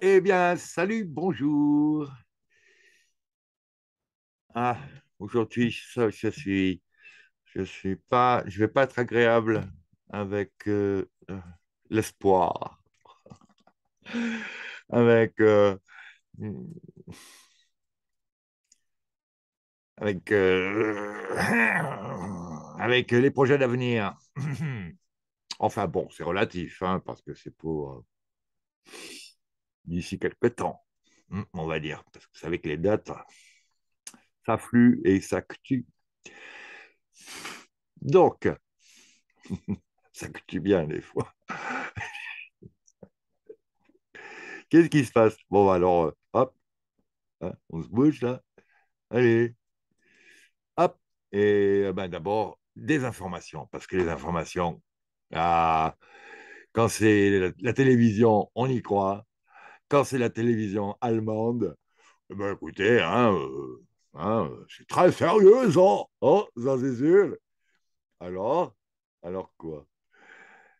Eh bien, salut, bonjour. Ah, aujourd'hui, je, suis, je suis pas, je vais pas être agréable avec euh, euh, l'espoir, avec, euh, avec, avec les projets d'avenir. enfin bon, c'est relatif, hein, parce que c'est pour d'ici quelques temps, hmm, on va dire, parce que vous savez que les dates, ça flue et ça tue. Donc, ça tue bien des fois. Qu'est-ce qui se passe Bon, bah, alors, euh, hop, hein, on se bouge là. Allez, hop, et ben, d'abord, des informations, parce que les informations, ah, quand c'est la, télévision, on y croit. Quand c'est la télévision allemande, eh ben écoutez, hein, euh, hein, c'est très sérieux, hein, Alors, alors quoi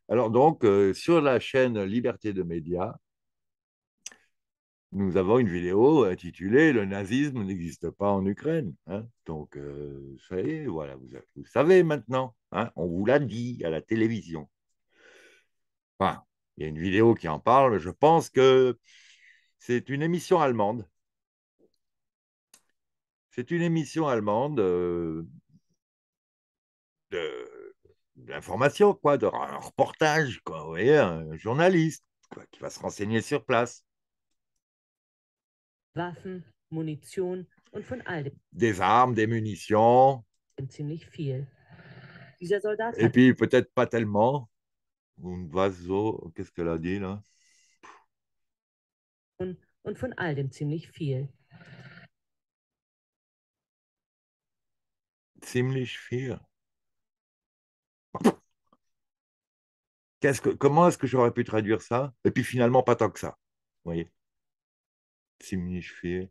Alors donc, euh, sur la chaîne Liberté de médias, nous avons une vidéo intitulée Le nazisme n'existe pas en Ukraine. Hein. Donc, euh, voilà, vous, savez maintenant, on vous l'a dit à la télévision il y a une vidéo qui en parle. Je pense que c'est une émission allemande. C'est une émission allemande euh, d'information, quoi, de, reportage, quoi, vous voyez, un journaliste qui va se renseigner sur place. des armes, des munitions. Et puis peut-être pas tellement. Vaso, qu'est-ce qu'elle a dit là Und von all dem ziemlich viel. Ziemlich viel. que, comment est-ce que j'aurais pu traduire ça Et puis finalement, pas tant que ça. Vous voyez Ziemlich viel.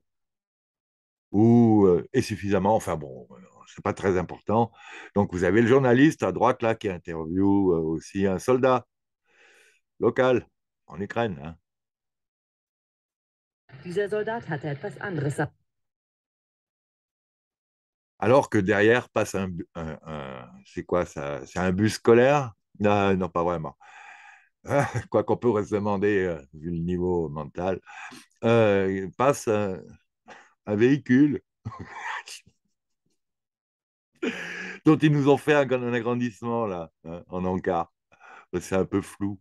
Ou, euh, et suffisamment, enfin bon, c'est pas très important. Donc vous avez le journaliste à droite là qui interviewe euh, aussi un soldat local en Ukraine. Hein. Alors que derrière passe un, c'est quoi ça C'est un bus scolaire ah, non, pas vraiment. quoi qu'on peut se demander, euh, vu le niveau mental, euh, passe un véhicule. dont ils nous ont fait un, agrandissement là, hein, en encart. C'est un peu flou.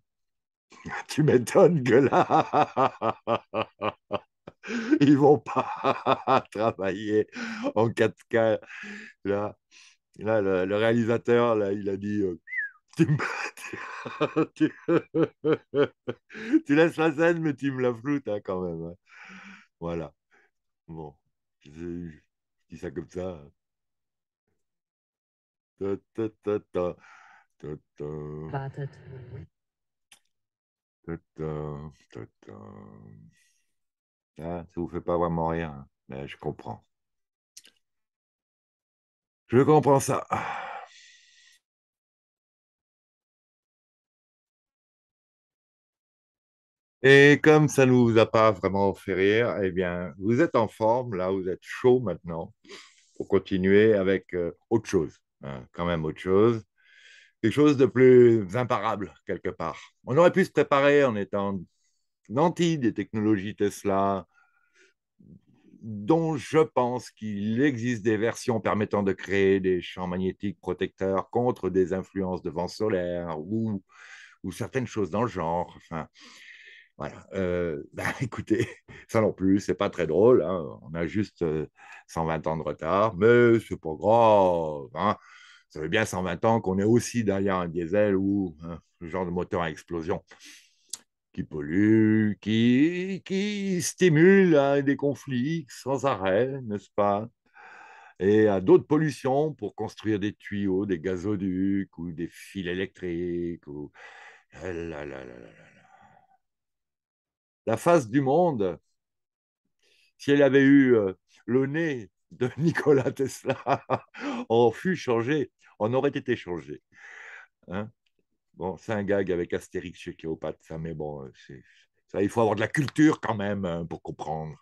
tu m'étonnes que là, ils vont pas travailler en 4K. Là, là le, réalisateur, là, il a dit. Euh, tu, laisses la scène, mais tu me la floutes hein, quand même. Hein. Voilà. Bon, je dis ça comme ça ça ah, ça vous fait pas vraiment rien hein. mais je comprends. Je comprends ça. Et comme ça ne vous a pas vraiment fait rire, eh bien, vous êtes en forme, là, vous êtes chaud maintenant pour continuer avec euh, autre chose. Euh, quand même autre chose. Quelque chose de plus imparable, quelque part. On aurait pu se préparer en étant nanti des technologies Tesla, dont je pense qu'il existe des versions permettant de créer des champs magnétiques protecteurs contre des influences de vent solaire ou, ou certaines choses dans le genre. Enfin, voilà. Euh, bah, écoutez, ça non plus, c'est pas très drôle. Hein, on a juste 120 euh, ans de retard, mais c'est pas grave. Hein. Ça veut bien 120 ans qu'on est aussi derrière un diesel ou hein, genre de moteur à explosion qui pollue, qui, qui stimule hein, des conflits sans arrêt, n'est-ce pas Et à d'autres pollutions pour construire des tuyaux, des gazoducs ou des fils électriques. Ou... Ah là là là là la face du monde, si elle avait eu euh, le nez de Nikola Tesla, on fut changé, on aurait été changé. Hein. bon, c'est un gag avec Astérix chez ça, mais bon, ça, il faut avoir de la culture quand même hein, pour comprendre.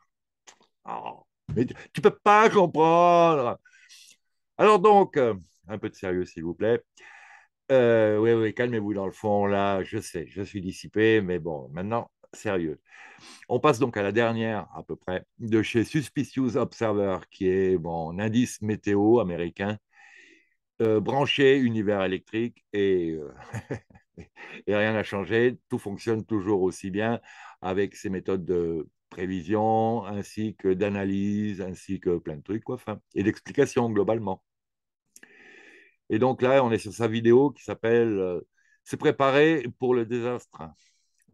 Ah, mais tu peux pas comprendre. Alors donc, euh, un peu de sérieux, s'il vous plaît. Euh, oui, oui, calmez-vous dans le fond, là, je sais, je suis dissipé, mais bon, maintenant, sérieux. On passe donc à la dernière, à peu près, de chez Suspicious Observer, qui est mon indice météo américain, euh, branché univers électrique, euh, et, rien n'a changé. Tout fonctionne toujours aussi bien avec ses méthodes de prévision, ainsi que d'analyse, ainsi que plein de trucs, quoi, fin, et d'explications globalement. Et donc là, on est sur sa vidéo qui s'appelle euh, Se préparer pour le désastre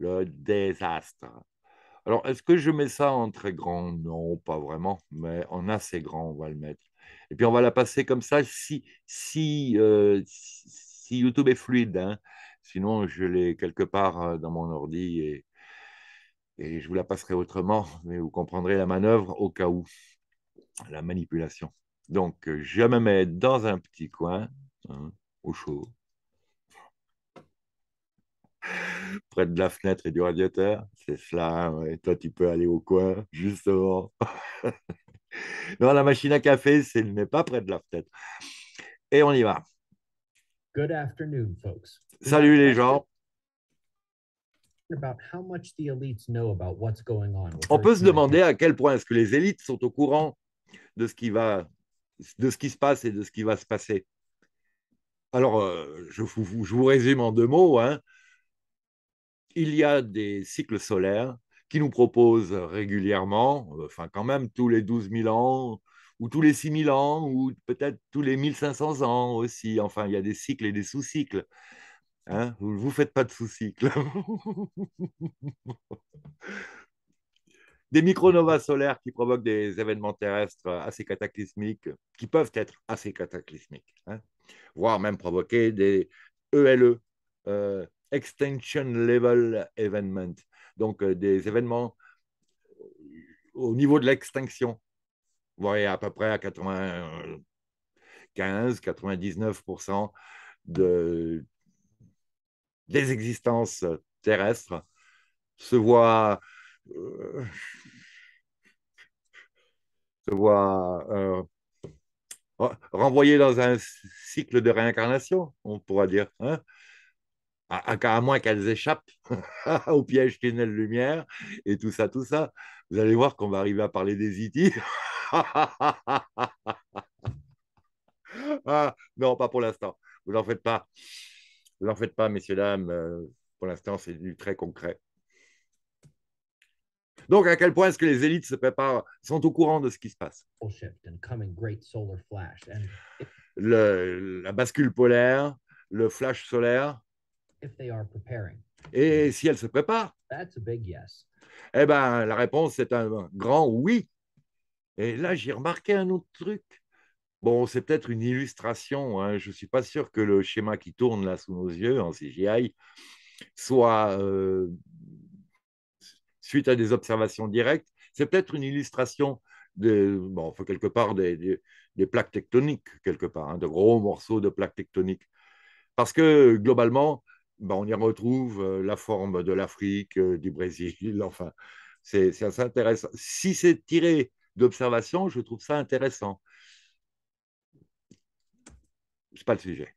le désastre. Alors, est-ce que je mets ça en très grand Non, pas vraiment, mais en assez grand, on va le mettre. Et puis, on va la passer comme ça si, si, euh, si YouTube est fluide. Hein. Sinon, je l'ai quelque part euh, dans mon ordi et, et je vous la passerai autrement, mais vous comprendrez la manœuvre au cas où, la manipulation. Donc, je me mets dans un petit coin, hein, au chaud près de la fenêtre et du radiateur. C'est cela, et hein, toi tu peux aller au coin, justement. non, la machine à café, c'est n'est pas près de la fenêtre. Et on y va. Good afternoon, folks. Salut les gens. On peut se demander à quel point est-ce que les élites sont au courant de ce qui va, de ce qui se passe et de ce qui va se passer. Alors, euh, je vous, je vous résume en deux mots. Hein il y a des cycles solaires qui nous proposent régulièrement, euh, enfin quand même tous les 12 000 ans, ou tous les 6 000 ans, ou peut-être tous les 1500 ans aussi. Enfin, il y a des cycles et des sous-cycles. Hein. vous ne faites pas de sous-cycles. des micronovas solaires qui provoquent des événements terrestres assez cataclysmiques, qui peuvent être assez cataclysmiques, hein, voire même provoquer des ELE, Extinction Level Event, donc euh, des événements euh, au niveau de l'extinction. voyez, à peu près à 95-99% de, des existences terrestres se voient, euh, renvoyées se dans un cycle de réincarnation, on pourra dire. Hein à, moins qu'elles échappent au piège tunnel lumière et tout ça, tout ça. Vous allez voir qu'on va arriver à parler des IT. E ah, non, pas pour l'instant. Vous n'en faites pas. Vous n'en faites pas, messieurs, dames. Euh, pour l'instant, c'est du très concret. Donc, à quel point est-ce que les élites se préparent, sont au courant de ce qui se passe oh, La bascule polaire, le flash solaire, et si elles se préparent That's Eh bien, la réponse est un grand oui. Et là, j'ai remarqué un autre truc. Bon, c'est peut-être une illustration. Hein. Je ne suis pas sûr que le schéma qui tourne là sous nos yeux en CGI soit euh, suite à des observations directes. C'est peut-être une illustration de, bon, quelque part des, plaques tectoniques, quelque part, hein, de gros morceaux de plaques tectoniques. Parce que globalement, ben, on y retrouve la forme de l'Afrique, du Brésil, enfin, c'est assez intéressant. Si c'est tiré d'observation, je trouve ça intéressant. n'est pas le sujet.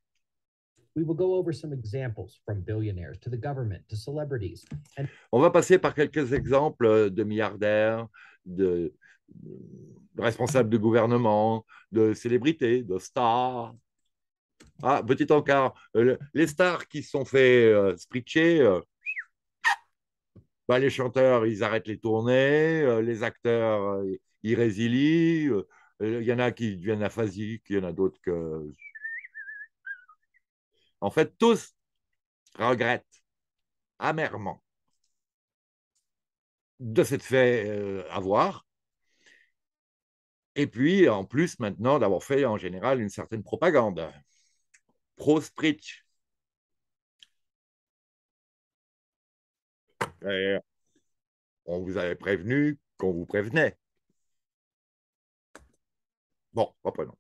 On va passer par quelques exemples de milliardaires, de, de responsables de gouvernement, de célébrités, de stars. Ah, petit encart. Euh, les stars qui se sont fait euh, spritcher, euh, bah, les chanteurs, ils arrêtent les tournées, les acteurs, ils résilient. Il y en a qui deviennent aphasiques, il y en a d'autres que. En fait, tous regrettent amèrement de s'être fait avoir. Et puis, en plus, maintenant, d'avoir fait en général une certaine propagande. Prosprit, on vous avait prévenu qu'on vous prévenait. Bon, reprenons.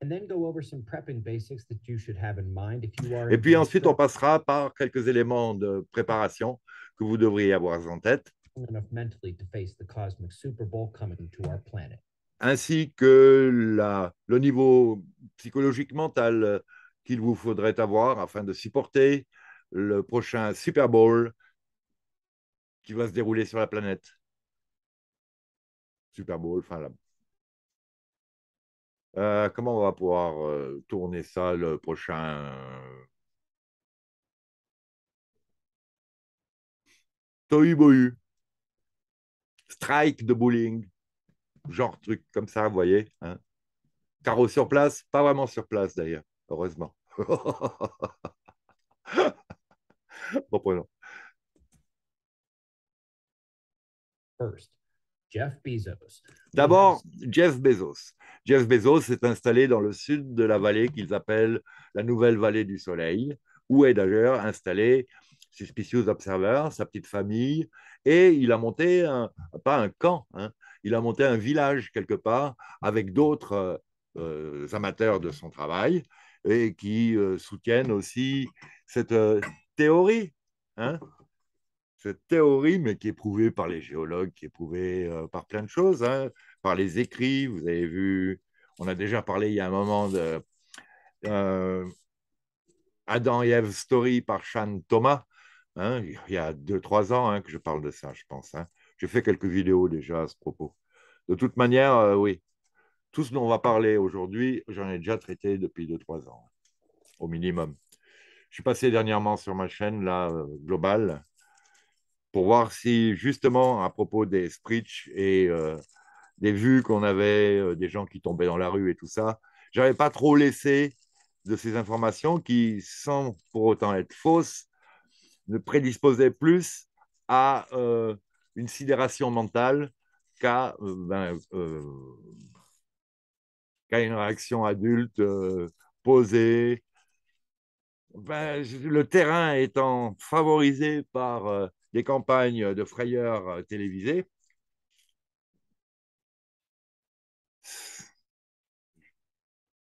Et puis ensuite, on passera par quelques éléments de préparation que vous devriez avoir en tête. Ainsi que la, le niveau psychologique mental qu'il vous faudrait avoir afin de supporter le prochain Super Bowl qui va se dérouler sur la planète. Super Bowl, enfin là. Euh, comment on va pouvoir euh, tourner ça le prochain Tohu Bohu Strike de bowling Genre truc comme ça, vous voyez hein. Carreau sur place, pas vraiment sur place d'ailleurs. Heureusement. D'abord, Jeff Bezos. Jeff Bezos s'est installé dans le sud de la vallée qu'ils appellent la Nouvelle Vallée du Soleil, où est d'ailleurs installé Suspicious Observer, sa petite famille, et il a monté, un, pas un camp, hein, il a monté un village quelque part avec d'autres euh, amateurs de son travail, et qui euh, soutiennent aussi cette euh, théorie. Hein. cette théorie, mais qui est prouvée par les géologues, qui est prouvée euh, par plein de choses, hein. par les écrits. Vous avez vu, on a déjà parlé il y a un moment de Adam et Eve Story par Sean Thomas. Hein, il y a 2-3 ans que je parle de ça, je pense. J'ai fait quelques vidéos déjà à ce propos. De toute manière, oui, tout ce dont on va parler aujourd'hui, j'en ai déjà traité depuis 2-3 ans, au minimum. Je suis passé dernièrement sur ma chaîne, là, euh, globale, pour voir si, justement, à propos des sprits et euh, des vues qu'on avait, euh, des gens qui tombaient dans la rue et tout ça, je n'avais pas trop laissé de ces informations qui, sans pour autant être fausses, ne prédisposaient plus à une sidération mentale qu'à ben, une réaction adulte euh, posée. Ben, le terrain étant favorisé par euh, des campagnes de frayeurs euh, télévisées,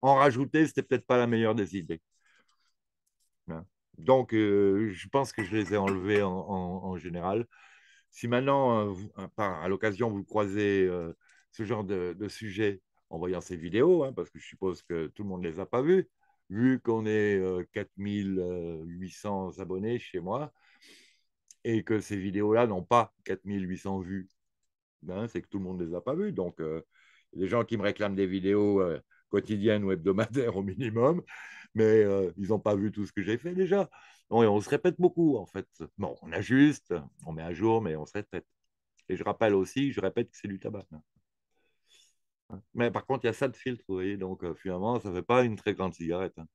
en rajouter, c'était peut-être pas la meilleure des idées. Hein. Donc, je pense que je les ai enlevés en, général. Si maintenant, à l'occasion, vous croisez ce genre de sujet en voyant ces vidéos, hein, parce que je suppose que tout le monde ne les a pas vues, vu qu'on est 4800 euh, abonnés chez moi, et que ces vidéos-là n'ont pas 4800 vues. Hein, c'est que tout le monde ne les a pas vues. Donc, euh, a les gens qui me réclament des vidéos euh, quotidiennes ou hebdomadaires au minimum, mais ils n'ont pas vu tout ce que j'ai fait déjà. On, on se répète beaucoup, en fait. Bon, on ajuste, on met à jour, mais on se répète. Et je rappelle aussi, je répète que c'est du tabac. Hein. Mais par contre, il y a ça de filtre, vous voyez. Donc, euh, finalement, ça ne fait pas une très grande cigarette. Hein.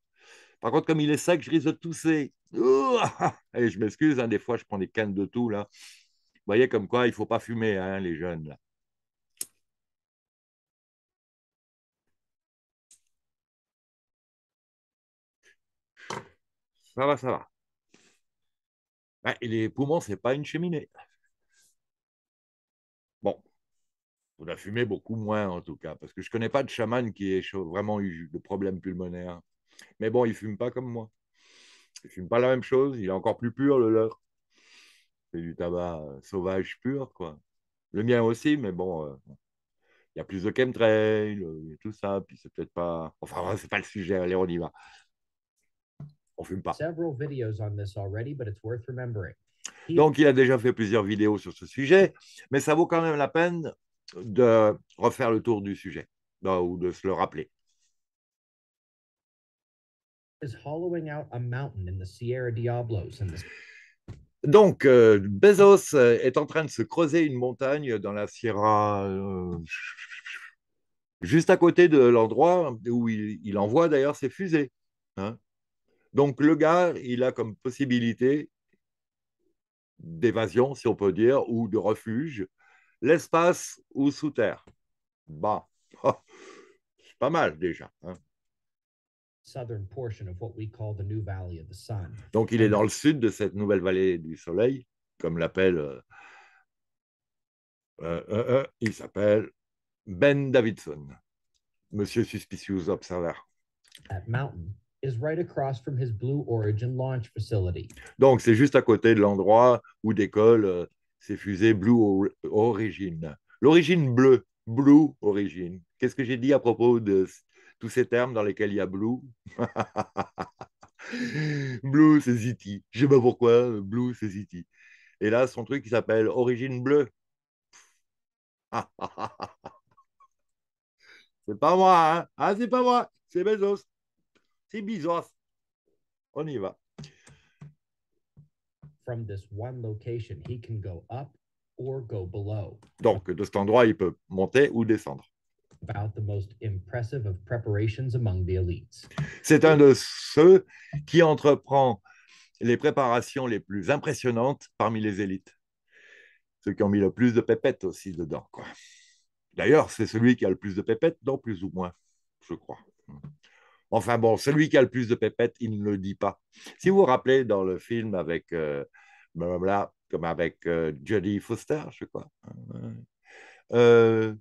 Par contre, comme il est sec, je risque de tousser. et je m'excuse, hein, des fois, je prends des cannes de tout. Là. Vous voyez comme quoi, il ne faut pas fumer, hein, les jeunes. Là. Ça va, ça va. les poumons, ce n'est pas une cheminée. On a fumé beaucoup moins, en tout cas, parce que je ne connais pas de chaman qui ait vraiment eu de problèmes pulmonaires. Mais bon, il ne fume pas comme moi. Il ne fume pas la même chose. Il est encore plus pur, le leur. C'est du tabac euh, sauvage pur, quoi. Le mien aussi, mais bon, euh, il y a plus de chemtrail, et euh, tout ça. Puis c'est peut-être pas. Enfin, c'est pas le sujet. Allez, on y va. On fume pas. Donc, il a déjà fait plusieurs vidéos sur ce sujet, mais ça vaut quand même la peine de refaire le tour du sujet bah, ou de se le rappeler. Donc, euh, Bezos euh, est en train de se creuser une montagne dans la Sierra, euh, juste à côté de l'endroit où il, envoie d'ailleurs ses fusées. Hein. Donc, le gars, il a comme possibilité d'évasion, si on peut dire, ou de refuge, l'espace ou sous terre. Bah, oh. c'est pas mal déjà. Donc il est dans le sud de cette nouvelle vallée du soleil, comme l'appelle, euh, euh, euh, il s'appelle Ben Davidson, Monsieur Suspicious Observer. Donc c'est juste à côté de l'endroit où décolle c'est fusées Blue Origin. L'origine bleue, Blue Origin. Qu'est-ce que j'ai dit à propos de tous ces termes dans lesquels il y a Blue Blue, c'est Ziti. E Je sais pas pourquoi, Blue, c'est Ziti. E Et là, son truc qui s'appelle Origine bleue. c'est pas moi, hein Ah, c'est pas moi, c'est Bezos. C'est Bezos. On y va. Donc, de cet endroit, il peut monter ou descendre. C'est un de ceux qui entreprend les préparations les plus impressionnantes parmi les élites. Ceux qui ont mis le plus de pépettes aussi dedans. Quoi. D'ailleurs, c'est celui qui a le plus de pépettes, dans plus ou moins, je crois. Enfin bon, celui qui a le plus de pépettes, il ne le dit pas. Si vous vous rappelez dans le film avec, euh, comme avec euh, Foster, je sais quoi, euh,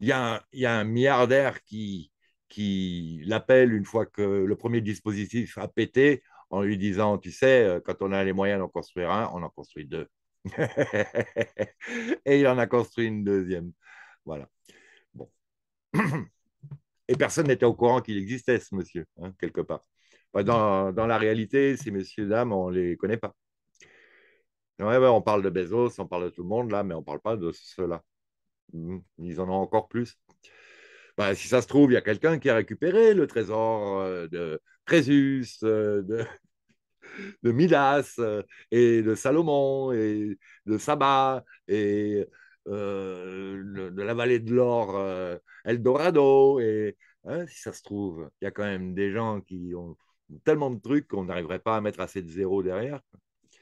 il y, a un milliardaire qui, qui l'appelle une fois que le premier dispositif a pété en lui disant, tu sais, euh, quand on a les moyens d'en construire un, on en construit deux. Et il en a construit une deuxième. Voilà. Bon. Et personne n'était au courant qu'il existait, ce monsieur, hein, quelque part. Bah, dans, dans, la réalité, ces messieurs, dames, on ne les connaît pas. Ouais, on parle de Bezos, on parle de tout le monde, là, mais on ne parle pas de ceux-là. Hmm, ils en ont encore plus. Bah, si ça se trouve, il y a quelqu'un qui a récupéré le trésor euh, de Crésus, euh, de, de Midas, euh, et de Salomon, et de Saba, et euh, de la vallée de l'or, el euh, Eldorado, et hein, si ça se trouve, il y a quand même des gens qui ont tellement de trucs qu'on n'arriverait pas à mettre assez de zéros derrière. Il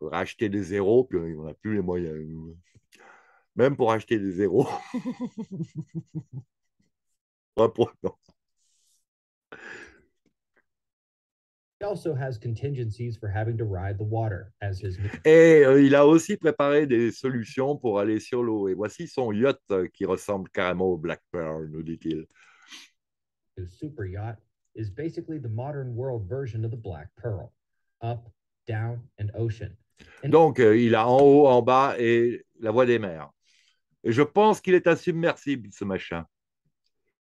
faudrait acheter des zéros, puis on n'a plus les moyens. Même pour acheter des zéros. Et euh, il a aussi préparé des solutions pour aller sur l'eau. Et voici son yacht euh, qui ressemble carrément au Black Pearl, nous dit-il. Donc euh, il a en haut, en bas et la voie des mers. Et je pense qu'il est insubmersible ce machin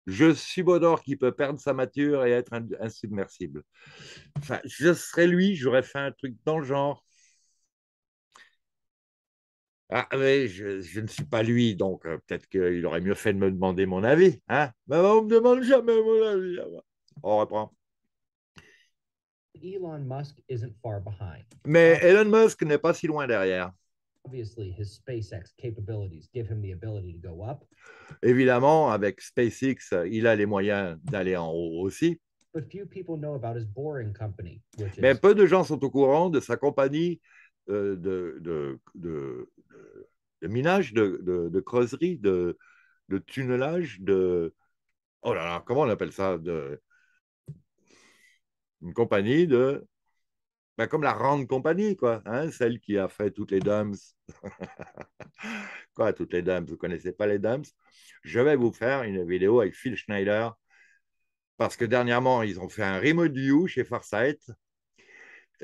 je suis subodore qui peut perdre sa mature et être insubmersible. Enfin, je serais lui, j'aurais fait un truc dans le genre. Ah, mais je, ne suis pas lui, donc euh, peut-être qu'il aurait mieux fait de me demander mon avis. Hein on me demande jamais mon avis. Ah on reprend. Mais Elon Musk n'est pas si loin derrière. Évidemment, avec SpaceX, euh, il a les moyens d'aller en haut aussi. Mais peu de gens sont au courant de sa compagnie euh, de, de, de, de, minage, de, de, creuserie, de, de tunnelage, de... Oh là là, comment on appelle ça de... Une compagnie de bah, comme la Grande Compagnie, quoi, hein, celle qui a fait toutes les Dums. quoi, toutes les dames vous ne connaissez pas les Dums Je vais vous faire une vidéo avec Phil Schneider, parce que dernièrement, ils ont fait un remote view chez Farsight,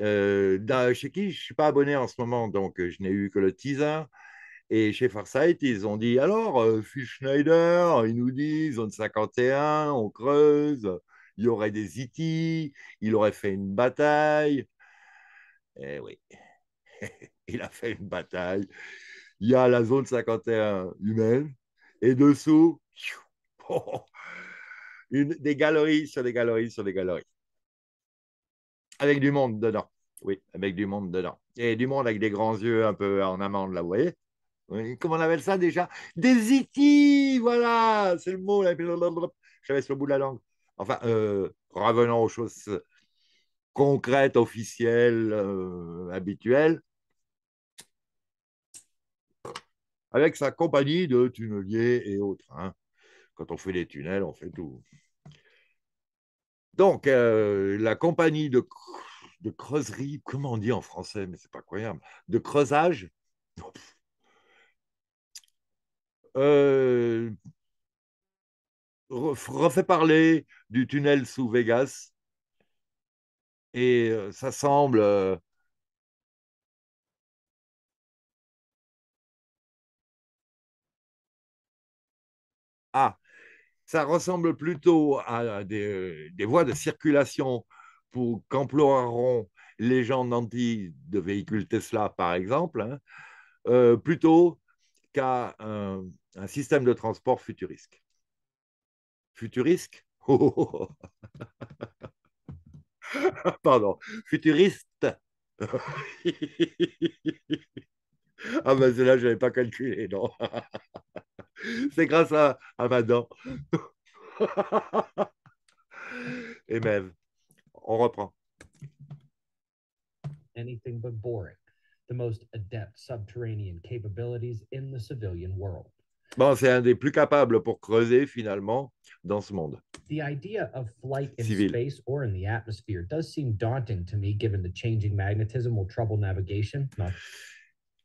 euh, chez qui je ne suis pas abonné en ce moment, donc je n'ai eu que le teaser. Et chez Farsight, ils ont dit alors, euh, Phil Schneider, ils nous disent zone 51, on creuse, il y aurait des IT, e il aurait fait une bataille. Eh oui, il a fait une bataille. Il y a la zone 51 humaine et dessous, oh, une, des galeries sur des galeries sur des galeries. Avec du monde dedans. Oui, avec du monde dedans. Et du monde avec des grands yeux un peu en amande, là, vous voyez Comment on appelle ça déjà Des itis, voilà, c'est le mot. Là. j'avais le bout de la langue. Enfin, euh, revenons aux choses concrète, officielle, euh, habituelle, avec sa compagnie de tunneliers et autres. Hein. Quand on fait des tunnels, on fait tout. Donc, euh, la compagnie de, creuserie, comment on dit en français, mais c'est pas croyable, de creusage, euh, refait parler du tunnel sous Vegas et ça semble. Ah, ça ressemble plutôt à des, des voies de circulation pour qu'emploieront les gens nantis de véhicules Tesla, par exemple, hein, plutôt qu'à un, système de transport futuriste. Futuriste Pardon, futuriste. ah ben là je n'avais pas calculé, non. C'est grâce à, à Et même, on reprend. Anything but boring. The most adept subterranean capabilities in the civilian world c'est un des plus capables pour creuser finalement dans ce monde.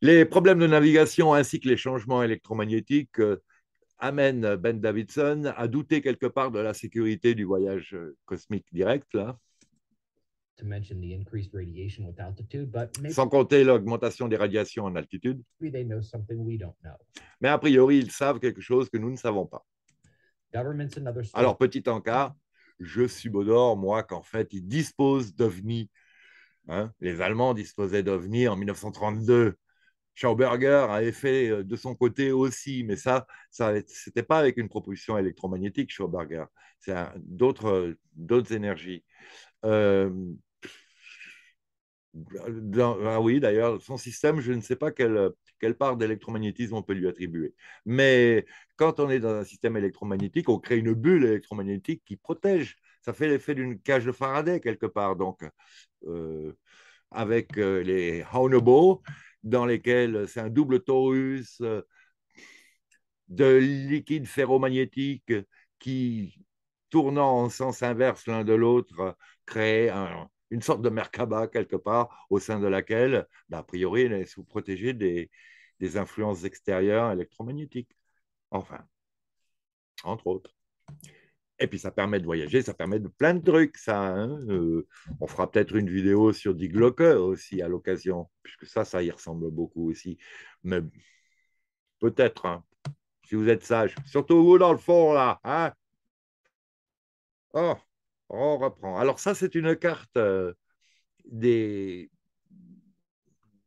Les problèmes de navigation ainsi que les changements électromagnétiques euh, amènent Ben Davidson à douter quelque part de la sécurité du voyage euh, cosmique direct là. Sans compter l'augmentation des radiations en altitude. Mais a priori, ils savent quelque chose que nous ne savons pas. Alors, petit encart, je subodore, moi, qu'en fait, ils disposent d'OVNI. Hein, les Allemands disposaient d'OVNI en 1932. Schauberger avait fait euh, de son côté aussi, mais ça, ça c'était pas avec une propulsion électromagnétique, Schauberger. C'est euh, d'autres énergies. Euh, ah oui, d'ailleurs, son système, je ne sais pas quelle, part d'électromagnétisme on peut lui attribuer. Mais quand on est dans un système électromagnétique, on crée une bulle électromagnétique qui protège. Ça fait l'effet d'une cage de Faraday quelque part. Donc, euh, avec euh, les Haunebo dans lesquels c'est un double torus euh, de liquide ferromagnétique qui, tournant en sens inverse l'un de l'autre, crée un, une sorte de merkaba quelque part, au sein de laquelle, bah, a priori, elle est sous protégée des, influences extérieures électromagnétiques. Enfin, entre autres. Et puis ça permet de voyager, ça permet de plein de trucs, ça. Hein, euh, on fera peut-être une vidéo sur Die Glocke aussi à l'occasion, puisque ça, ça y ressemble beaucoup aussi. Mais peut-être, hein, si vous êtes sage, surtout vous dans le fond là. Hein oh on reprend. Alors ça, c'est une carte euh, des,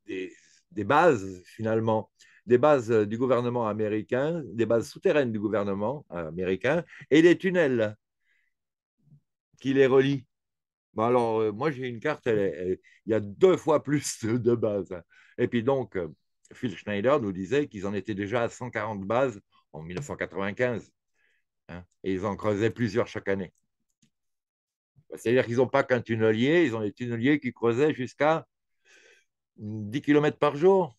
des, bases, finalement, des bases euh, du gouvernement américain, des bases souterraines du gouvernement euh, américain et des tunnels qui les relient. alors, moi, j'ai une carte, il y a deux fois plus de bases. Et puis donc, Phil Schneider nous disait qu'ils en étaient déjà à 140 bases en 1995. Hein, et ils en creusaient plusieurs chaque année. Bah, c'est-à-dire qu'ils n'ont pas qu'un tunnelier, ils ont des tunneliers qui creusaient jusqu'à 10 mm, km par jour.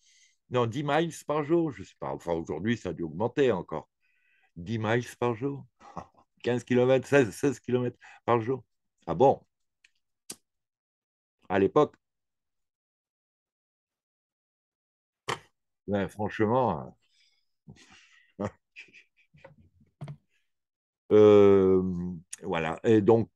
Non, 10 miles par jour, je ne sais pas. Enfin, aujourd'hui, ça a dû augmenter encore. 10 miles par jour. 15 km, 16, 16 km par jour. Ah bon À l'époque. Ben, franchement. Hein. Euh, voilà. Et donc,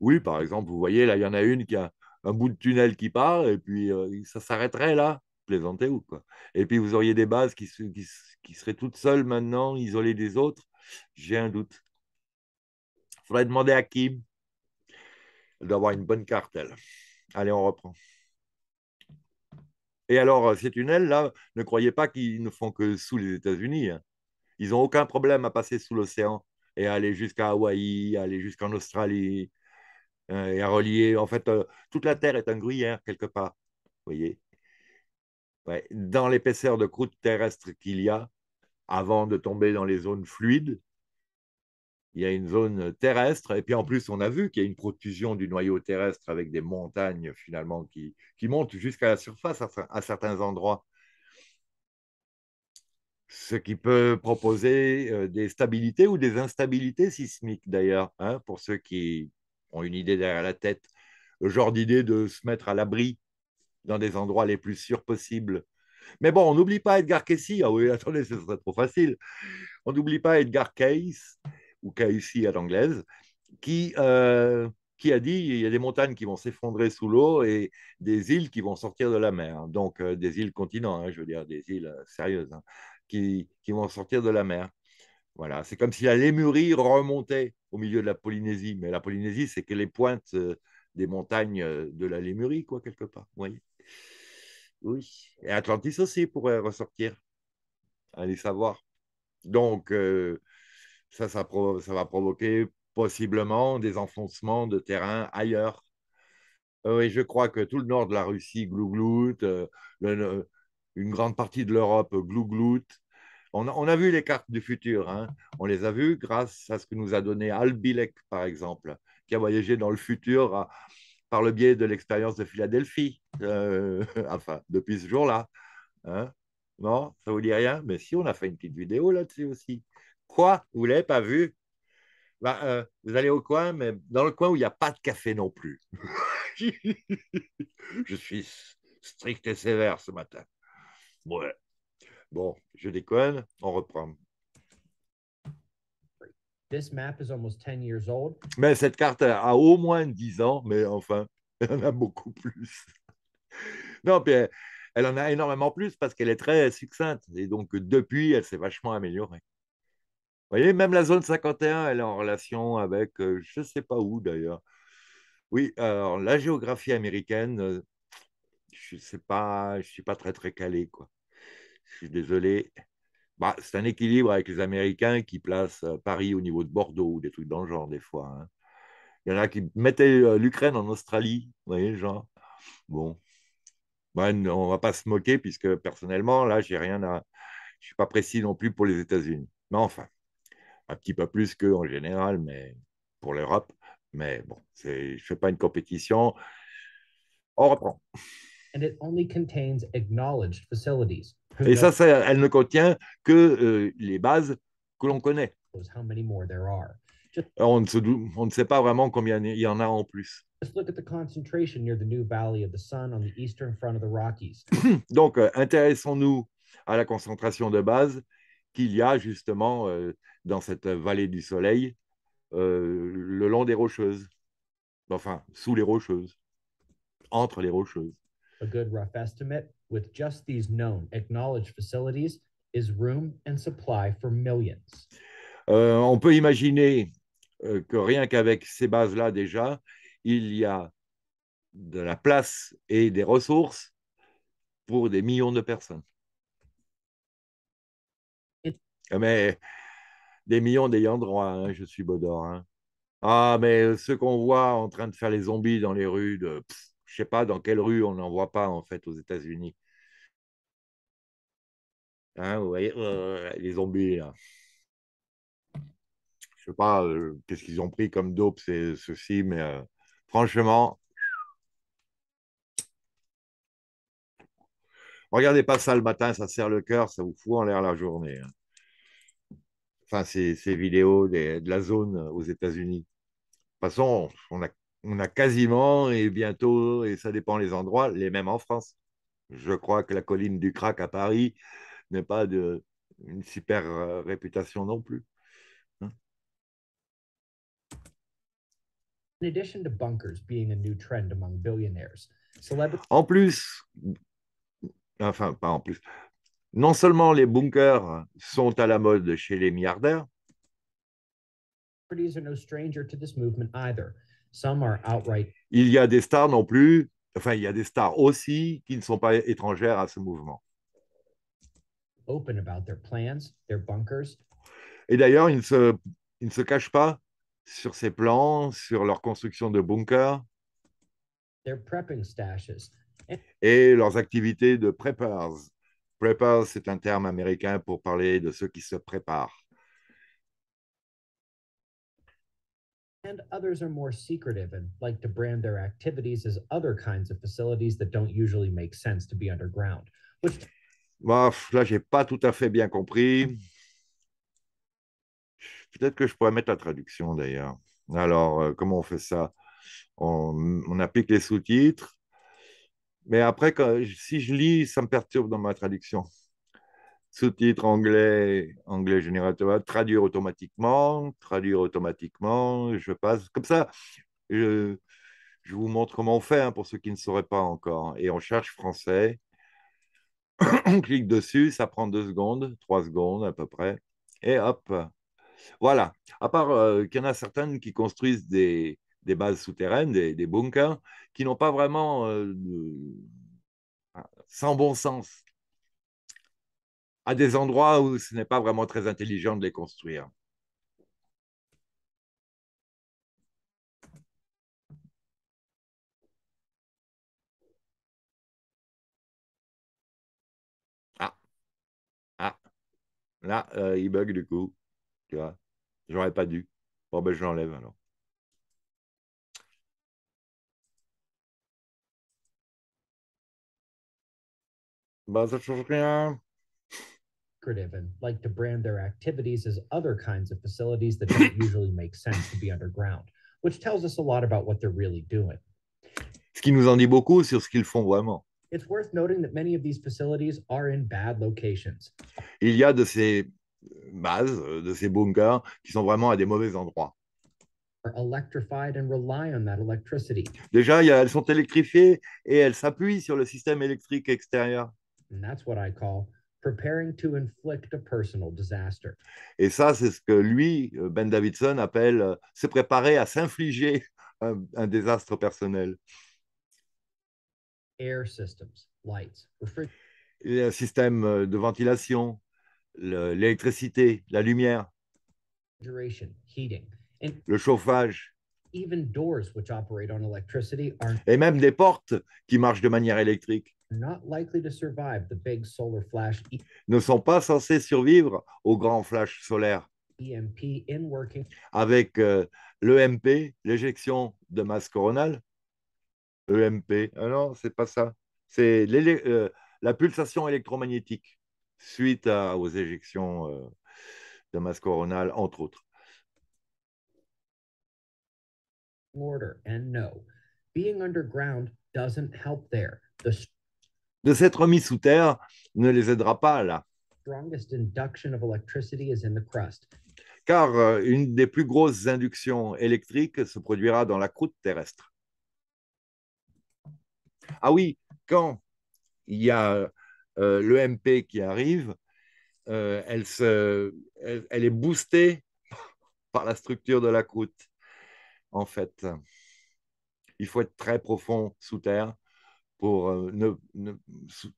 oui, par exemple, vous voyez, là, il y en a une qui a un bout de tunnel qui part, et puis euh, ça s'arrêterait là. Plaisantez-vous, quoi. Et puis vous auriez des bases qui, seraient toutes seules maintenant, isolées des autres. J'ai un doute. Il faudrait demander à Kim d'avoir une bonne carte, Allez, on reprend. Et alors, euh, ces tunnels-là, ne croyez pas qu'ils ne font que sous les États-Unis. Hein. Ils n'ont aucun problème à passer sous l'océan et aller jusqu'à Hawaï, aller jusqu'en Australie, euh, et à relier. En fait, euh, toute la Terre est un gruyère quelque part, voyez. Dans l'épaisseur de croûte terrestre qu'il y a, avant de tomber dans les zones fluides, il y a une zone terrestre, et puis en plus, on a vu qu'il y a une protusion du noyau terrestre avec des montagnes finalement qui, montent jusqu'à la surface à certains endroits ce qui peut proposer des stabilités ou des instabilités sismiques d'ailleurs, hein, pour ceux qui ont une idée derrière la tête, le genre d'idée de se mettre à l'abri dans des endroits les plus sûrs possibles. Mais bon, on n'oublie pas Edgar Cayce. Ah oui, attendez, ce serait trop facile. On n'oublie pas Edgar Cayce, ou Cayce à l'anglaise, qui, qui a dit il y a des montagnes qui vont s'effondrer sous l'eau et des îles qui vont sortir de la mer. Donc, des îles continents, hein, je veux dire, des îles sérieuses. Hein qui, vont sortir de la mer. Voilà, c'est comme si la Lémurie remontait au milieu de la Polynésie. Mais la Polynésie, c'est que les pointes euh, des montagnes euh, de la Lémurie, quoi, quelque part. oui. Et Atlantis aussi pourrait ressortir. Allez savoir. Donc, euh, ça, ça, ça, va provoquer possiblement des enfoncements de terrain ailleurs. Oui, je crois que tout le nord de la Russie, glougloute. le, une grande partie de l'Europe glougloute. On a, vu les cartes du futur, hein. on les a vues grâce à ce que nous a donné Al Albilek, par exemple, qui a voyagé dans le futur euh, par le biais de l'expérience de Philadelphie, euh, enfin, depuis ce jour-là. Hein. Non, ça vous dit rien Mais si, on a fait une petite vidéo là-dessus aussi. Quoi Vous l'avez pas vu bah, euh, Vous allez au coin, mais dans le coin où il n'y a pas de café non plus. Je suis strict et sévère ce matin. Ouais. Bon, je déconne, on reprend. Mais cette carte a au moins 10 ans, mais enfin, elle en a beaucoup plus. non, puis euh, elle, en a énormément plus parce qu'elle est très succincte. Et donc, euh, depuis, elle s'est vachement améliorée. Vous voyez, même la zone 51, elle est en relation avec euh, je ne sais pas où d'ailleurs. Oui, alors la géographie américaine, je ne sais pas, je suis pas très très calé, quoi. Je suis désolé. Bah, c'est un équilibre avec les Américains qui placent euh, Paris au niveau de Bordeaux ou des trucs dans le genre, des fois. Hein. Il y en a qui mettaient euh, l'Ukraine en Australie, vous voyez, genre. Bon. Bah, on ne va pas se moquer, puisque personnellement, là, j'ai rien à. Je ne suis pas précis non plus pour les États-Unis. Mais enfin, un petit peu plus en général, mais pour l'Europe. Mais bon, je ne fais pas une compétition. On reprend. Et ça, elle ne contient que euh, les bases que l'on connaît. On ne, sait pas vraiment combien il y en a en plus. Donc, euh, intéressons-nous à la concentration de base qu'il y a justement euh, dans cette vallée du soleil le long des rocheuses, enfin sous les rocheuses, entre les rocheuses on peut imaginer euh, que rien qu'avec ces bases-là déjà, il y a de la place et des ressources pour des millions de personnes. Mais des millions d'ayants droit, hein, je suis baudor. Hein. Ah, mais ce qu'on voit en train de faire les zombies dans les rues, de, je ne sais pas dans quelle rue on n'en voit pas en fait aux États-Unis. Hein, vous voyez, les zombies. Là. Je sais pas euh, qu'est-ce qu'ils ont pris comme dope, c'est ceci, mais euh, franchement, regardez pas ça le matin, ça serre le cœur, ça vous fout en l'air la journée. Hein. Enfin, ces, vidéos de la zone euh, aux États-Unis. De toute façon, on a on a quasiment et bientôt, et ça dépend les endroits, les mêmes en France. Je crois que la colline du Crac à Paris n'est pas une super euh, réputation non plus. En plus, enfin pas en plus, non seulement les bunkers sont à la mode chez les milliardaires, il y a des stars non plus, enfin, il y a des stars aussi qui ne sont pas étrangères à ce mouvement. Et d'ailleurs, ils, ne se, cachent pas sur ces plans, sur leur construction de bunkers. Et leurs activités de preppers. Preppers, c'est un terme américain pour parler de ceux qui se préparent. and others are more secretive and like to brand their activities as other kinds of facilities that don't usually make sense to be underground. Which... Bon, là, j'ai pas tout à fait bien compris. Peut-être que je pourrais mettre la traduction d'ailleurs. Alors, euh, comment on fait ça on, on, applique les sous-titres. Mais après, quand, si je lis, ça me perturbe dans ma traduction sous-titres anglais, anglais générateur traduire automatiquement, traduire automatiquement, je passe. Comme ça, je, je vous montre comment on fait hein, pour ceux qui ne sauraient pas encore. Et on cherche français, on clique dessus, ça prend deux secondes, trois secondes à peu près, et hop. Voilà. À part euh, qu'il y en a certaines qui construisent des, des bases souterraines, des, des bunkers, qui n'ont pas vraiment. Euh, sans bon sens à des endroits où ce n'est pas vraiment très intelligent de les construire. Ah, ah. là, euh, il bug du coup, tu vois, j'aurais pas dû. Bon, ben je l'enlève alors. Bah, ça change rien. and like to brand their activities as other kinds of facilities that don't usually make sense to be underground, which tells us a lot about what they're really doing. Ce qui nous en dit beaucoup sur ce qu'ils font vraiment. It's worth noting that many of these facilities are in bad locations. Il y a de ces bases, de ces bunkers qui sont vraiment à des mauvais endroits. Are electrified and rely on that electricity. Déjà, y a, elles sont électrifiées et elles s'appuient sur le système électrique extérieur. And that's what I call Et ça, c'est ce que lui, euh, Ben Davidson, appelle euh, se préparer à s'infliger un, désastre personnel. Air systems, un système euh, de ventilation, l'électricité, la lumière, le chauffage. Et même des portes qui marchent de manière électrique. E- ne sont pas censés survivre aux grands flashs solaires. E Avec euh, l'EMP, l'éjection de masse coronale. EMP, ah non, c'est pas ça. C'est euh, la pulsation électromagnétique suite aux éjections euh, de masse coronale, entre autres. Order and no. Being underground doesn't help there. The de s'être mis sous terre ne les aidera pas là. Car euh, une des plus grosses inductions électriques se produira dans la croûte terrestre. Ah oui, quand il y a euh, le l'EMP qui arrive, euh, elle, est boostée par la structure de la croûte, en fait. Il faut être très profond sous terre pour euh,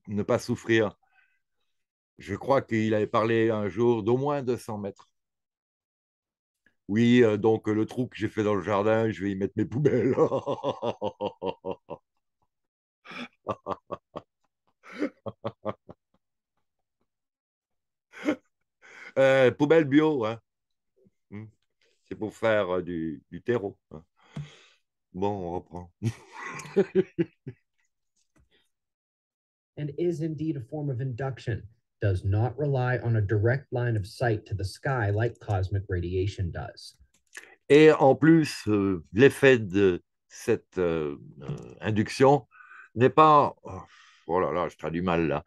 ne, pas souffrir. Je crois qu'il avait parlé un jour d'au moins 200 mètres. Oui, euh, donc le trou que j'ai fait dans le jardin, je vais y mettre mes poubelles. euh, poubelle bio, hein. Hmm. c'est pour faire euh, du terreau. Hein. Bon, on reprend. and is indeed a form of induction, does not rely on a direct line of sight to the sky like cosmic radiation does. Et en plus, euh, l'effet de cette euh, euh induction n'est pas, oh, oh là là, je traduis mal là,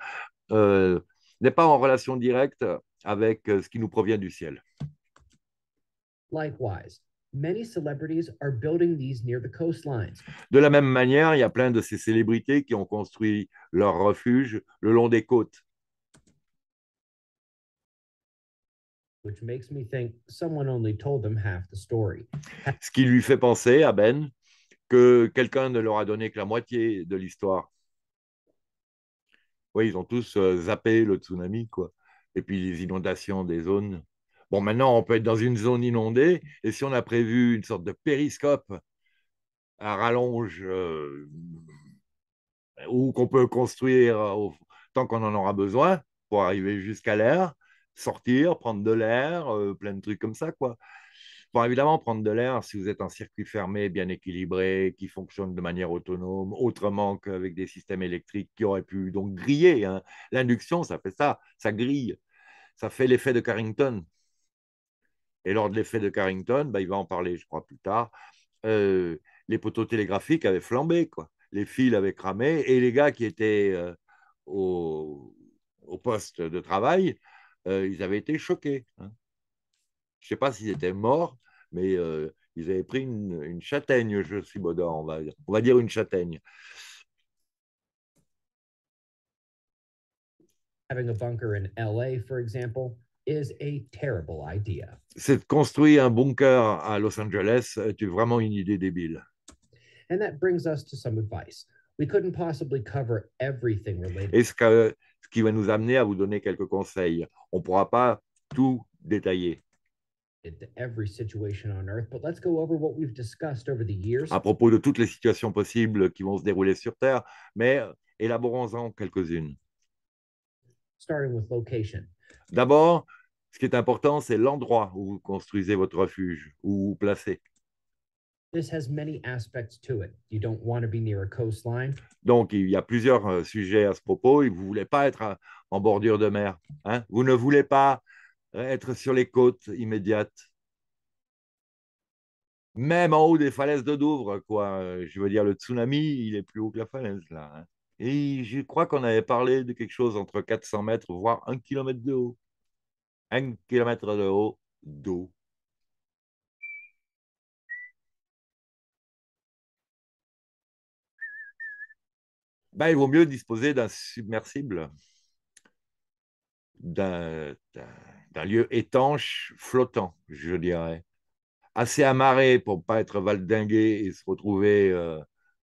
euh, n'est pas en relation directe avec euh, ce qui nous provient du ciel. Likewise, de la même manière, il y a plein de ces célébrités qui ont construit leur refuge le long des côtes. Ce qui lui fait penser à Ben que quelqu'un ne leur a donné que la moitié de l'histoire. Oui, ils ont tous euh, zappé le tsunami, quoi. Et puis les inondations des zones. Bon, maintenant, on peut être dans une zone inondée, et si on a prévu une sorte de périscope à rallonge, euh, ou qu'on peut construire euh, tant qu'on en aura besoin pour arriver jusqu'à l'air, sortir, prendre de l'air, euh, plein de trucs comme ça, quoi. Bon, évidemment, prendre de l'air, si vous êtes en circuit fermé, bien équilibré, qui fonctionne de manière autonome, autrement qu'avec des systèmes électriques qui auraient pu donc griller. Hein. L'induction, ça fait ça, ça grille. Ça fait l'effet de Carrington. Et lors de l'effet de Carrington, bah, il va en parler, je crois, plus tard, euh, les poteaux télégraphiques avaient flambé, quoi. les fils avaient cramé, et les gars qui étaient euh, au, poste de travail, euh, ils avaient été choqués. Hein. Je ne sais pas s'ils étaient morts, mais ils avaient pris une, châtaigne, je suis beau on va, dire. on va dire une châtaigne. Having a bunker in LA, for example, is a terrible idea. C'est construire un bunker à Los Angeles C'est euh, vraiment une idée débile. And Et ce, qui va nous amener à vous donner quelques conseils. On ne pourra pas tout détailler. À propos de toutes les situations possibles qui vont se dérouler sur Terre, mais élaborons-en quelques-unes. Starting with location. D'abord, ce qui est important, c'est l'endroit où vous construisez votre refuge, où vous, placez. Donc, il y a plusieurs euh, sujets à ce propos. vous ne voulez pas être euh, en bordure de mer. Hein? Vous ne voulez pas euh, être sur les côtes immédiates. Même en haut des falaises de Douvres, quoi. Je veux dire, le tsunami, il est plus haut que la falaise, là. Hein? Et je crois qu'on avait parlé de quelque chose entre 400 mètres, voire 1 km de haut. 1 km de haut d'eau. Ben, il vaut mieux disposer d'un submersible, d'un lieu étanche, flottant, je dirais, assez amarré pour ne pas être valdingué et se retrouver euh,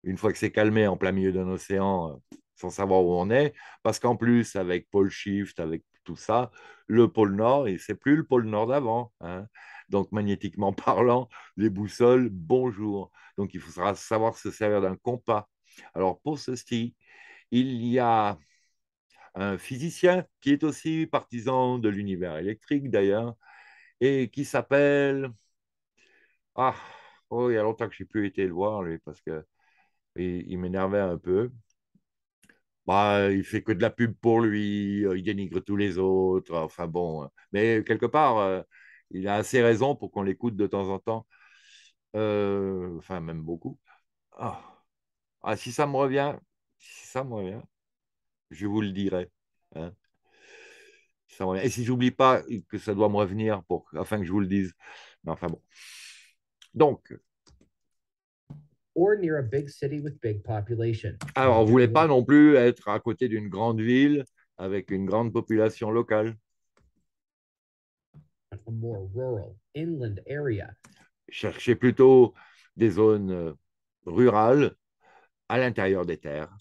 une fois que c'est calmé en plein milieu d'un océan, euh, sans savoir où on est, parce qu'en plus, avec pôle shift, avec tout ça, le pôle Nord, et c'est plus le pôle Nord d'avant. Hein. Donc, magnétiquement parlant, les boussoles, bonjour. Donc, il faudra savoir se servir d'un compas. Alors, pour ceci, il y a un physicien qui est aussi partisan de l'univers électrique, d'ailleurs, et qui s'appelle... Ah, oh, il y a longtemps que je n'ai plus été le voir, lui, parce que il, m'énervait un peu. Bah, il fait que de la pub pour lui, euh, il dénigre tous les autres, enfin bon. Hein. Mais quelque part, euh, il a assez raison pour qu'on l'écoute de temps en temps, euh, enfin même beaucoup. Ah. ah. si ça me revient, si ça me revient, je vous le dirai. Hein. Si ça me Et si j'oublie pas que ça doit me revenir pour, afin que je vous le dise. Mais enfin bon. Donc, alors, on ne voulait pas non plus être à côté d'une grande ville avec une grande population locale. Cherchez plutôt des zones euh, rurales à l'intérieur des terres.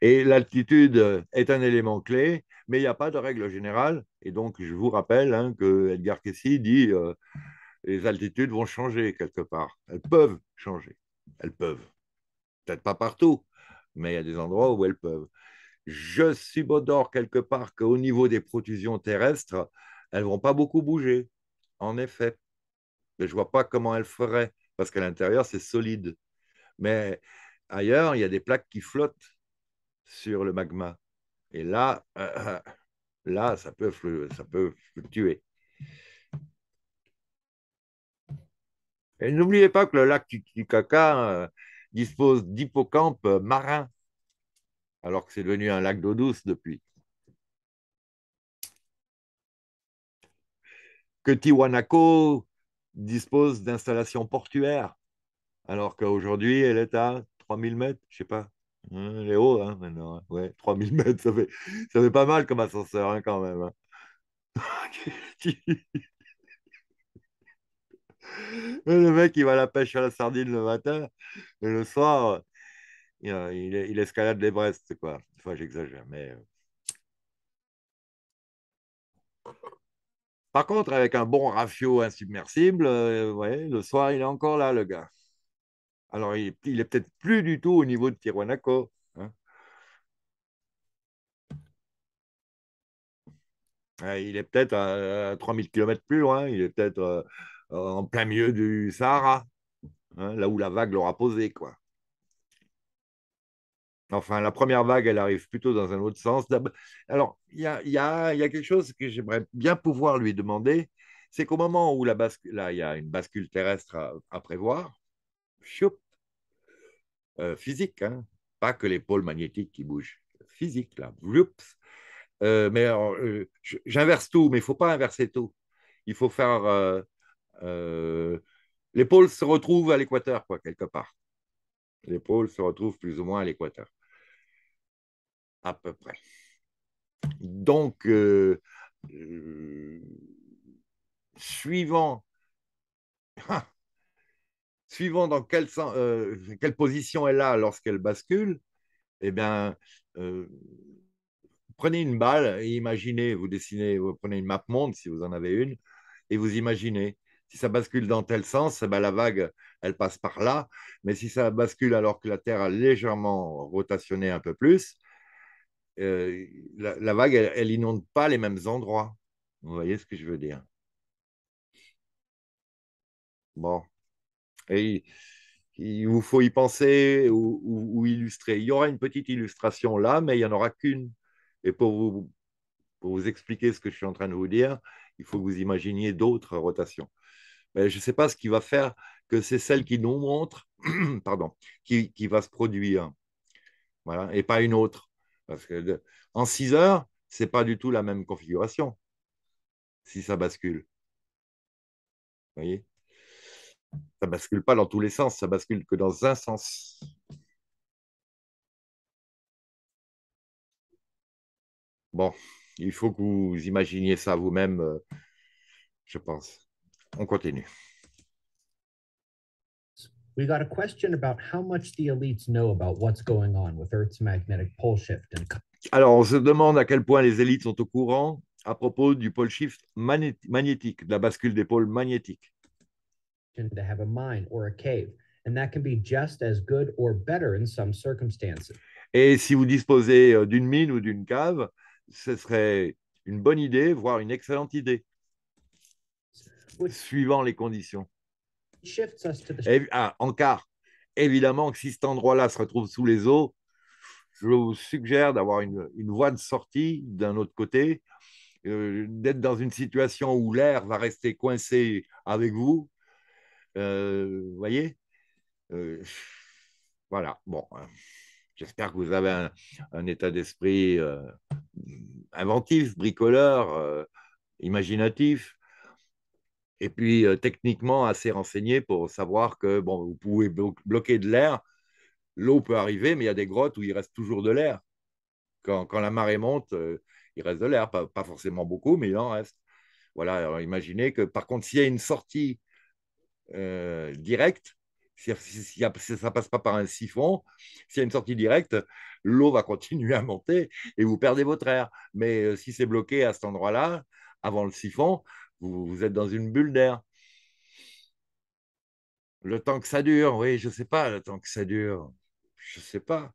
Et l'altitude euh, est un élément clé, mais il n'y a pas de règle générale. Et donc, je vous rappelle hein, que Edgar Casey dit euh, les altitudes vont changer quelque part. Elles peuvent changer. Elles peuvent. Peut-être pas partout, mais il y a des endroits où elles peuvent. Je subodore quelque part qu'au niveau des protusions terrestres, elles vont pas beaucoup bouger. En effet. Mais je vois pas comment elles feraient, parce qu'à l'intérieur, c'est solide. Mais ailleurs, il y a des plaques qui flottent sur le magma. Et là, euh, euh, là ça, peut ça peut fluctuer. Et n'oubliez pas que le lac Titicaca euh, dispose d'hippocampes marins, alors que c'est devenu un lac d'eau douce depuis. Que Tiwanaku dispose d'installations portuaires alors qu'aujourd'hui, elle est à 3000 mètres, je sais pas. Hein, elle est haut, hein, maintenant. Hein. 3000 mètres, ça fait, pas mal comme ascenseur, hein, quand même. Hein. le mec, il va à la pêche à la sardine le matin, et le soir, il, euh, escalade les Brestes, quoi. Enfin, j'exagère, mais... Euh. Par contre, avec un bon rafio insubmersible, euh, le soir, il est encore là, le gars. Alors, il, n'est est peut-être plus du tout au niveau de Tiwanaco. Hein. Il est peut-être à 3000 km plus loin, il est peut-être euh, en plein milieu du Sahara, hein, là où la vague l'aura posé. Quoi. Enfin, la première vague, elle arrive plutôt dans un autre sens. Alors, il y a, quelque chose que j'aimerais bien pouvoir lui demander, c'est qu'au moment où la bascule, il y a une bascule terrestre à, à prévoir, choup, euh, physique, hein. pas que les pôles magnétiques qui bougent, physique, là. Euh, mais euh, j'inverse tout, mais il ne faut pas inverser tout. Il faut faire. Euh, les pôles se retrouvent à l'équateur, quoi, quelque part. Les pôles se retrouvent plus ou moins à l'équateur. À peu près. Donc, suivant. Ah, suivant dans quelle, euh, quelle position elle a lorsqu'elle bascule, eh bien, euh, prenez une balle et imaginez, vous dessinez, vous prenez une map monde si vous en avez une, et vous imaginez. Si ça bascule dans tel sens, eh ben, la vague, elle passe par là. Mais si ça bascule alors que la Terre a légèrement rotationné un peu plus, euh, la, vague, elle, elle inonde pas les mêmes endroits. Vous voyez ce que je veux dire Bon. Et il vous faut y penser ou, illustrer. Il y aura une petite illustration là, mais il n'y en aura qu'une. Et pour vous, expliquer ce que je suis en train de vous dire, il faut que vous imaginiez d'autres rotations. Mais je ne sais pas ce qui va faire que c'est celle qui nous montre, pardon, qui, va se produire. Voilà, et pas une autre. Parce que en 6 heures, ce n'est pas du tout la même configuration si ça bascule. Vous voyez ça bascule pas dans tous les sens, ça bascule que dans un sens. Bon, il faut que vous imaginiez ça vous-même, euh, je pense. On continue. Alors, on se demande à quel point les élites sont au courant à propos du pôle shift magnétique, de la bascule des pôles magnétiques. Et si vous disposez euh, d'une mine ou d'une cave, ce serait une bonne idée, voire une excellente idée, suivant les conditions. Ah, en quart, évidemment que si cet endroit-là se retrouve sous les eaux, je vous suggère d'avoir une, une, voie de sortie d'un autre côté, euh, d'être dans une situation où l'air va rester coincé avec vous euh, vous voyez euh, Voilà, bon. Euh, j'espère que vous avez un, état d'esprit inventif, bricoleur, imaginatif et puis techniquement assez renseigné pour savoir que bon, vous pouvez bloquer de l'air. L'eau peut arriver, mais il y a des grottes où il reste toujours de l'air. Quand, la marée monte, il reste de l'air, pas, forcément beaucoup, mais il en reste. Voilà, imaginez que par contre, s'il y a une sortie euh, direct si, ça passe pas par un siphon, s'il y a une sortie directe, l'eau va continuer à monter et vous perdez votre air. Mais euh, si c'est bloqué à cet endroit-là, avant le siphon, vous, êtes dans une bulle d'air. Le temps que ça dure, oui, je ne sais pas, le temps que ça dure, je ne sais pas.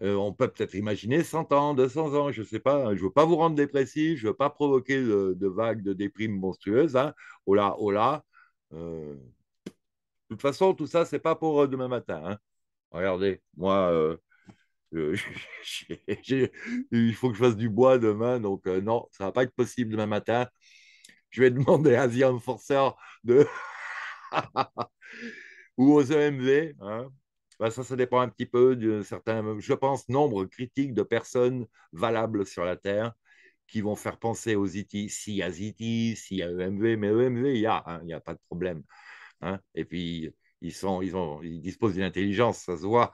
Euh, on peut peut-être imaginer 100 ans, 200 ans, je ne sais pas. Je ne veux pas vous rendre dépressif, je ne veux pas provoquer de, vagues de déprime monstrueuses. Hein. Oh là, oh là, euh, de toute façon, tout ça, c'est pas pour euh, demain matin. Hein. Regardez, moi, euh, il faut que je fasse du bois demain, donc non, ça va pas être possible demain matin. Je vais demander à The forceur de... ou aux EMV. Hein. Bah, ça, ça dépend un petit peu d'un certain, je pense, nombre critique de personnes valables sur la Terre qui vont faire penser aux IT, s'il y a ZITI, s'il y a EMV, mais EMV, il y a, hein, il n'y a pas de problème. Hein. Et puis, ils, sont, ils, ont, ils disposent d'une intelligence, ça se voit.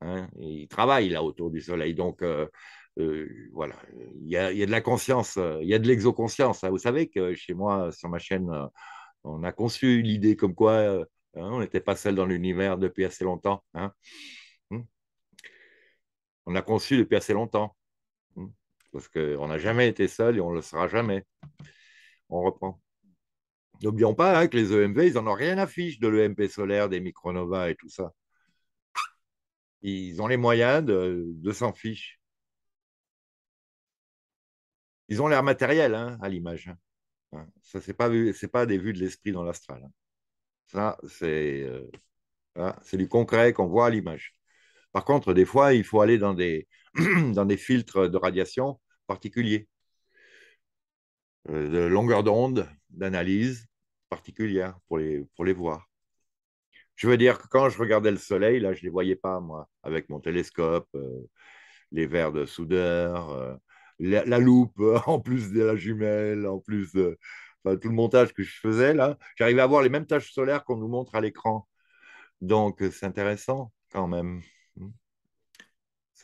Hein, ils travaillent là autour du Soleil. Donc, euh, euh, voilà, il y, a, il y, a, de la conscience, euh, il y a de l'exoconscience. Vous savez que chez moi, sur ma chaîne, on a conçu l'idée comme quoi on n'était pas seul dans l'univers depuis assez longtemps. Hmm. On a conçu depuis assez longtemps parce qu'on n'a jamais été seul et on ne le sera jamais. On reprend. N'oublions pas hein, que les EMV, ils n'en ont rien à fiche de l'EMP solaire, des micronovas et tout ça. Ils ont les moyens de, s'en fiche. Ils ont l'air matériel hein, à l'image. Hein. Ça, ce n'est pas, pas, des vues de l'esprit dans l'astral. Ça, euh, c'est du concret qu'on voit à l'image. Par contre, des fois, il faut aller dans des, dans des filtres de radiation particuliers, euh, de longueur d'onde, d'analyse particulière pour les, pour les voir. Je veux dire que quand je regardais le soleil, là, je ne les voyais pas, moi, avec mon télescope, euh, les verres de soudeur, euh, la, loupe, en plus de la jumelle, en plus de tout le montage que je faisais, là, j'arrivais à voir les mêmes taches solaires qu'on nous montre à l'écran. Donc, c'est intéressant quand même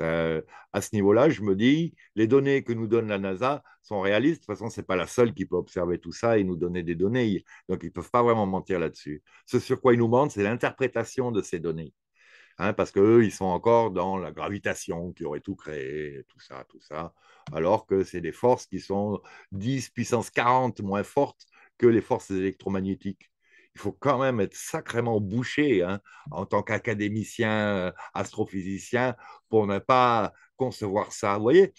à ce niveau-là, je me dis, les données que nous donne la NASA sont réalistes. De toute façon, ce n'est pas la seule qui peut observer tout ça et nous donner des données. Donc, ils ne peuvent pas vraiment mentir là-dessus. Ce sur quoi ils nous mentent, c'est l'interprétation de ces données. Hein, parce qu'eux, ils sont encore dans la gravitation qui aurait tout créé, tout ça, tout ça. Alors que c'est des forces qui sont 10 puissance 40 moins fortes que les forces électromagnétiques il faut quand même être sacrément bouché hein, en tant qu'académicien, euh, astrophysicien, pour ne pas concevoir ça. Vous voyez,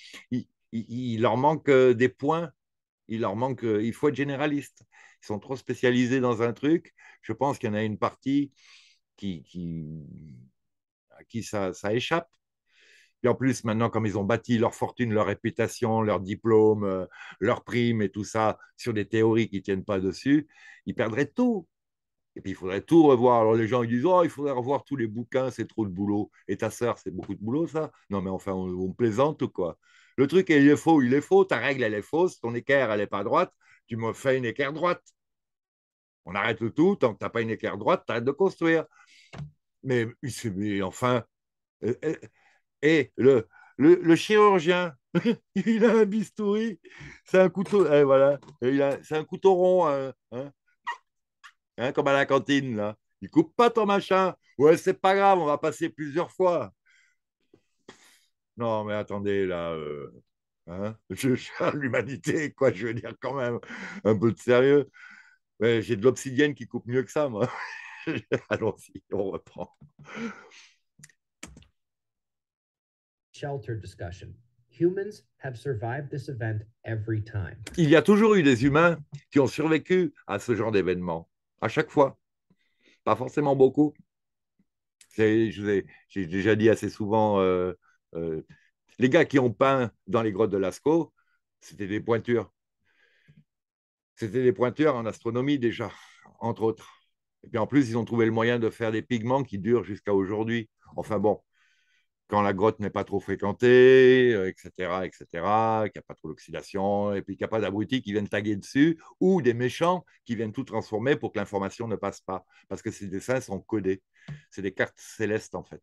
il, leur manque euh, des points, il leur manque, euh, il faut être généraliste. Ils sont trop spécialisés dans un truc. Je pense qu'il y en a une partie qui, qui à qui ça, échappe. Et en plus, maintenant, comme ils ont bâti leur fortune, leur réputation, leur diplôme, leurs primes et tout ça sur des théories qui ne tiennent pas dessus, ils perdraient tout. Et puis, il faudrait tout revoir. Alors, les gens ils disent Oh, il faudrait revoir tous les bouquins, c'est trop de boulot. Et ta sœur, c'est beaucoup de boulot, ça Non, mais enfin, on, on, plaisante, quoi. Le truc, il est faux, il est faux. Ta règle, elle est fausse. Ton équerre, elle n'est pas droite. Tu me fais une équerre droite. On arrête tout. Tant que tu n'as pas une équerre droite, tu arrêtes de construire. Mais, enfin. Euh, euh, et, le, le, chirurgien, il a un bistouri, c'est un couteau, eh, voilà, c'est un couteau rond, hein, hein. Hein, comme à la cantine, là. Il coupe pas ton machin. Ouais, c'est pas grave, on va passer plusieurs fois. Non, mais attendez, là, euh, hein, l'humanité, quoi, je veux dire, quand même, un peu de sérieux. J'ai de l'obsidienne qui coupe mieux que ça, moi. Allons-y, on reprend. Shelter discussion. Humans have survived this event every time. Il y a toujours eu des humains qui ont survécu à ce genre d'événement à chaque fois. Pas forcément beaucoup. J'ai déjà dit assez souvent, euh, euh, les gars qui ont peint dans les grottes de Lascaux, c'était des pointures. C'était des pointures en astronomie déjà, entre autres. Et puis en plus, ils ont trouvé le moyen de faire des pigments qui durent jusqu'à aujourd'hui. Enfin bon, quand la grotte n'est pas trop fréquentée, etc., euh, etc., qu'il n'y a pas trop d'oxydation, et puis qu'il n'y a pas d'abrutis qui viennent taguer dessus, ou des méchants qui viennent tout transformer pour que l'information ne passe pas, parce que ces dessins sont codés. C'est des cartes célestes, en fait,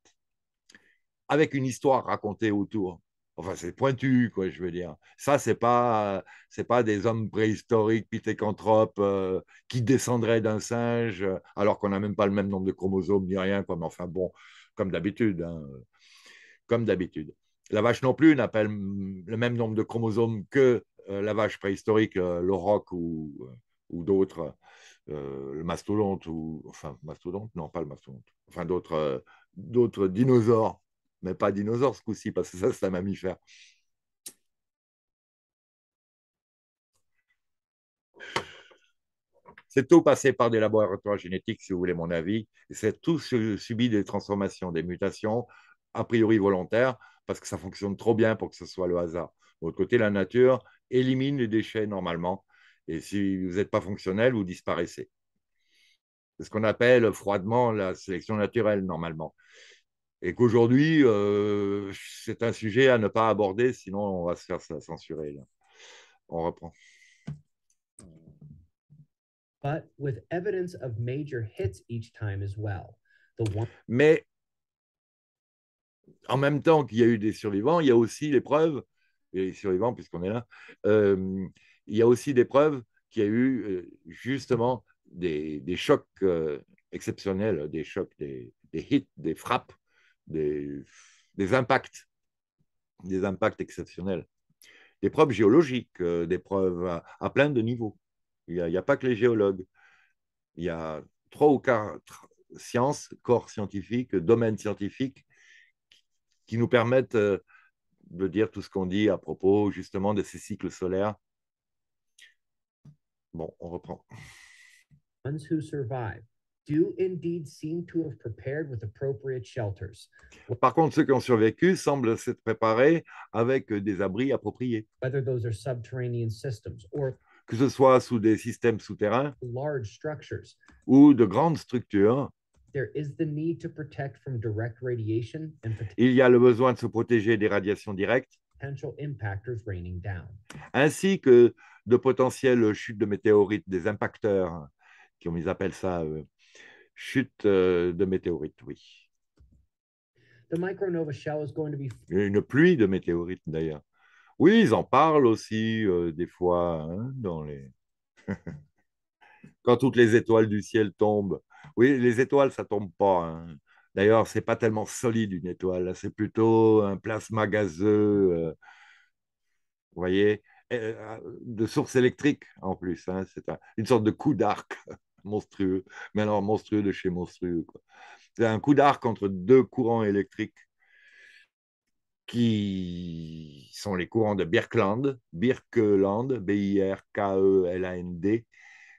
avec une histoire racontée autour. Enfin, c'est pointu, quoi, je veux dire. Ça, c'est pas, c'est pas des hommes préhistoriques, pithécanthropes, euh, qui descendraient d'un singe, alors qu'on n'a même pas le même nombre de chromosomes, ni rien, quoi. Mais enfin, bon, comme d'habitude, hein comme d'habitude. La vache non plus n'a pas le même nombre de chromosomes que euh, la vache préhistorique, euh, l'auroch euh, ou, d'autres, le mastodonte, ou enfin, mastodonte, non, pas le mastodonte, enfin, d'autres, d'autres dinosaures, mais pas dinosaures ce coup-ci, parce que ça, c'est un mammifère. C'est tout passé par des laboratoires génétiques, si vous voulez mon avis. C'est tout subi des transformations, des mutations a priori volontaire, parce que ça fonctionne trop bien pour que ce soit le hasard. De l'autre côté, la nature élimine les déchets normalement. Et si vous n'êtes pas fonctionnel, vous disparaissez. C'est ce qu'on appelle froidement la sélection naturelle normalement. Et qu'aujourd'hui, euh, c'est un sujet à ne pas aborder, sinon on va se faire censurer. On reprend. Mais en même temps qu'il y a eu des survivants, il y a aussi les preuves, les survivants puisqu'on est là, euh, il y a aussi des preuves qu'il y a eu euh, justement des, des chocs euh, exceptionnels, des chocs, des, des, hits, des frappes, des, des impacts, des impacts exceptionnels. Des preuves géologiques, des preuves à, plein de niveaux. Il n'y a, pas que les géologues. Il y a trois ou quatre sciences, corps scientifiques, domaines scientifiques, qui nous permettent euh, de dire tout ce qu'on dit à propos justement de ces cycles solaires. Bon, on reprend. Par contre, ceux qui ont survécu semblent s'être préparés avec des abris appropriés. que ce soit sous des systèmes souterrains ou de grandes structures il y a le besoin de se protéger des radiations directes ainsi que de potentielles chutes de météorites, des impacteurs, on ils appellent ça, euh, chute euh, de météorites, oui. Une pluie de météorites, d'ailleurs. Oui, ils en parlent aussi euh, des fois hein, dans les... quand toutes les étoiles du ciel tombent oui, les étoiles, ça tombe pas. Hein. D'ailleurs, c'est pas tellement solide une étoile, c'est plutôt un plasma gazeux, euh, vous voyez, euh, de source électrique en plus. Hein, c'est une sorte de coup d'arc monstrueux, mais alors monstrueux de chez monstrueux. C'est un coup d'arc entre deux courants électriques qui sont les courants de Birkeland, Birkeland, B-I-R-K-E-L-A-N-D,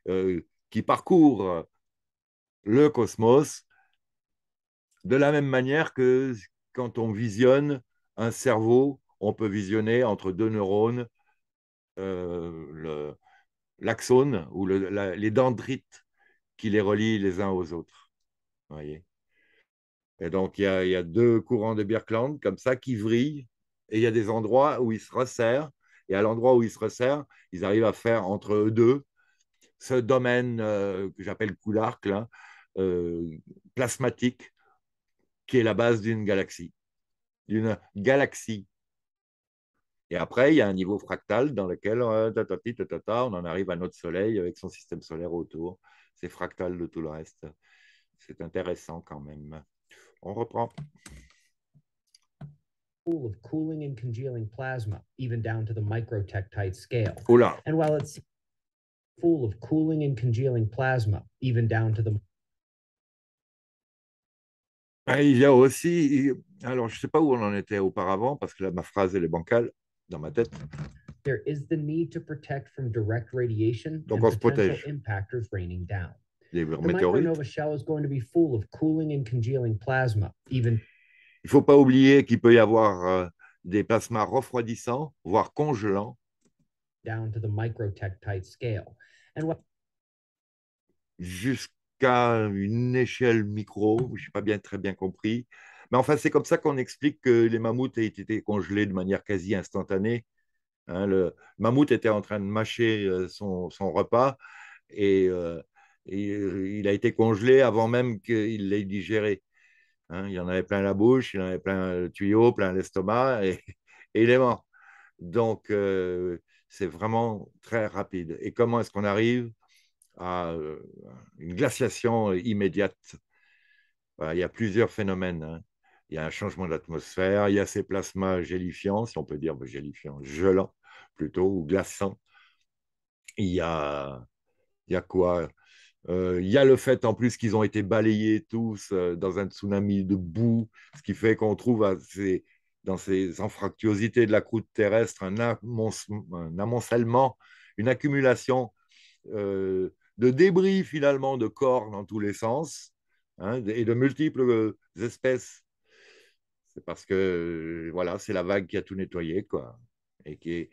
euh, qui parcourent le cosmos, de la même manière que quand on visionne un cerveau, on peut visionner entre deux neurones euh, l'axone ou les dendrites qui les relient les uns aux autres. Voyez et donc, il y, a, deux courants de Birkland comme ça qui vrillent, et il y a des endroits où ils se resserrent, et à l'endroit où ils se resserrent, ils arrivent à faire entre eux deux ce domaine euh, que j'appelle Coularc, là, euh, plasmatique qui est la base d'une galaxie, d'une galaxie. Et après, il y a un niveau fractal dans lequel euh, on en arrive à notre Soleil avec son système solaire autour. C'est fractal de tout le reste. C'est intéressant quand même. On reprend. Of cooling and congealing plasma, even down to the microtectite scale. Oula. And while it's full of cooling and congealing plasma, even down to the ah, il y a aussi, alors je ne sais pas où on en était auparavant parce que là, ma phrase elle est bancale dans ma tête. Donc on se protège. impactors raining Les the micronova Il ne faut pas oublier qu'il peut y avoir euh, des plasmas refroidissants, voire congelants. Down to the microtectite scale. Jusqu'à une échelle micro, je n'ai pas bien, très bien compris. Mais enfin, c'est comme ça qu'on explique que les mammouths aient été congelés de manière quasi instantanée. Hein, le mammouth était en train de mâcher euh, son, repas et, euh, euh, il a été congelé avant même qu'il l'ait digéré. Hein, il en avait plein la bouche, il en avait plein le tuyau, plein l'estomac et, il est mort. Donc, c'est vraiment très rapide. Et comment est-ce qu'on arrive à euh, une glaciation euh, immédiate. Il y a plusieurs phénomènes. Hein. Il y a un changement d'atmosphère, il y a ces plasmas gélifiants, si on peut dire gélifiants, gelants plutôt, ou glaçants. Il y a, quoi euh, il y a le fait en plus qu'ils ont été balayés tous dans un tsunami de boue, ce qui fait qu'on trouve dans ces anfractuosités de la croûte terrestre un, amoncellement, une accumulation de débris finalement de corps dans tous les sens hein, et de multiples euh, espèces. C'est parce que euh, voilà, c'est la vague qui a tout nettoyé quoi, et qui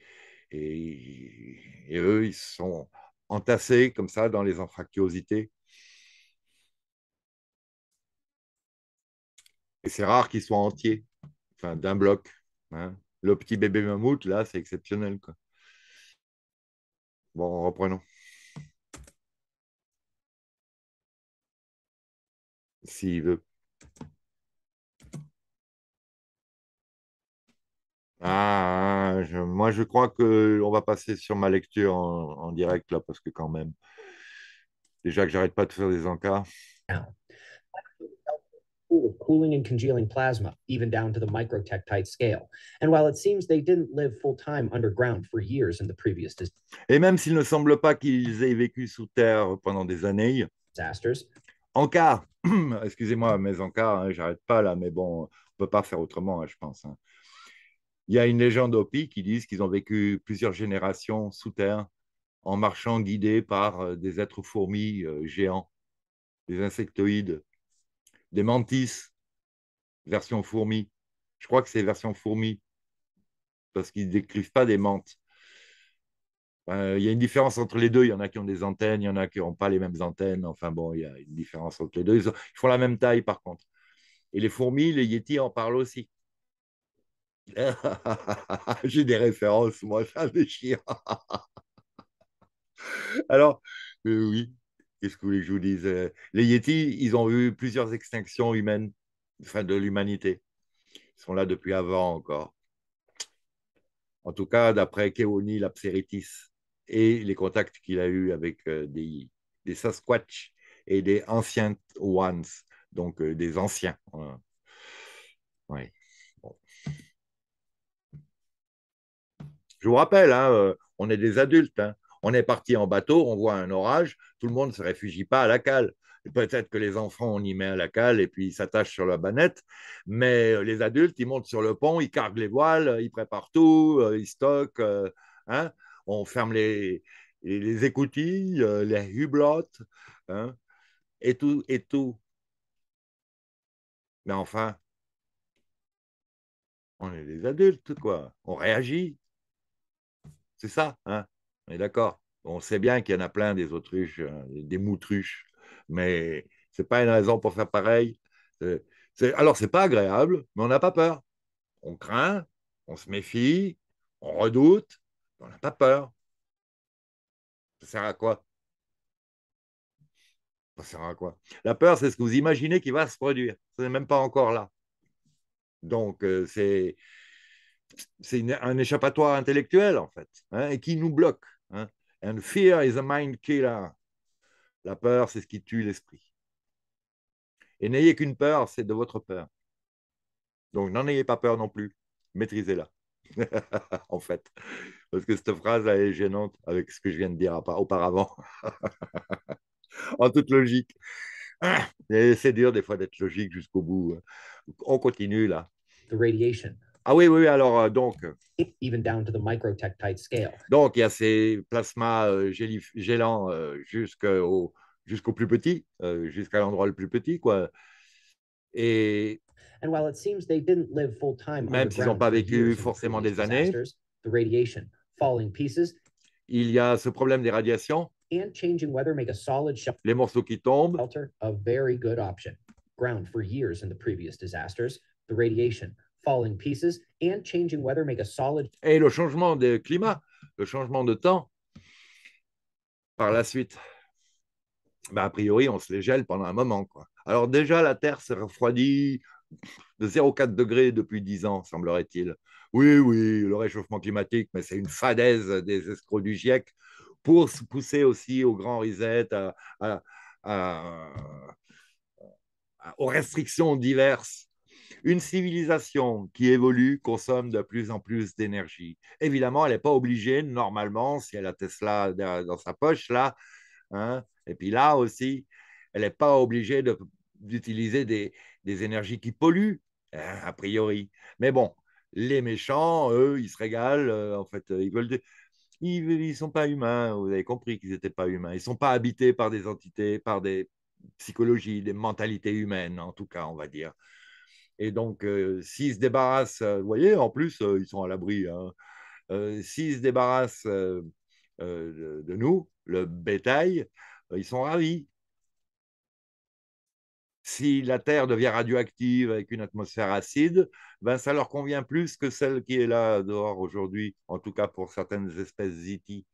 et, eux ils sont entassés comme ça dans les anfractuosités. Et c'est rare qu'ils soient entiers, enfin d'un bloc. Hein. Le petit bébé mammouth là, c'est exceptionnel quoi. Bon, reprenons. s'il veut. Ah, moi, je crois que qu'on va passer sur ma lecture en, direct, là, parce que quand même, déjà que j'arrête pas de faire des encarts. Et même s'il ne semble pas qu'ils aient vécu sous terre pendant des années, cas, excusez-moi, mais en hein, je j'arrête pas là, mais bon, on peut pas faire autrement, hein, je pense. Hein. Il y a une légende Hopi qui dit qu'ils ont vécu plusieurs générations sous terre en marchant guidés par euh, des êtres fourmis euh, géants, des insectoïdes, des mantis, version fourmis. Je crois que c'est version fourmis, parce qu'ils ne décrivent pas des mantes. Euh, il y a une différence entre les deux. Il y en a qui ont des antennes, il y en a qui n'ont pas les mêmes antennes. Enfin bon, il y a une différence entre les deux. Ils, font la même taille par contre. Et les fourmis, les yétis en parlent aussi. J'ai des références, moi, ça déchire. Alors, euh, oui, qu'est-ce que vous voulez que je vous dise euh, Les Yétis, ils ont eu plusieurs extinctions humaines, enfin de l'humanité. Ils sont là depuis avant encore. En tout cas, d'après Keoni Lapseritis, et les contacts qu'il a eus avec euh, des, Sasquatch et des anciens Ones, donc euh, des anciens. Hein. Je vous rappelle, hein, euh, on est des adultes. Hein. On est parti en bateau, on voit un orage, tout le monde ne se réfugie pas à la cale. Peut-être que les enfants, on y met à la cale et puis ils s'attachent sur la banette, mais les adultes, ils montent sur le pont, ils carguent les voiles, ils préparent tout, ils stockent. Hein on ferme les, les écoutilles, euh, les hublottes, hein, et tout, et tout. Mais enfin, on est des adultes, quoi. On réagit. C'est ça, hein On est d'accord. On sait bien qu'il y en a plein des autruches, hein, des moutruches, mais c'est pas une raison pour faire pareil. Alors, ce alors, c'est pas agréable, mais on n'a pas peur. On craint, on se méfie, on redoute, on n'a pas peur. Ça sert à quoi Ça sert à quoi La peur, c'est ce que vous imaginez qui va se produire. Ce n'est même pas encore là. Donc, euh, c'est un échappatoire intellectuel, en fait, hein, et qui nous bloque. Hein. And fear is a mind killer. La peur, c'est ce qui tue l'esprit. Et n'ayez qu'une peur, c'est de votre peur. Donc, n'en ayez pas peur non plus. Maîtrisez-la. en fait. Parce que cette phrase est gênante avec ce que je viens de dire auparavant. en toute logique. Ah, c'est dur des fois d'être logique jusqu'au bout. On continue là. Ah oui, oui, oui, alors euh, donc. Donc il y a ces plasmas euh, gélants euh, jusqu'au plus petit, jusqu'à l'endroit le plus petit, quoi. Et même s'ils n'ont pas vécu forcément des années, il y a ce problème des radiations. Les morceaux qui tombent. Et le changement de climat, le changement de temps par la suite. Ben, a priori, on se les gèle pendant un moment. Quoi. Alors déjà, la Terre se refroidit de 0,4 degrés depuis 10 ans, semblerait-il. Oui, oui, le réchauffement climatique, mais c'est une fadaise des escrocs du GIEC pour se pousser aussi au grand risettes, à, aux restrictions diverses. Une civilisation qui évolue consomme de plus en plus d'énergie. Évidemment, elle n'est pas obligée, normalement, si elle a Tesla dans sa poche, là, hein. et puis là aussi, elle n'est pas obligée d'utiliser des, des énergies qui polluent, hein, a priori. Mais bon, les méchants, eux, ils se régalent. Euh, en fait, euh, ils veulent. Ils ne sont pas humains, vous avez compris qu'ils n'étaient pas humains. Ils ne sont pas habités par des entités, par des psychologies, des mentalités humaines, en tout cas, on va dire. Et donc, euh, s'ils se débarrassent, vous voyez, en plus, ils sont à l'abri. Hein. s'ils se débarrassent de, nous, le bétail, ils sont ravis si la Terre devient radioactive avec une atmosphère acide, ben ça leur convient plus que celle qui est là dehors aujourd'hui, en tout cas pour certaines espèces ziti,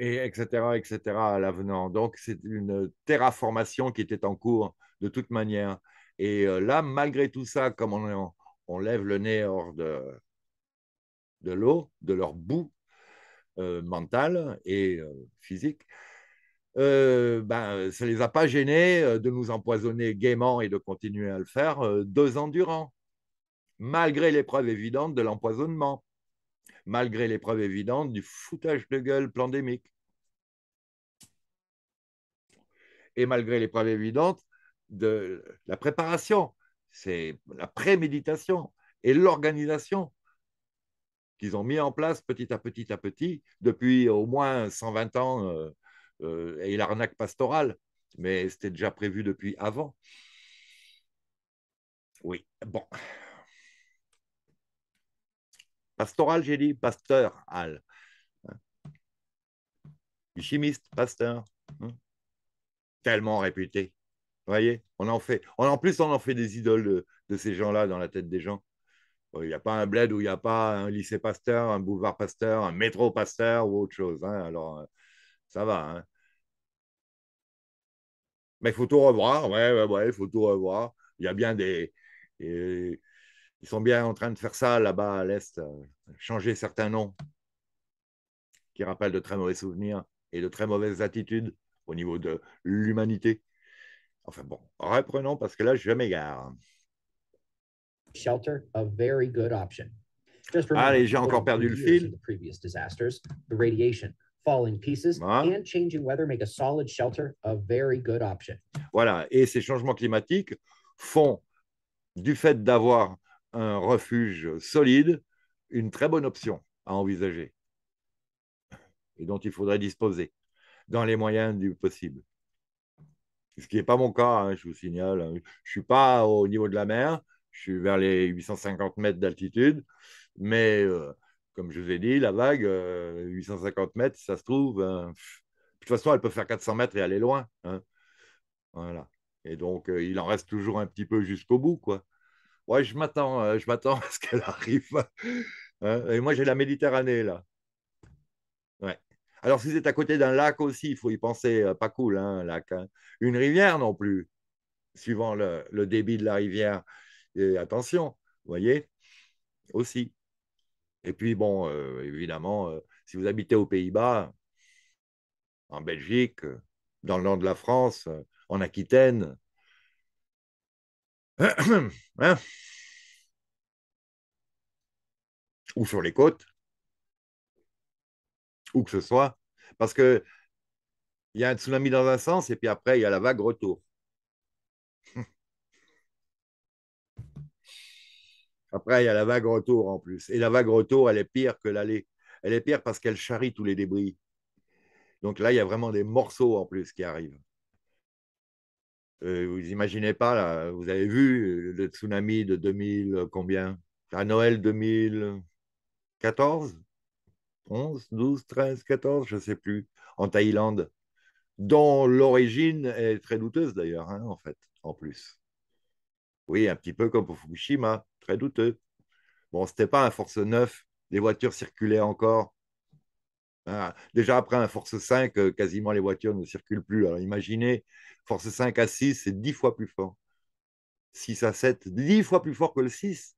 e et etc., etc. à l'avenant. Donc c'est une terraformation qui était en cours de toute manière. Et euh, là, malgré tout ça, comme on, lève le nez hors de, l'eau, de leur boue euh, mentale et euh, physique, euh, ben, ça ne les a pas gênés euh, de nous empoisonner gaiement et de continuer à le faire euh, deux ans durant, malgré l'épreuve évidente de l'empoisonnement, malgré l'épreuve évidente du foutage de gueule pandémique. Et malgré l'épreuve évidente de la préparation, c'est la préméditation et l'organisation qu'ils ont mis en place petit à petit à petit depuis au moins 120 ans euh, et l'arnaque pastorale, mais c'était déjà prévu depuis avant. Oui, bon. Pastoral, j'ai dit, pasteur, al. Chimiste, pasteur. Hmm. Tellement réputé. Vous voyez, on en fait. En plus, on en fait des idoles de, ces gens-là dans la tête des gens. Euh, il n'y a pas un bled où il n'y a pas un lycée Pasteur, un boulevard Pasteur, un métro Pasteur ou autre chose. Hein. Alors, euh, ça va. Hein mais il faut tout revoir, ouais, ouais, il faut tout revoir. Il y a bien des. ils sont bien en train de faire ça là-bas à l'Est, euh, changer certains noms qui rappellent de très mauvais souvenirs et de très mauvaises attitudes au niveau de l'humanité. Enfin bon, reprenons parce que là, je m'égare. Allez, j'ai encore perdu le fil falling pieces voilà. and changing weather make a solid shelter a very good option. Voilà, et ces changements climatiques font du fait d'avoir un refuge solide une très bonne option à envisager et dont il faudrait disposer dans les moyens du possible. Ce qui n'est pas mon cas, hein, je vous signale. Hein. Je ne suis pas au niveau de la mer, je suis vers les 850 mètres d'altitude, mais euh, comme je vous ai dit, la vague, 850 euh, mètres, ça se trouve. Hein, de toute façon, elle peut faire 400 mètres et aller loin. Hein. Voilà. Et donc, euh, il en reste toujours un petit peu jusqu'au bout, quoi. Ouais, je m'attends, euh, je m'attends à ce qu'elle arrive. Hein. Et moi, j'ai la Méditerranée, là. Ouais. Alors, si vous êtes à côté d'un lac aussi, il faut y penser, pas cool, un lac. Une rivière non plus, suivant le, le, débit de la rivière. Et attention, vous voyez, aussi. Et puis, bon, euh, évidemment, euh, si vous habitez aux Pays-Bas, en Belgique, dans le nord de la France, en Aquitaine, hein, ou sur les côtes, où que ce soit, parce qu'il y a un tsunami dans un sens, et puis après, il y a la vague retour. Après, il y a la vague retour en plus. Et la vague retour, elle est pire que l'aller. Elle est pire parce qu'elle charrie tous les débris. Donc là, il y a vraiment des morceaux en plus qui arrivent. Euh, vous imaginez pas, vous avez vu euh, le tsunami de 2000, euh, combien À Noël 2014 11, 12, 13, 14, je ne sais plus, en Thaïlande, dont l'origine est très douteuse d'ailleurs, hein, en fait, en plus. Oui, un petit peu comme pour Fukushima, très douteux. Bon, ce n'était pas un Force 9, les voitures circulaient encore. Hein, déjà après un Force 5, euh, quasiment les voitures ne circulent plus. Alors imaginez, Force 5 à 6, c'est 10 fois plus fort. 6 à 7, 10 fois plus fort que le 6.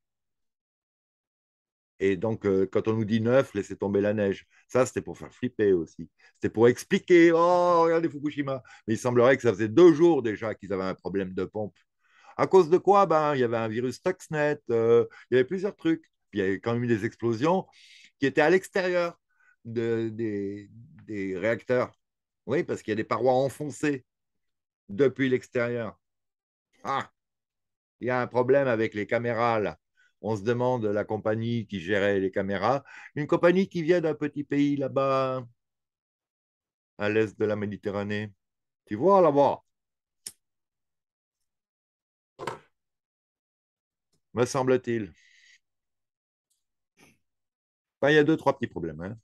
Et donc, euh, quand on nous dit 9, laissez tomber la neige. Ça, c'était pour faire flipper aussi. C'était pour expliquer, oh, regardez Fukushima. Mais il semblerait que ça faisait deux jours déjà qu'ils avaient un problème de pompe. À cause de quoi ben, Il y avait un virus Toxnet, euh, il y avait plusieurs trucs. il y avait quand même eu des explosions qui étaient à l'extérieur des, réacteurs. Oui, parce qu'il y a des parois enfoncées depuis l'extérieur. Ah Il y a un problème avec les caméras, là. On se demande la compagnie qui gérait les caméras. Une compagnie qui vient d'un petit pays là-bas, à l'est de la Méditerranée. Tu vois là-bas me semble-t-il. Ben, il y a deux, trois petits problèmes. Hein.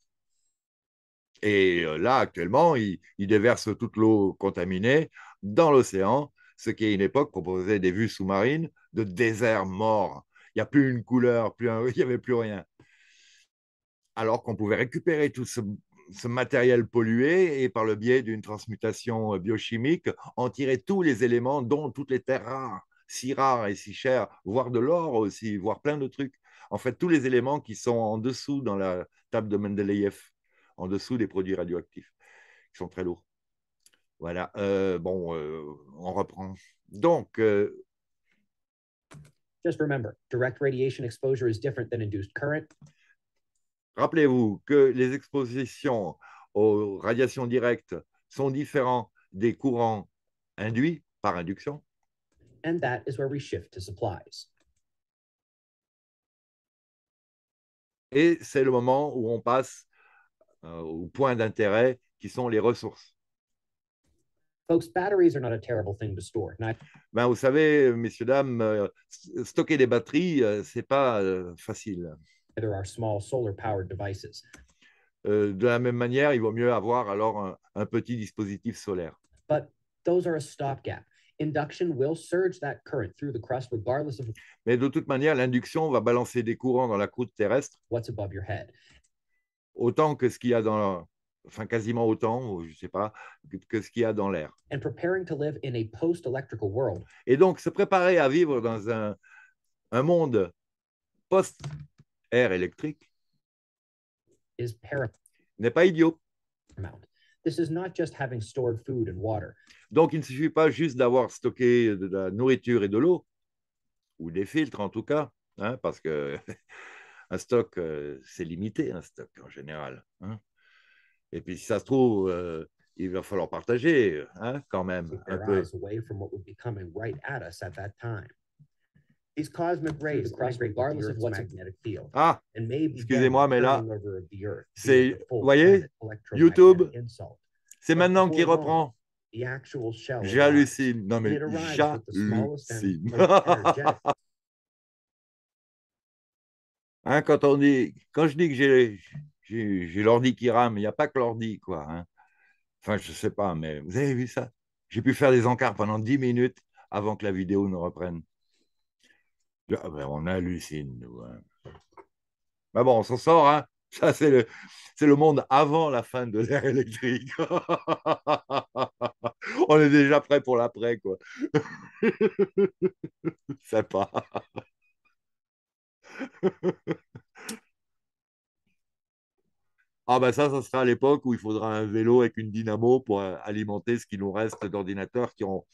Et euh, là, actuellement, ils, il déversent toute l'eau contaminée dans l'océan, ce qui, à une époque, proposait des vues sous-marines de déserts morts. Il n'y a plus une couleur, plus il n'y avait plus rien. Alors qu'on pouvait récupérer tout ce, ce, matériel pollué et, par le biais d'une transmutation euh, biochimique, en tirer tous les éléments, dont toutes les terres rares si rares et si chers, voire de l'or aussi, voire plein de trucs. En fait, tous les éléments qui sont en dessous dans la table de Mendeleïev, en dessous des produits radioactifs, qui sont très lourds. Voilà, euh, bon, euh, on reprend. Donc, Rappelez-vous que les expositions aux radiations directes sont différentes des courants induits par induction. Et c'est le moment où on passe euh, au point d'intérêt qui sont les ressources. Ben, vous savez, messieurs, dames, euh, stocker des batteries, ce euh, c'est pas facile. de la même manière, il vaut mieux avoir alors un, petit dispositif solaire. those are mais de toute manière, l'induction va balancer des courants dans la croûte terrestre. Autant que ce qu'il y a dans, enfin quasiment autant, je sais pas, que ce qu'il y a dans l'air. Et donc se préparer à vivre dans un, un monde post-air électrique n'est pas idiot. Donc, il ne suffit pas juste d'avoir stocké de la nourriture et de l'eau, ou des filtres en tout cas, hein, parce que un stock, euh, c'est limité, un stock en général. Hein. Et puis, si ça se trouve, euh, il va falloir partager hein, quand même un peu. Ah, excusez-moi, mais là, c'est, vous voyez, YouTube, c'est maintenant qu'il reprend. J'hallucine. Non, mais j'hallucine. Hein, quand, on dit, quand je dis que j'ai l'ordi qui rame, il n'y a pas que l'ordi, quoi. Hein. Enfin, je ne sais pas, mais vous avez vu ça J'ai pu faire des encarts pendant 10 minutes avant que la vidéo ne reprenne. Ben, on hallucine, nous. Hein. Mais bon, on s'en sort, hein. Ça, c'est le, monde avant la fin de l'ère électrique. on est déjà prêt pour l'après, quoi. pas. Ah ben ça, ça sera à l'époque où il faudra un vélo avec une dynamo pour euh, alimenter ce qui nous reste d'ordinateurs qui ont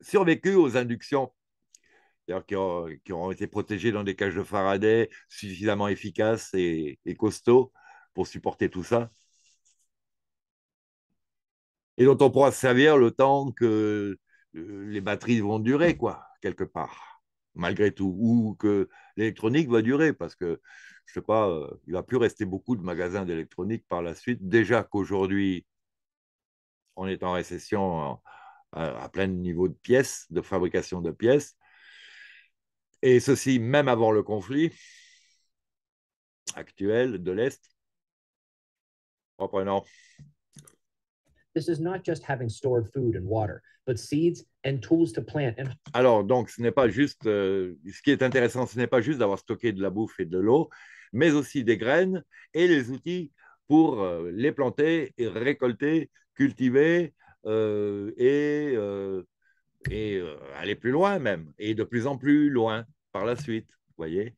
survécu aux inductions qui, ont, été protégés dans des cages de Faraday suffisamment efficaces et, costauds pour supporter tout ça, et dont on pourra servir le temps que euh, les batteries vont durer, quoi, quelque part, malgré tout, ou que l'électronique va durer, parce que, je sais pas, euh, il va plus rester beaucoup de magasins d'électronique par la suite, déjà qu'aujourd'hui, on est en récession à, à plein de niveaux de pièces, de fabrication de pièces, et ceci même avant le conflit actuel de l'Est. Reprenons. Alors, donc, ce n'est pas juste, euh, ce qui est intéressant, ce n'est pas juste d'avoir stocké de la bouffe et de l'eau, mais aussi des graines et les outils pour euh, les planter récolter, cultiver euh, et et euh, aller plus loin même, et de plus en plus loin par la suite. Vous voyez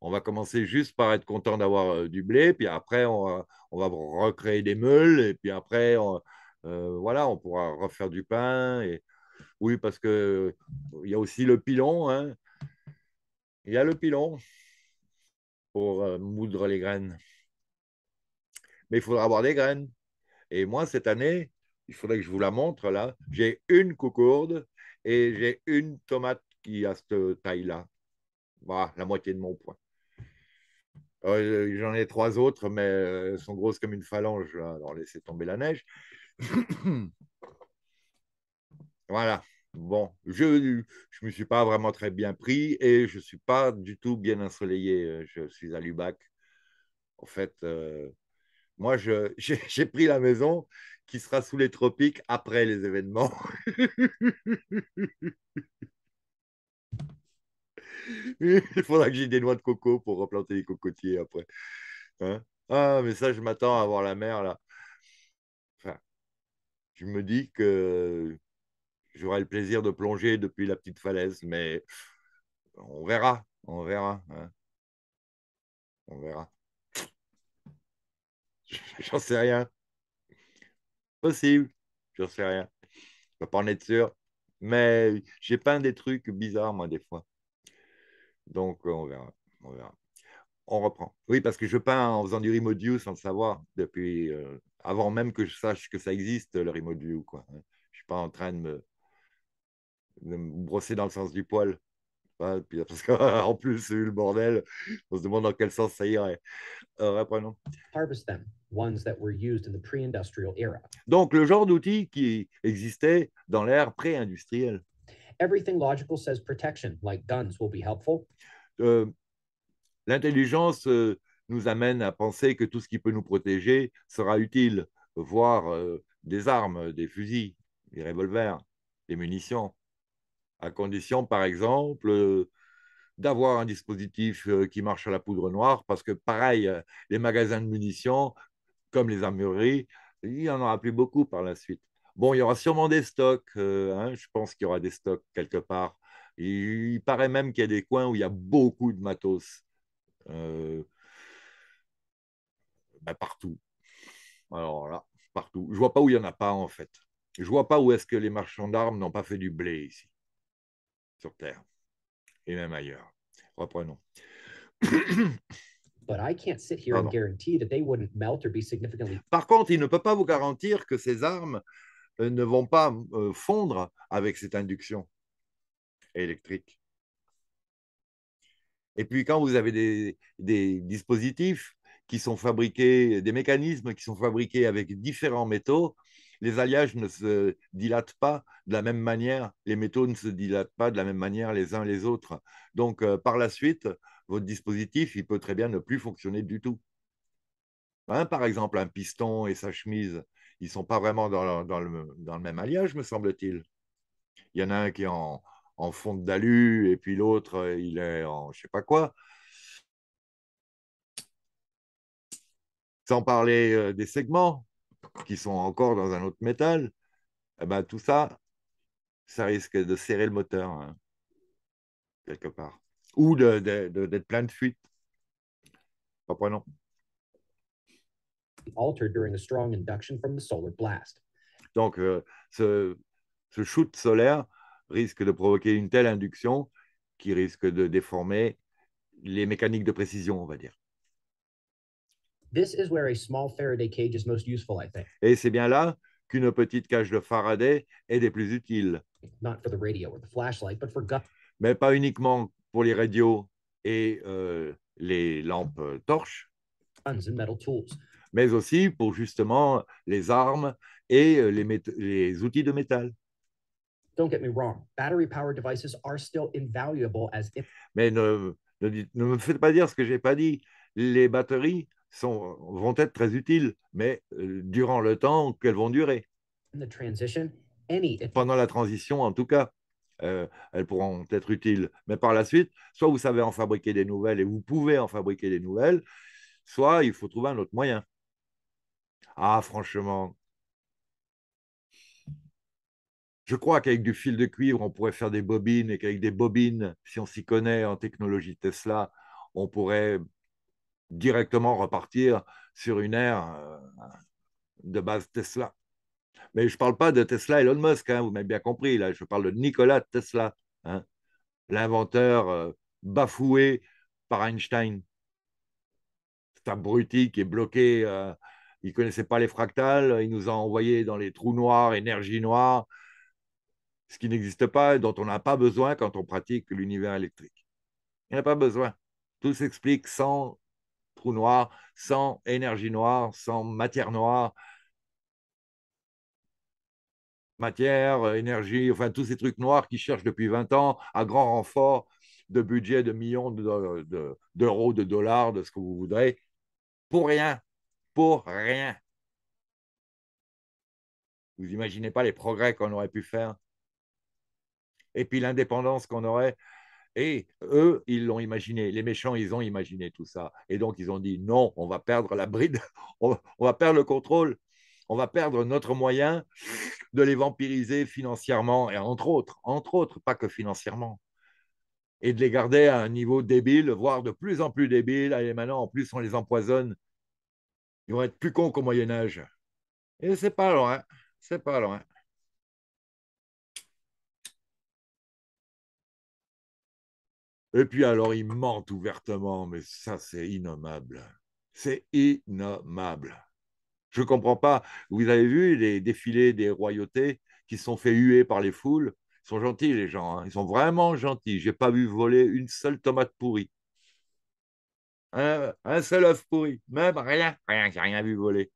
On va commencer juste par être content d'avoir euh, du blé, puis après, on va, recréer des meules, et puis après, on, euh, voilà, on pourra refaire du pain. Et... Oui, parce qu'il y a aussi le pilon. Hein. Il y a le pilon pour moudre les graines. Mais il faudra avoir des graines. Et moi, cette année, il faudrait que je vous la montre là. J'ai une coucourde et j'ai une tomate qui a cette taille-là. Voilà, la moitié de mon poing. Euh, j'en ai trois autres, mais euh, elles sont grosses comme une phalange. Alors laissez tomber la neige. voilà. Bon, je ne me suis pas vraiment très bien pris et je ne suis pas du tout bien ensoleillé. Je suis à Lubac. En fait, euh, moi, moi, j'ai pris la maison qui sera sous les tropiques après les événements. Il faudra que j'ai des noix de coco pour replanter les cocotiers après. Hein? ah, mais ça, je m'attends à voir la mer là. Enfin, je me dis que j'aurai le plaisir de plonger depuis la petite falaise, mais on verra, on verra. Hein. on verra. J'en sais rien. Possible. Je sais rien. Je ne peux pas en être sûr. Mais j'ai peint des trucs bizarres, moi, des fois. Donc, euh, on verra. On verra. On reprend. Oui, parce que je peins en faisant du Remote sans le savoir, depuis euh, avant même que je sache que ça existe, le Remote Quoi. Je ne suis pas en train de me, brosser dans le sens du poil. En parce qu'en plus, c'est le bordel. On se demande dans quel sens ça irait. Euh, reprenons. Harvest them. Donc, le genre d'outils qui existait dans l'ère pré-industrielle. Everything logical says protection, like guns, will be helpful. Euh, l'intelligence euh, nous amène à penser que tout ce qui peut nous protéger sera utile, voire euh, des armes, des fusils, des revolvers, des munitions, à condition, par exemple, d'avoir un dispositif qui marche à la poudre noire, parce que pareil, les magasins de munitions comme les armureries, il y en aura plus beaucoup par la suite. Bon, il y aura sûrement des stocks. Euh, hein, je pense qu'il y aura des stocks quelque part. Il, paraît même qu'il y a des coins où il y a beaucoup de matos. Euh, bah, partout. Alors là, partout. Je vois pas où il n'y en a pas, en fait. Je vois pas où est-ce que les marchands d'armes n'ont pas fait du blé ici, sur Terre, et même ailleurs. Reprenons. Par contre, il ne peut pas vous garantir que ces armes euh, ne vont pas euh, fondre avec cette induction électrique. Et puis quand vous avez des, dispositifs qui sont fabriqués, des mécanismes qui sont fabriqués avec différents métaux, les alliages ne se dilatent pas de la même manière, les métaux ne se dilatent pas de la même manière les uns les autres. Donc, euh, par la suite, votre dispositif, il peut très bien ne plus fonctionner du tout. Hein, par exemple, un piston et sa chemise, ils ne sont pas vraiment dans le, même alliage, me semble-t-il. Il y en a un qui est en, fonte d'alu et puis l'autre, il est en je sais pas quoi. Sans parler euh, des segments qui sont encore dans un autre métal, eh ben, tout ça, ça risque de serrer le moteur, hein, quelque part ou d'être plein de fuites. Pas non. Donc, euh, ce, shoot solaire risque de provoquer une telle induction qui risque de déformer les mécaniques de précision, on va dire. Et c'est bien là qu'une petite cage de Faraday est des plus utiles. Mais pas uniquement pour les radios et euh, les lampes euh, torches, mais aussi pour justement les armes et euh, les, les outils de métal. Mais ne, ne, me faites pas dire ce que j'ai pas dit. Les batteries sont, vont être très utiles, mais durant le temps qu'elles vont durer. Pendant la transition, en tout cas. Euh, elles pourront être utiles. Mais par la suite, soit vous savez en fabriquer des nouvelles et vous pouvez en fabriquer des nouvelles, soit il faut trouver un autre moyen. Ah, franchement, je crois qu'avec du fil de cuivre, on pourrait faire des bobines et qu'avec des bobines, si on s'y connaît en technologie Tesla, on pourrait directement repartir sur une ère euh, de base Tesla. Mais je ne parle pas de Tesla Elon Musk, hein, vous m'avez bien compris, là, je parle de Nikola Tesla, hein. l'inventeur euh, bafoué par Einstein. Cet abruti qui est bloqué, euh, il ne connaissait pas les fractales, il nous a envoyés dans les trous noirs, énergie noire, ce qui n'existe pas et dont on n'a pas besoin quand on pratique l'univers électrique. Il n'y a pas besoin. Tout s'explique sans trous noirs, sans énergie noire, sans matière noire, matière, euh, énergie, enfin tous ces trucs noirs qui cherchent depuis 20 ans à grand renfort de budget, de millions d'euros, de, de dollars, de ce que vous voudrez, pour rien, pour rien. Vous imaginez pas les progrès qu'on aurait pu faire. Et puis l'indépendance qu'on aurait. Et eux, ils l'ont imaginé. Les méchants, ils ont imaginé tout ça. Et donc, ils ont dit non, on va perdre la bride, on va perdre le contrôle on va perdre notre moyen de les vampiriser financièrement, et entre autres, entre autres, pas que financièrement, et de les garder à un niveau débile, voire de plus en plus débile. Allez, maintenant, en plus, on les empoisonne. Ils vont être plus cons qu'au Moyen-Âge. Et c'est pas loin, c'est pas loin. Et puis alors, ils mentent ouvertement, mais ça, c'est innommable. C'est innommable. Je ne comprends pas. Vous avez vu les défilés des royautés qui sont fait huer par les foules. Ils sont gentils, les gens. Hein. Ils sont vraiment gentils. Je n'ai pas vu voler une seule tomate pourrie. Un, seul œuf pourri. Même rien. Rien. J'ai rien vu voler.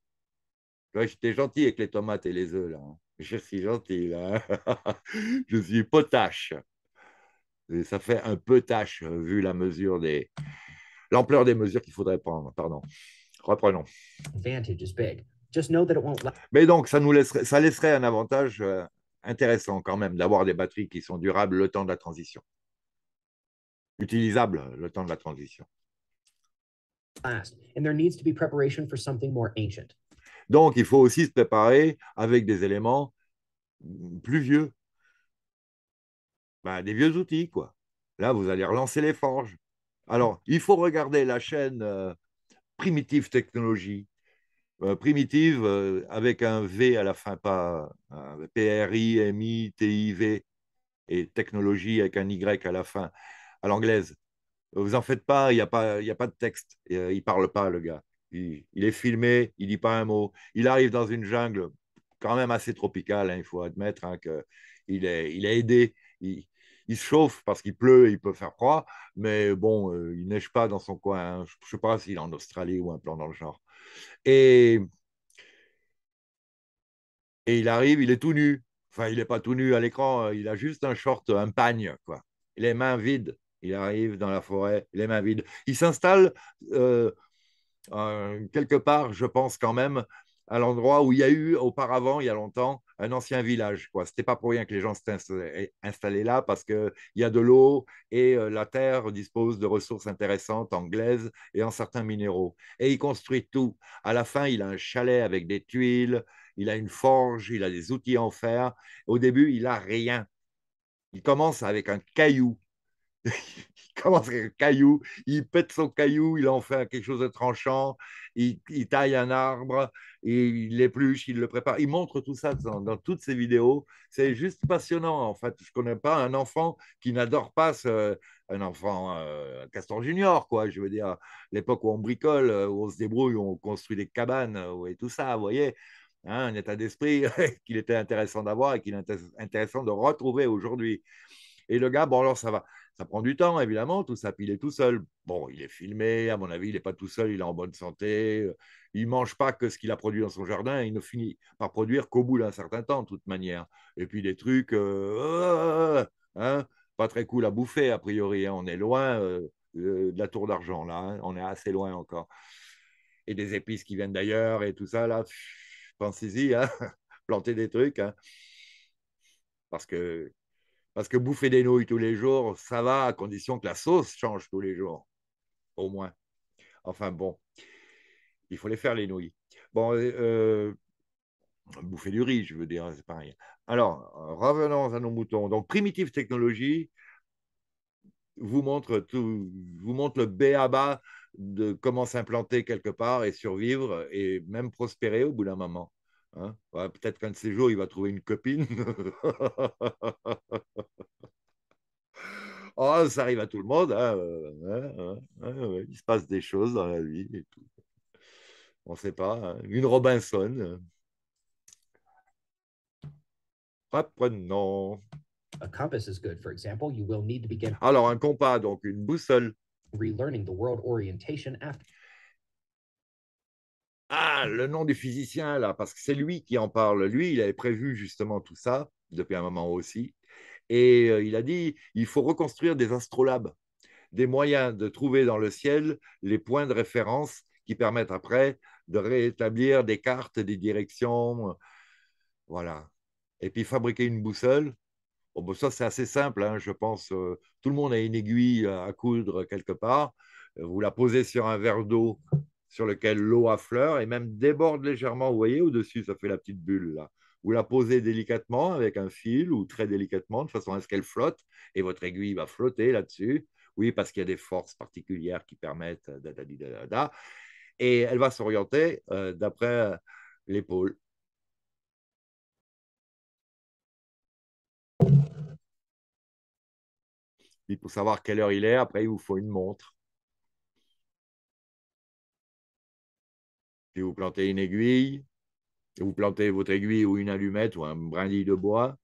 J'étais gentil avec les tomates et les œufs, là. Hein. Je suis gentil, là. Je suis potache. ça fait un peu tâche, vu la mesure des... L'ampleur des mesures qu'il faudrait prendre, pardon. Reprenons. Mais donc, ça, nous laisserait, ça laisserait un avantage euh, intéressant quand même d'avoir des batteries qui sont durables le temps de la transition. Utilisables le temps de la transition. Donc, il faut aussi se préparer avec des éléments plus vieux. Ben, des vieux outils, quoi. Là, vous allez relancer les forges. Alors, il faut regarder la chaîne euh, primitive technologie. Euh, primitive euh, avec un V à la fin, pas P-R-I-M-I-T-I-V et technologie avec un Y à la fin, à l'anglaise. Vous en faites pas, il n'y a, pas, a pas de texte. Euh, il parle pas, le gars. Il, est filmé, il dit pas un mot. Il arrive dans une jungle quand même assez tropicale, hein, il faut admettre hein, qu'il est, il a aidé il se chauffe parce qu'il pleut et il peut faire froid, mais bon, euh, il neige pas dans son coin. Hein. Je ne sais pas s'il est en Australie ou un plan dans le genre. Et, et il arrive, il est tout nu. Enfin, il n'est pas tout nu à l'écran, euh, il a juste un short, un pagne, quoi. Les mains vides. Il arrive dans la forêt, les mains vides. Il s'installe euh, quelque part, je pense quand même, à l'endroit où il y a eu auparavant, il y a longtemps, un ancien village. Ce n'était pas pour rien que les gens s'étaient installés eh, là parce qu'il y a de l'eau et euh, la terre dispose de ressources intéressantes en glaise et en certains minéraux. Et il construit tout. À la fin, il a un chalet avec des tuiles, il a une forge, il a des outils en fer. Au début, il n'a rien. Il commence avec un caillou commence avec un caillou, il pète son caillou, il en fait quelque chose de tranchant, il, taille un arbre, il l'épluche, il le prépare. Il montre tout ça dans, toutes ses vidéos. C'est juste passionnant, en fait. Je ne connais pas un enfant qui n'adore pas un enfant euh, Castor Junior, quoi. Je veux dire, l'époque où on bricole, où on se débrouille, où on construit des cabanes euh, et tout ça, vous voyez. Hein, un état d'esprit qu'il était intéressant d'avoir et qu'il est intéressant de retrouver aujourd'hui. Et le gars, bon, alors ça va. Ça prend du temps, évidemment, tout ça. Puis il est tout seul. Bon, il est filmé, à mon avis, il n'est pas tout seul, il est en bonne santé. Euh, il ne mange pas que ce qu'il a produit dans son jardin. Il ne finit par produire qu'au bout d'un certain temps, de toute manière. Et puis des trucs, euh, euh, hein, pas très cool à bouffer, a priori. Hein. On est loin de la tour d'argent, là. Hein. On est assez loin encore. Et des épices qui viennent d'ailleurs et tout ça, là, pensez-y, hein, planter des trucs. Parce que parce que bouffer des nouilles tous les jours, ça va, à condition que la sauce change tous les jours, au moins. Enfin bon, il faut les faire, les nouilles. Bon, euh, euh, bouffer du riz, je veux dire, c'est pareil. Alors, revenons à nos moutons. Donc, Primitive Technologie vous montre, vous montre le B à de comment s'implanter quelque part et survivre et même prospérer au bout d'un moment. Hein ouais, Peut-être qu'un de ces jours, il va trouver une copine. oh, ça arrive à tout le monde. Hein, euh, hein, hein, hein ouais, il se passe des choses dans la vie et tout. On ne sait pas. une Robinson. Apprenons. A compass is good. For example, you will need to begin... Alors, un compas, donc une boussole. Relearning the world orientation after. Ah, le nom du physicien là, parce que c'est lui qui en parle. Lui, il avait prévu justement tout ça depuis un moment aussi. Et euh, il a dit, il faut reconstruire des astrolabes, des moyens de trouver dans le ciel les points de référence qui permettent après de rétablir des cartes, des directions. Voilà. Et puis fabriquer une boussole. Bon, ça, c'est assez simple, hein, je pense. Euh, tout le monde a une aiguille à coudre quelque part. Vous la posez sur un verre d'eau sur lequel l'eau affleure et même déborde légèrement. Vous voyez au-dessus, ça fait la petite bulle là. Vous la posez délicatement avec un fil ou très délicatement de façon à ce qu'elle flotte et votre aiguille va flotter là-dessus. Oui, parce qu'il y a des forces particulières qui permettent euh, Et elle va s'orienter euh, d'après euh, l'épaule. pour savoir quelle heure il est, après, il vous faut une montre. vous plantez une aiguille, vous plantez votre aiguille ou une allumette ou un brindille de bois.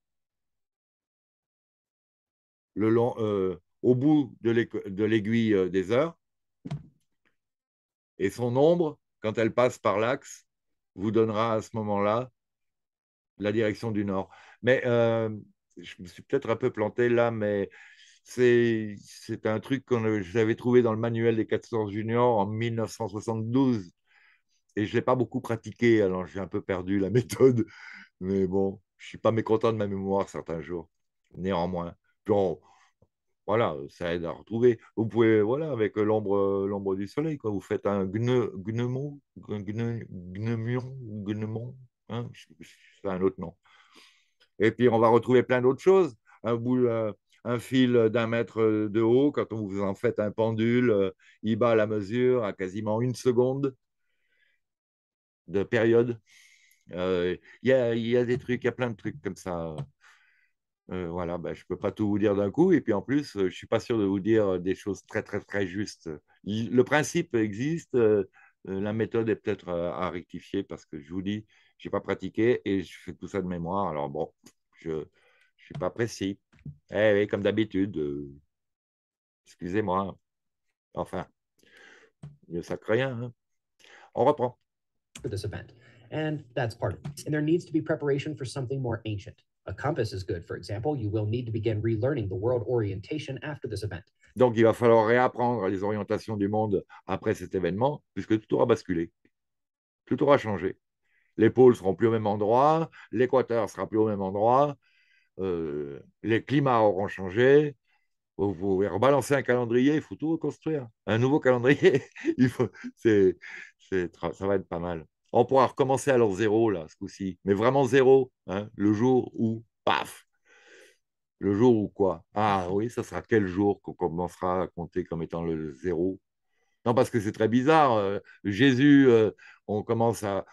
Le long, euh, au bout de l'aiguille euh, des heures. Et son ombre, quand elle passe par l'axe, vous donnera à ce moment-là la direction du nord. Mais euh, je me suis peut-être un peu planté là, mais c'est un truc que j'avais trouvé dans le manuel des 400 juniors en 1972 et je ne l'ai pas beaucoup pratiqué, alors j'ai un peu perdu la méthode. Mais bon, je ne suis pas mécontent de ma mémoire certains jours, néanmoins. Puis voilà, ça aide à retrouver. Vous pouvez, voilà, avec l'ombre, l'ombre du soleil, quoi, vous faites un gne, gnemon, gne, hein, c'est un autre nom. Et puis, on va retrouver plein d'autres choses. Un un fil d'un mètre de haut, quand vous en faites un pendule, euh, il bat la mesure à quasiment une seconde de période. Euh, il y, a, des trucs, il y a plein de trucs comme ça. Euh, voilà, ben, je ne peux pas tout vous dire d'un coup. Et puis en plus, euh, je ne suis pas sûr de vous dire des choses très, très, très justes. Le principe existe. la méthode est peut-être à, rectifier parce que je vous dis, je n'ai pas pratiqué et je fais tout ça de mémoire. Alors bon, je ne suis pas précis. Eh oui, comme d'habitude. Excusez-moi. Enfin, ne ça rien. Hein. On reprend this event. And that's part of it. And there needs to be preparation for something more ancient. A compass is good, for example. You will need to begin relearning the world orientation after Donc, il va falloir réapprendre les orientations du monde après cet événement, puisque tout aura basculé. Tout aura changé. Les pôles seront plus au même endroit, l'équateur sera plus au même endroit, euh, les climats auront changé, vous pouvez rebalancer un calendrier, il faut tout reconstruire. Un nouveau calendrier, il ça va être pas mal on pourra recommencer à leur zéro, là, ce coup-ci. Mais vraiment zéro, hein, le jour où, paf, le jour où quoi Ah oui, ça sera quel jour qu'on commencera à compter comme étant le zéro Non, parce que c'est très bizarre. Euh, Jésus, euh, on commence à,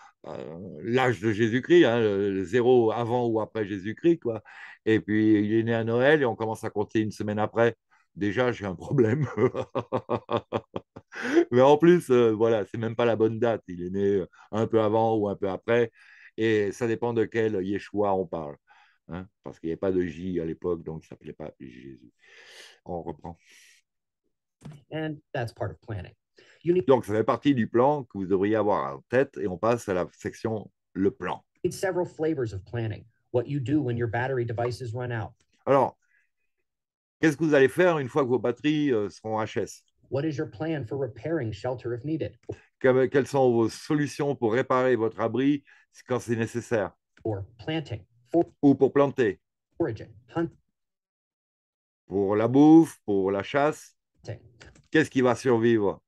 l'âge de Jésus-Christ, hein, zéro avant ou après Jésus-Christ, quoi. Et puis il est né à Noël et on commence à compter une semaine après déjà j'ai un problème. Mais en plus, euh, voilà, c'est même pas la bonne date. Il est né euh, un peu avant ou un peu après. Et ça dépend de quel Yeshua on parle. Hein, parce qu'il n'y avait pas de J à l'époque, donc il ne s'appelait pas Jésus. On reprend. Donc, ça fait partie du plan que vous devriez avoir en tête et on passe à la section le plan. Alors, Qu'est-ce que vous allez faire une fois que vos batteries euh, seront HS What quelles sont vos solutions pour réparer votre abri quand c'est nécessaire? Ou pour planter. Pour la bouffe, pour la chasse. Qu'est-ce qui va survivre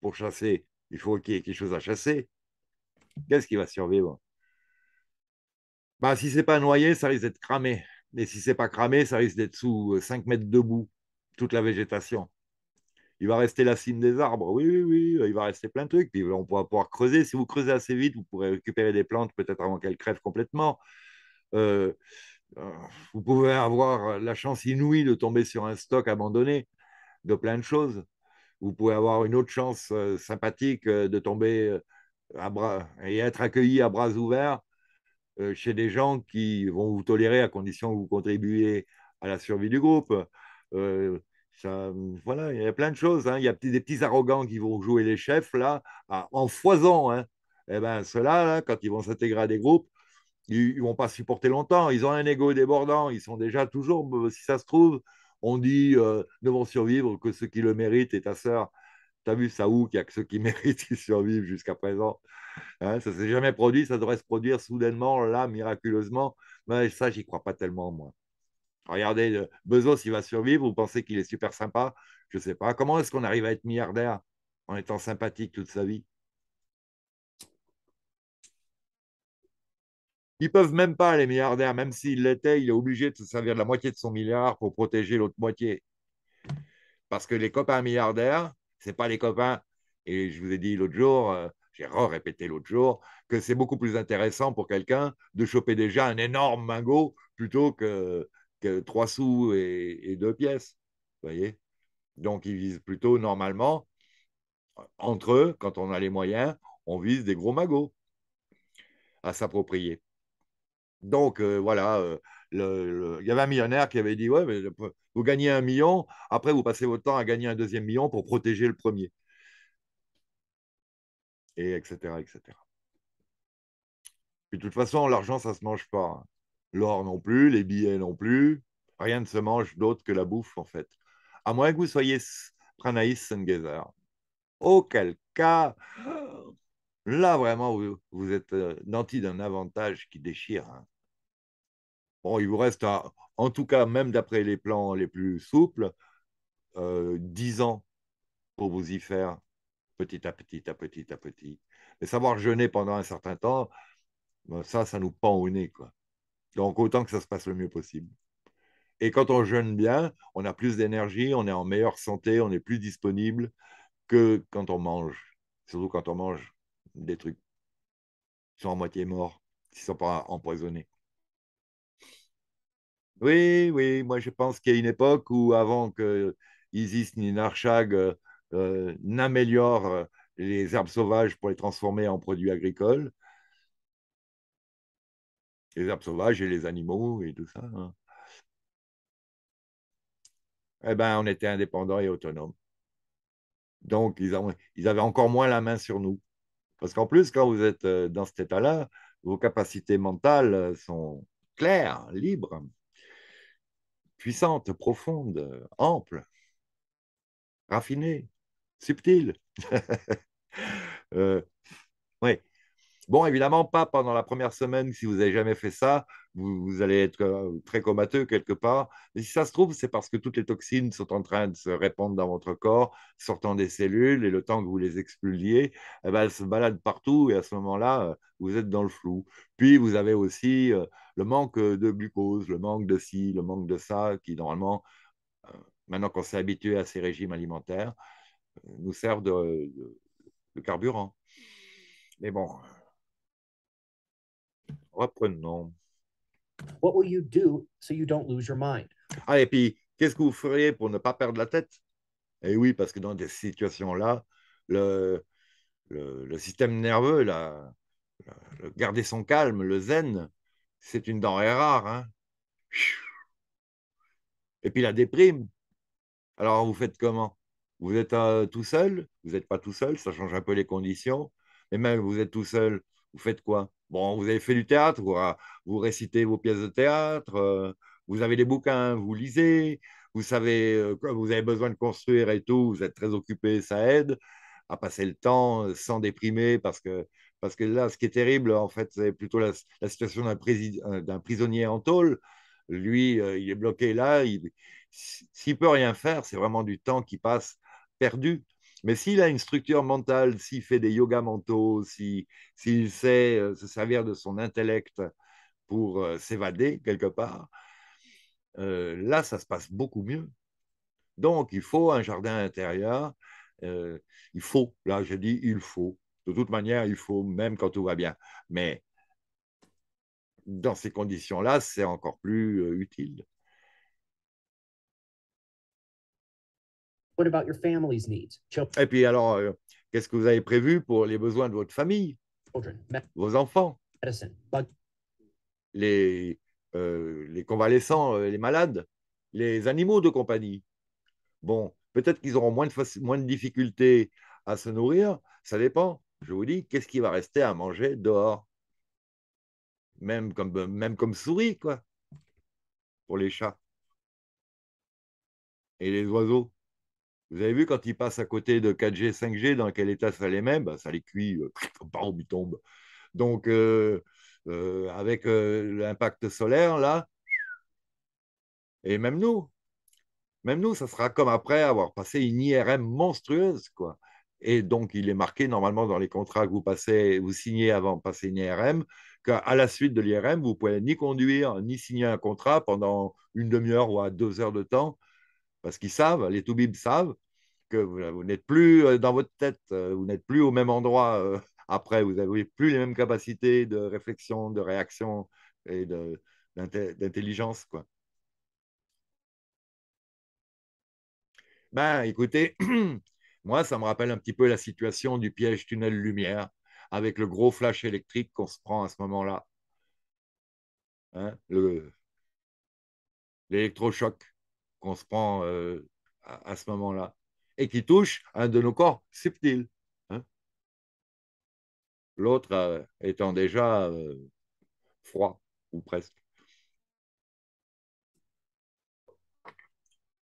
pour chasser? Il faut qu'il y ait quelque chose à chasser. Qu'est-ce qui va survivre? Bah, si n'est pas noyé, ça risque d'être cramé mais si c'est pas cramé, ça risque d'être sous 5 euh, mètres debout, toute la végétation. Il va rester la cime des arbres, oui, oui, oui, euh, il va rester plein de trucs. Puis euh, on pourra pouvoir creuser. Si vous creusez assez vite, vous pourrez récupérer des plantes peut-être avant qu'elles crèvent complètement. vous pouvez avoir la chance inouïe de tomber sur un stock abandonné de plein de choses. Vous pouvez avoir une autre chance sympathique de tomber à bras, et être accueilli à bras ouverts euh, chez des gens qui vont vous tolérer à condition que vous contribuiez à la survie du groupe. Euh, il y a plein de choses. Hein. Il y a des petits arrogants qui vont jouer les chefs là, en foison. Hein. Eh ben ceux-là, quand ils vont s'intégrer à des groupes, ils, ne vont pas supporter longtemps. Ils ont un ego débordant. Ils sont déjà toujours, euh, si ça se trouve, on dit ne vont survivre que ceux qui le méritent et ta sœur T'as vu ça où qu'il n'y a que ceux qui méritent qui survivent jusqu'à présent. Hein, ça ne s'est jamais produit, ça devrait se produire soudainement, là, miraculeusement. Mais ça, j'y crois pas tellement, moi. Regardez, Bezos, il va survivre, vous pensez qu'il est super sympa Je ne sais pas. Comment est-ce qu'on arrive à être milliardaire en étant sympathique toute sa vie Ils peuvent même pas, les milliardaires, même s'il l'était, il est obligé de se servir de la moitié de son milliard pour protéger l'autre moitié. Parce que les copains milliardaires, c'est pas les copains. Et je vous ai dit l'autre jour, euh, j'ai re-répété l'autre jour, que c'est beaucoup plus intéressant pour quelqu'un de choper déjà un énorme magot plutôt que, que 3 sous et, deux pièces. voyez Donc, ils visent plutôt normalement, entre eux, quand on a les moyens, on vise des gros magots à s'approprier. Donc, euh, voilà, euh, il y avait un millionnaire qui avait dit Ouais, mais vous gagnez un million, après vous passez votre temps à gagner un deuxième million pour protéger le premier. Et etc. etc. Puis de toute façon, l'argent, ça ne se mange pas. Hein. L'or non plus, les billets non plus. Rien ne se mange d'autre que la bouffe, en fait. À moins que vous soyez Pranaïs Senngezer. Auquel cas, là vraiment, vous, êtes euh, nanti d'un avantage qui déchire. Hein. Bon, il vous reste un, en tout cas, même d'après les plans les plus souples, euh, 10 ans pour vous y faire petit à petit, à petit, à petit. Mais savoir jeûner pendant un certain temps, ben, ça, ça nous pend au nez. Quoi. Donc, autant que ça se passe le mieux possible. Et quand on jeûne bien, on a plus d'énergie, on est en meilleure santé, on est plus disponible que quand on mange. Surtout quand on mange des trucs qui sont à moitié morts, qui ne sont pas empoisonnés. Oui, oui, moi je pense qu'il y a une époque où avant que Isis ni Narchag euh, euh, n'améliorent euh, les herbes sauvages pour les transformer en produits agricoles, les herbes sauvages et les animaux et tout ça, hein. eh ben, on était indépendants et autonomes. Donc, ils avaient encore moins la main sur nous. Parce qu'en plus, quand vous êtes dans cet état-là, vos capacités mentales sont claires, libres puissante, profonde, ample, raffinée, subtile. Euh, oui. Bon, évidemment, pas pendant la première semaine si vous n'avez jamais fait ça vous, allez être euh, très comateux quelque part. Mais si ça se trouve, c'est parce que toutes les toxines sont en train de se répandre dans votre corps, sortant des cellules, et le temps que vous les expulsiez, eh ben, elles se baladent partout, et à ce moment-là, euh, vous êtes dans le flou. Puis, vous avez aussi euh, le manque de glucose, le manque de ci, le manque de ça, qui normalement, maintenant qu'on s'est habitué à ces régimes alimentaires, nous servent de carburant. Mais bon, reprenons do et puis, qu'est-ce que vous feriez pour ne pas perdre la tête Et eh oui, parce que dans des situations-là, le, système nerveux, garder son calme, le zen, c'est une denrée rare. Hein. et puis la déprime. Alors, vous faites comment Vous êtes euh, tout seul Vous n'êtes pas tout seul Ça change un peu les conditions. Mais même, vous êtes tout seul, vous faites quoi Bon, vous avez fait du théâtre, vous, récitez vos pièces de théâtre, euh, vous avez des bouquins, vous lisez, vous savez, euh, vous avez besoin de construire et tout, vous êtes très occupé, ça aide à passer le temps euh, sans déprimer parce que, là, ce qui est terrible, en fait, c'est plutôt la, situation d'un prisonnier en tôle. Lui, il est bloqué là, s'il ne peut rien faire, c'est vraiment du temps qui passe perdu. Mais s'il a une structure mentale, s'il fait des yogas mentaux, s'il sait euh, se servir de son intellect pour euh, s'évader quelque part, euh, là, ça se passe beaucoup mieux. Donc, il faut un jardin intérieur. il faut, là, je dis il faut. De toute manière, il faut, même quand tout va bien. Mais dans ces conditions-là, c'est encore plus utile. about your family's needs? Et puis alors, euh, qu'est-ce que vous avez prévu pour les besoins de votre famille, vos enfants, les, euh, les convalescents, euh, les malades, les animaux de compagnie? Bon, peut-être qu'ils auront moins de, moins de difficultés à se nourrir, ça dépend. Je vous dis, qu'est-ce qui va rester à manger dehors même comme, même comme souris, quoi, pour les chats et les oiseaux. Vous avez vu quand il passe à côté de 4G, 5G, dans quel état ça les met ben, Ça les cuit, bam, ils tombent. Donc, euh, euh, avec euh, l'impact solaire, là, et même nous, même nous, ça sera comme après avoir passé une IRM monstrueuse, quoi. Et donc, il est marqué normalement dans les contrats que vous passez, vous signez avant de passer une IRM, qu'à la suite de l'IRM, vous pouvez ni conduire, ni signer un contrat pendant une demi-heure ou à deux heures de temps parce qu'ils savent, les Toubibs savent, que vous, n'êtes plus euh, dans votre tête, euh, vous n'êtes plus au même endroit euh, après, vous n'avez plus les mêmes capacités de réflexion, de réaction et d'intelligence. Ben, écoutez, moi, ça me rappelle un petit peu la situation du piège tunnel-lumière avec le gros flash électrique qu'on se prend à ce moment-là. Hein, L'électrochoc qu'on se prend euh, à, ce moment-là et qui touche un de nos corps subtils. Hein. L'autre euh, étant déjà euh, froid ou presque.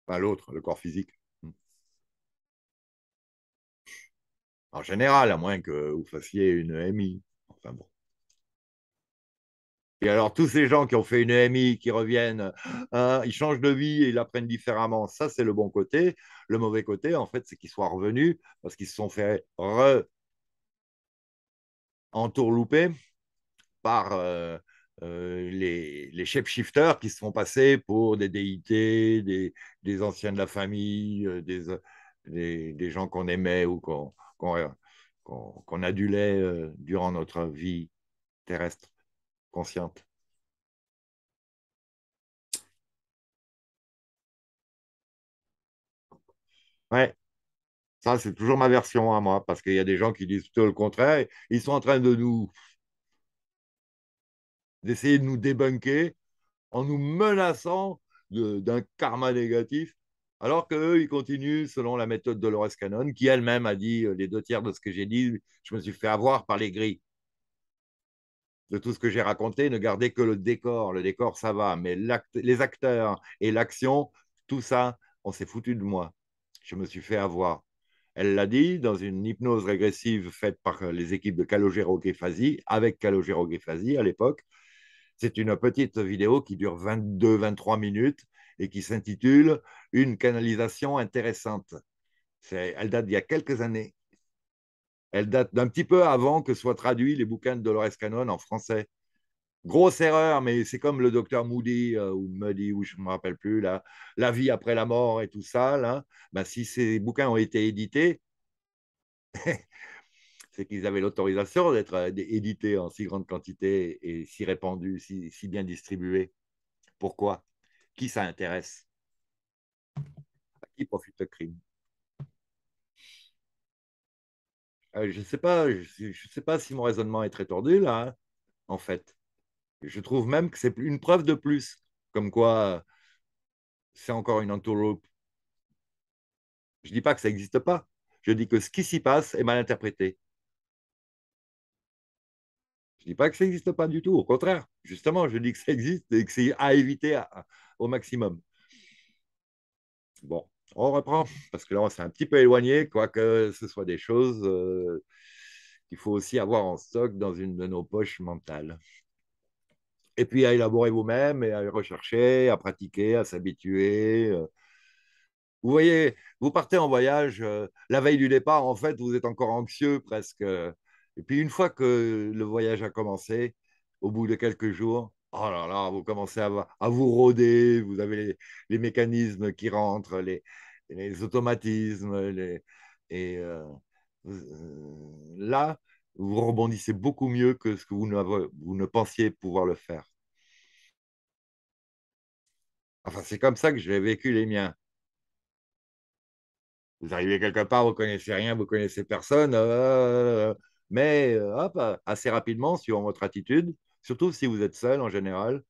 Enfin, l'autre, le corps physique. En général, à moins que vous fassiez une MI. Enfin bon. Et alors, tous ces gens qui ont fait une EMI, qui reviennent, hein, ils changent de vie et ils apprennent différemment, ça, c'est le bon côté. Le mauvais côté, en fait, c'est qu'ils soient revenus parce qu'ils se sont fait re entourlouper par euh, euh, les, shape shapeshifters qui se font passer pour des déités, des, anciens de la famille, euh, des, gens qu'on aimait ou qu'on adulait durant notre vie terrestre consciente. Ouais. Ça, c'est toujours ma version à moi, parce qu'il y a des gens qui disent tout le contraire. Ils sont en train de nous. d'essayer de nous débunker en nous menaçant d'un karma négatif, alors qu'eux, ils continuent selon la méthode de Dolores Cannon, qui elle-même a dit euh, les deux tiers de ce que j'ai dit, je me suis fait avoir par les grilles de tout ce que j'ai raconté, ne gardez que le décor. Le décor, ça va, mais les acteurs et l'action, tout ça, on s'est foutu de moi. Je me suis fait avoir. Elle l'a dit dans une hypnose régressive faite par euh, les équipes de Calogero avec Calogero à l'époque. C'est une petite vidéo qui dure 22-23 minutes et qui s'intitule Une canalisation intéressante. Elle date d'il y a quelques années. Elle date d'un petit peu avant que soient traduits les bouquins de Dolores Cannon en français. Grosse erreur, mais c'est comme le docteur Moody euh, ou Muddy, ou je ne me rappelle plus, là, La vie après la mort et tout ça. Là, ben, si ces bouquins ont été édités, c'est qu'ils avaient l'autorisation d'être euh, édités en si grande quantité et si répandus, si, si bien distribués. Pourquoi Qui ça intéresse À qui profite le crime Euh, je ne sais, pas, je, sais pas si mon raisonnement est très tordu là, hein, en fait. Je trouve même que c'est une preuve de plus, comme quoi euh, c'est encore une entourloupe. Je ne dis pas que ça n'existe pas. Je dis que ce qui s'y passe est mal interprété. Je ne dis pas que ça n'existe pas du tout. Au contraire, justement, je dis que ça existe et que c'est à éviter au maximum. Bon on reprend, parce que là, on s'est un petit peu éloigné, quoique ce soit des choses euh, qu'il faut aussi avoir en stock dans une de nos poches mentales. Et puis à élaborer vous-même et à rechercher, à pratiquer, à s'habituer. Euh. Vous voyez, vous partez en voyage, euh, la veille du départ, en fait, vous êtes encore anxieux presque. Et puis une fois que le voyage a commencé, au bout de quelques jours, oh là là, vous commencez à, vous rôder, vous avez les mécanismes qui rentrent, les, les automatismes. et euh, euh, là, vous rebondissez beaucoup mieux que ce que vous, ne pensiez pouvoir le faire. Enfin, c'est comme ça que j'ai vécu les miens. Vous arrivez quelque part, vous connaissez rien, vous connaissez personne, euh, mais assez rapidement, suivant votre attitude, surtout si vous êtes seul en général,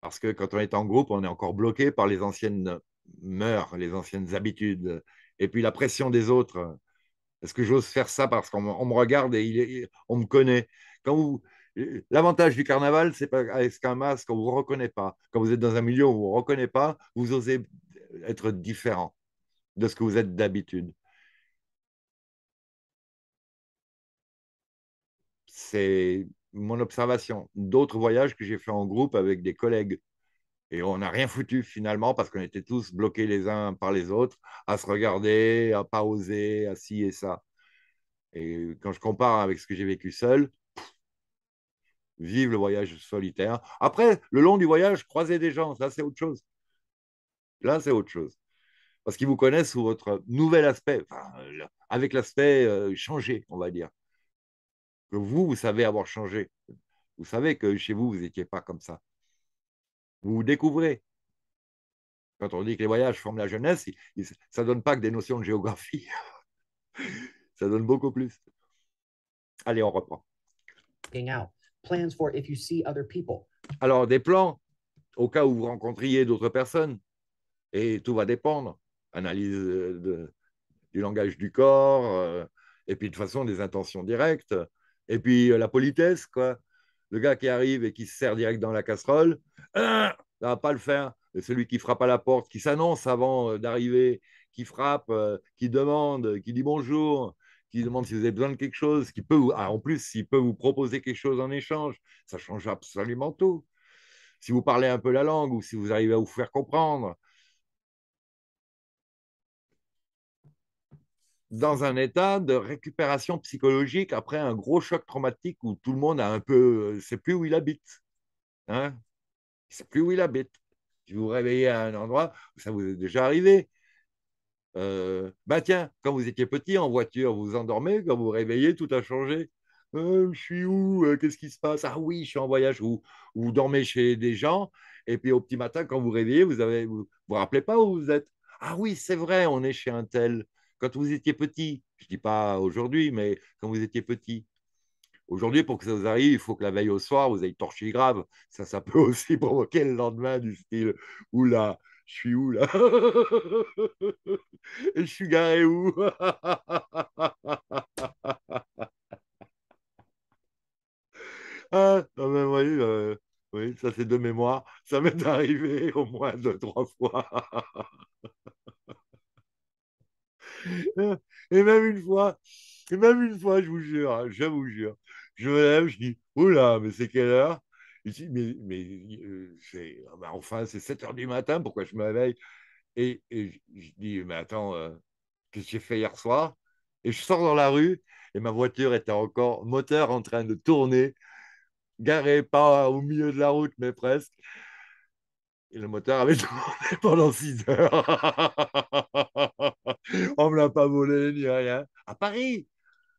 parce que quand on est en groupe, on est encore bloqué par les anciennes meurent les anciennes habitudes. Et puis la pression des autres. Est-ce que j'ose faire ça parce qu'on me regarde et on me connaît Quand vous, L'avantage du carnaval, c'est pas avec un masque, on ne vous reconnaît pas. Quand vous êtes dans un milieu où on ne vous reconnaît pas, vous osez être différent de ce que vous êtes d'habitude. C'est mon observation. D'autres voyages que j'ai fait en groupe avec des collègues et on n'a rien foutu finalement parce qu'on était tous bloqués les uns par les autres à se regarder, à pas oser, à ci et ça. Et quand je compare avec ce que j'ai vécu seul, vive le voyage solitaire. Après, le long du voyage, croiser des gens, là c'est autre chose. Là c'est autre chose. Parce qu'ils vous connaissent sous votre nouvel aspect, avec l'aspect euh, changé, on va dire. Que vous, vous savez avoir changé. Vous savez que chez vous, vous n'étiez pas comme ça. Vous découvrez. Quand on dit que les voyages forment la jeunesse, ça ne donne pas que des notions de géographie. ça donne beaucoup plus. Allez, on reprend. Alors, des plans au cas où vous rencontriez d'autres personnes. Et tout va dépendre. Analyse euh, de, du langage du corps, euh, et puis de toute façon des intentions directes, et puis euh, la politesse, quoi. Le gars qui arrive et qui se sert direct dans la casserole, ça hein, ça va pas le faire. celui qui frappe à la porte, qui s'annonce avant euh, d'arriver, qui frappe, euh, qui demande, qui dit bonjour, qui demande si vous avez besoin de quelque chose, qui peut ah, en plus s'il peut vous proposer quelque chose en échange, ça change absolument tout. Si vous parlez un peu la langue ou si vous arrivez à vous faire comprendre, dans un état de récupération psychologique après un gros choc traumatique où tout le monde a un peu, ne euh, sait plus où il habite. Hein c'est plus où il habite. Si vous vous réveillez à un endroit, ça vous est déjà arrivé. Euh, bah tiens, quand vous étiez petit en voiture, vous vous endormez, quand vous vous réveillez, tout a changé. Euh, je suis où Qu'est-ce qui se passe Ah oui, je suis en voyage. Ou vous, dormez chez des gens, et puis au petit matin, quand vous vous réveillez, vous ne vous, vous rappelez pas où vous êtes. Ah oui, c'est vrai, on est chez un tel quand vous étiez petit, je ne dis pas aujourd'hui, mais quand vous étiez petit. Aujourd'hui, pour que ça vous arrive, il faut que la veille au soir, vous ayez torché grave. Ça, ça peut aussi provoquer le lendemain du style « Oula, je suis où là Je suis garé où ?» Ah, non, mais oui, euh, oui, ça c'est de mémoire. Ça m'est arrivé au moins deux, trois fois. Et même une fois, et même une fois, je vous jure, hein, je vous jure, je me lève, je dis, oula, mais c'est quelle heure Il dit, mais, euh, ah bah, enfin, c'est 7 heures du matin, pourquoi je me réveille Et, je, dis, mais attends, euh, qu'est-ce que j'ai fait hier soir Et je sors dans la rue, et ma voiture était encore moteur en train de tourner, garée pas au milieu de la route, mais presque. Et le moteur avait tourné pendant 6 heures. On ne me l'a pas volé ni rien. À Paris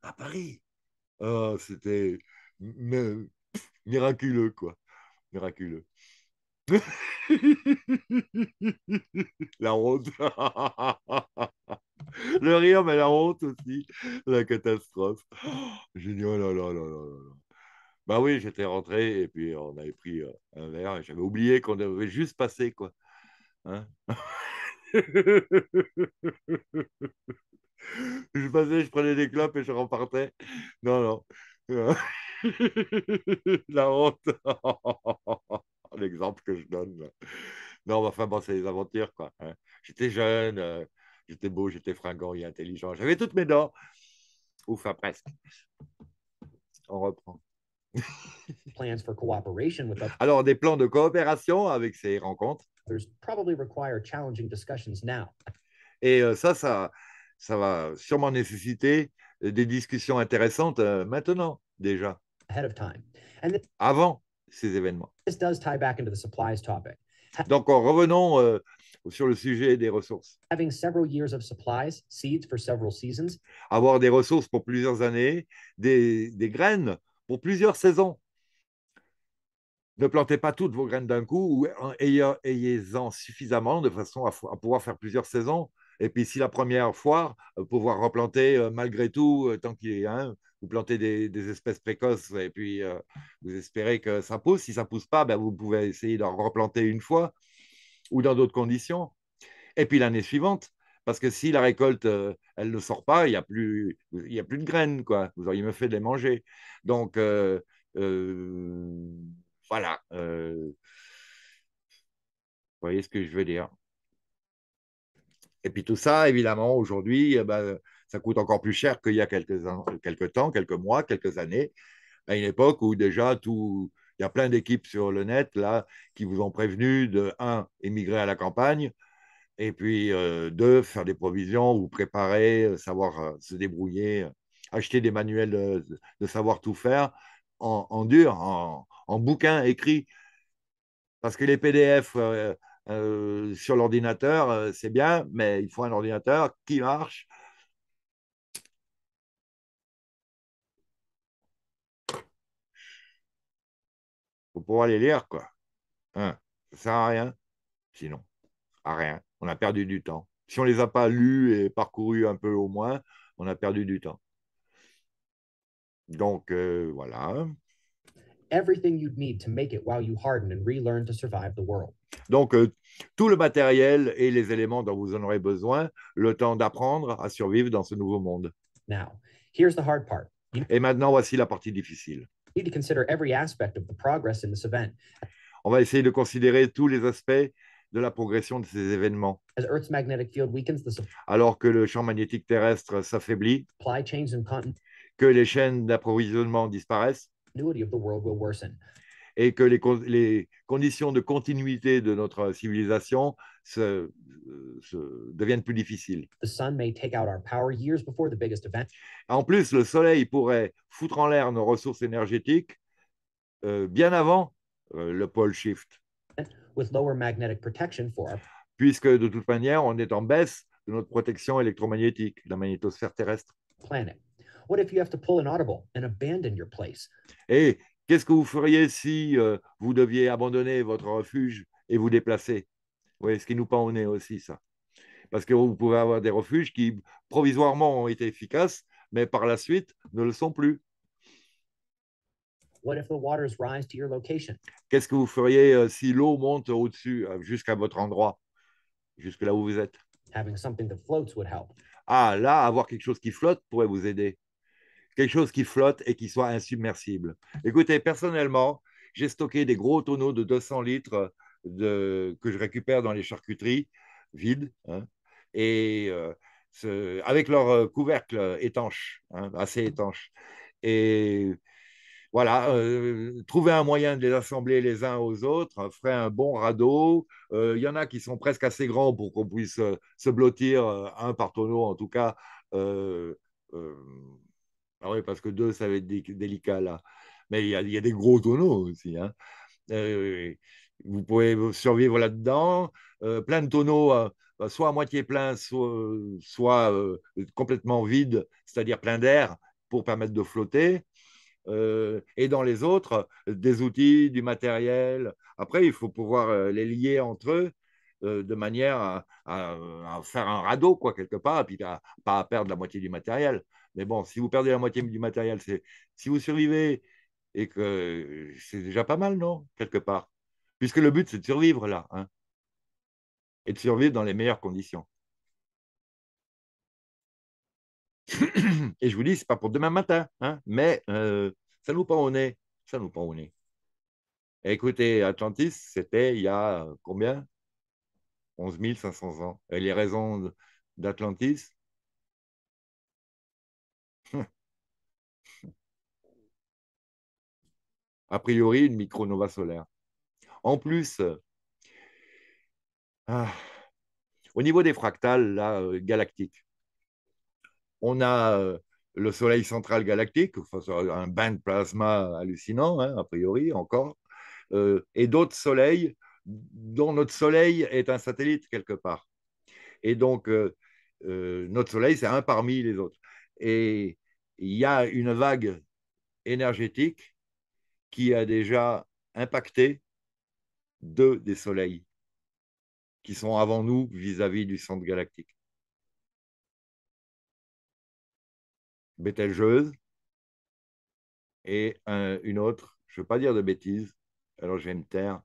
À Paris oh, C'était miraculeux, quoi. Miraculeux. la honte. le rire, mais la honte aussi. La catastrophe. Oh, génial. oh là là là là là. Ben oui, j'étais rentré et puis on avait pris euh, un verre et j'avais oublié qu'on avait juste passé, quoi. Hein. je passais, je prenais des clopes et je repartais. Non, non. La honte. L'exemple que je donne. Non, enfin, bon, c'est des aventures, quoi. Hein. j'étais jeune, euh, j'étais beau, j'étais fringant et intelligent. J'avais toutes mes dents. Ouf, enfin, presque. On reprend. Alors, des plans de coopération avec ces rencontres. Et euh, ça, ça, ça va sûrement nécessiter des discussions intéressantes euh, maintenant déjà. Avant ces événements. Donc, revenons sur le sujet des ressources. Avoir des ressources pour plusieurs années, des, des graines pour plusieurs saisons. Ne plantez pas toutes vos graines d'un coup ou ayez-en suffisamment de façon à, pouvoir faire plusieurs saisons. Et puis, si la première fois, euh, pouvoir replanter euh, malgré tout, euh, tant qu'il y un, vous plantez des, espèces précoces et puis vous espérez que ça pousse. Si ça pousse pas, ben, vous pouvez essayer d'en replanter une fois ou dans d'autres conditions. Et puis l'année suivante, parce que si la récolte, euh, elle ne sort pas, il n'y a, plus, a plus de graines, quoi. Vous auriez me fait les manger. Donc, euh, euh, voilà. vous voyez ce que je veux dire. Et puis tout ça, évidemment, aujourd'hui, bah, ça coûte encore plus cher qu'il y a quelques, temps, quelques mois, quelques années, à une époque où déjà tout, il y a plein d'équipes sur le net là qui vous ont prévenu de un émigrer à la campagne, et puis euh, deux, faire des provisions ou préparer, euh, savoir euh, se débrouiller, acheter des manuels de, savoir tout faire en, dur, en, bouquin écrit. Parce que les PDF sur l'ordinateur, c'est bien, mais il faut un ordinateur qui marche. Faut pouvoir les lire, quoi. Hein, ça sert à rien, sinon, à rien on a perdu du temps. Si on ne les a pas lus et parcourus un peu au moins, on a perdu du temps. Donc, voilà. Donc, tout le matériel et les éléments dont vous en aurez besoin, le temps d'apprendre à survivre dans ce nouveau monde. Et maintenant, voici la partie difficile. On va essayer de considérer tous les aspects de la progression de ces événements. Alors que le champ magnétique terrestre s'affaiblit, que les chaînes d'approvisionnement disparaissent, et que les, conditions de continuité de notre civilisation se, euh, se deviennent plus difficiles. En plus, le Soleil pourrait foutre en l'air nos ressources énergétiques euh, bien avant euh, le pôle shift. Puisque de toute manière, on est en baisse de notre protection électromagnétique, la magnétosphère terrestre. What if you have to pull an audible and abandon your place? Et qu'est-ce que vous feriez si euh, vous deviez abandonner votre refuge et vous déplacer Oui, ce qui nous pend au nez aussi, ça. Parce que vous pouvez avoir des refuges qui provisoirement ont été efficaces, mais par la suite ne le sont plus. Qu'est-ce que vous feriez euh, si l'eau monte au-dessus, euh, jusqu'à votre endroit, jusque là où vous êtes Having something that floats would help. Ah, là, avoir quelque chose qui flotte pourrait vous aider. Quelque chose qui flotte et qui soit insubmersible. Écoutez, personnellement, j'ai stocké des gros tonneaux de 200 litres euh, que je récupère dans les charcuteries vides. Hein, et avec leur couvercle étanche, hein, assez étanche. Et voilà, euh, trouver un moyen de les assembler les uns aux autres euh, ferait un bon radeau. Euh, il y en a qui sont presque assez grands pour qu'on puisse se blottir, un par tonneau en tout cas. Ah oui, parce que deux, ça va être délicat là. Mais il y, a des gros tonneaux aussi. Hein. vous pouvez survivre là-dedans. plein de tonneaux bah, soit à moitié plein, soit, complètement vide, c'est-à-dire plein d'air pour permettre de flotter. Euh, et dans les autres, euh, des outils, du matériel. Après, il faut pouvoir euh, les lier entre eux de manière à, faire un radeau, quoi, quelque part, et puis pas à perdre la moitié du matériel. Mais bon, si vous perdez la moitié du matériel, c'est si vous survivez et que c'est déjà pas mal, non, quelque part. Puisque le but, c'est de survivre là, hein, et de survivre dans les meilleures conditions. Et je vous dis, ce n'est pas pour demain matin, hein. mais euh, ça nous pend au nez. Ça nous pend au nez. Écoutez, Atlantis, c'était il y a euh, combien 11 500 ans. Et les raisons d'Atlantis A priori, une micronova solaire. En plus, euh, ah, au niveau des fractales galactiques, on a euh, le Soleil central galactique, un bain de plasma hallucinant, hein, a priori encore, euh, et d'autres soleils dont notre Soleil est un satellite quelque part. Et donc, euh, notre Soleil, c'est un parmi les autres. Et il y a une vague énergétique qui a déjà impacté deux des soleils qui sont avant nous vis à -vis du centre galactique. Bételgeuse et une autre, je ne veux pas dire de bêtises, alors je vais me taire.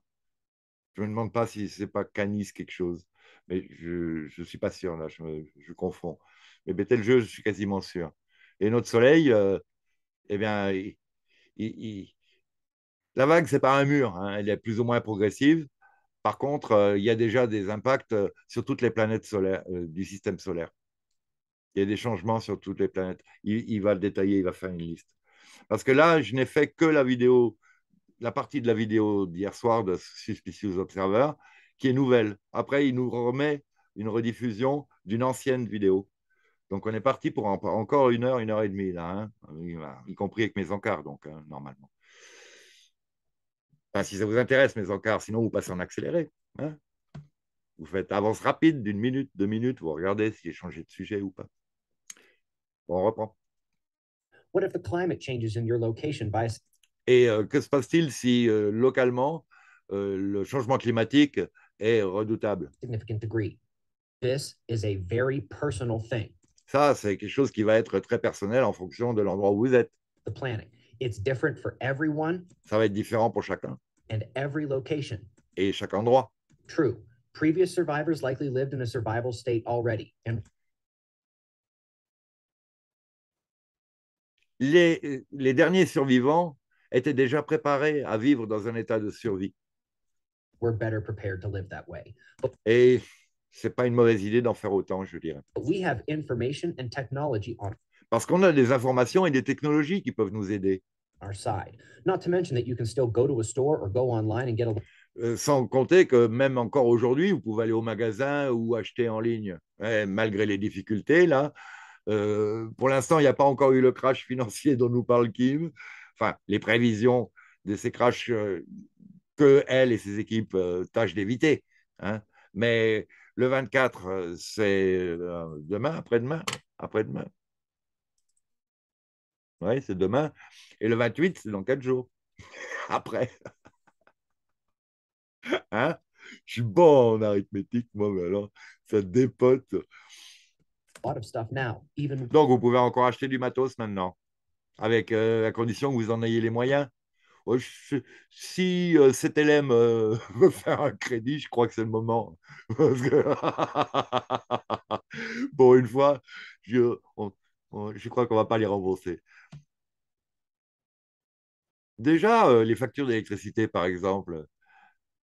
Je me demande pas si c'est pas Canis quelque chose, mais je ne suis pas sûr là, je, me, je confonds. Mais Bételgeuse, je suis quasiment sûr. Et notre soleil, euh, eh bien, la vague, c'est pas un mur, hein, elle est plus ou moins progressive. Par contre, euh, il y a déjà des impacts euh, sur toutes les planètes solaires, du système solaire. Il y a des changements sur toutes les planètes. Il, va le détailler, il va faire une liste. Parce que là, je n'ai fait que la vidéo, la partie de la vidéo d'hier soir de Suspicious Observer, qui est nouvelle. Après, il nous remet une rediffusion d'une ancienne vidéo. Donc, on est parti pour encore une heure, une heure et demie, là, hein. y compris avec mes encarts, donc, hein, normalement. si ça vous intéresse, mes encarts, sinon, vous passez en accéléré. Hein. vous faites avance rapide d'une minute, deux minutes, vous regardez si j'ai changé de sujet ou pas. On reprend. What if the climate changes in your location by... Et euh, que se passe-t-il si euh, localement euh, le changement climatique est redoutable Significant degree. This is a very personal thing. Ça, c'est quelque chose qui va être très personnel en fonction de l'endroit où vous êtes. The planet. It's different for everyone. Ça va être différent pour chacun. And every location. Et chaque endroit. True. Previous survivors likely lived in a survival state already and les, derniers survivants étaient déjà préparés à vivre dans un état de survie. Et ce n'est pas une mauvaise idée d'en faire autant, je dirais. Parce qu'on a des informations et des technologies qui peuvent nous aider. Euh, sans compter que même encore aujourd'hui, vous pouvez aller au magasin ou acheter en ligne. Eh, malgré les difficultés, là, euh, pour l'instant, il n'y a pas encore eu le crash financier dont nous parle Kim. Enfin, les prévisions de ces crashs euh, que elle et ses équipes euh, tâchent d'éviter. Hein. Mais le 24, c'est demain, après-demain, après-demain. Oui, c'est demain. Et le 28, c'est dans quatre jours. après. hein Je suis bon en arithmétique, moi, mais alors, ça dépote. Donc, vous pouvez encore acheter du matos maintenant, avec euh, la condition que vous en ayez les moyens. Oh, si euh, cet euh, veut faire un crédit, je crois que c'est le moment. Parce bon, une fois, je, je crois qu'on ne va pas les rembourser. Déjà, les factures d'électricité, par exemple,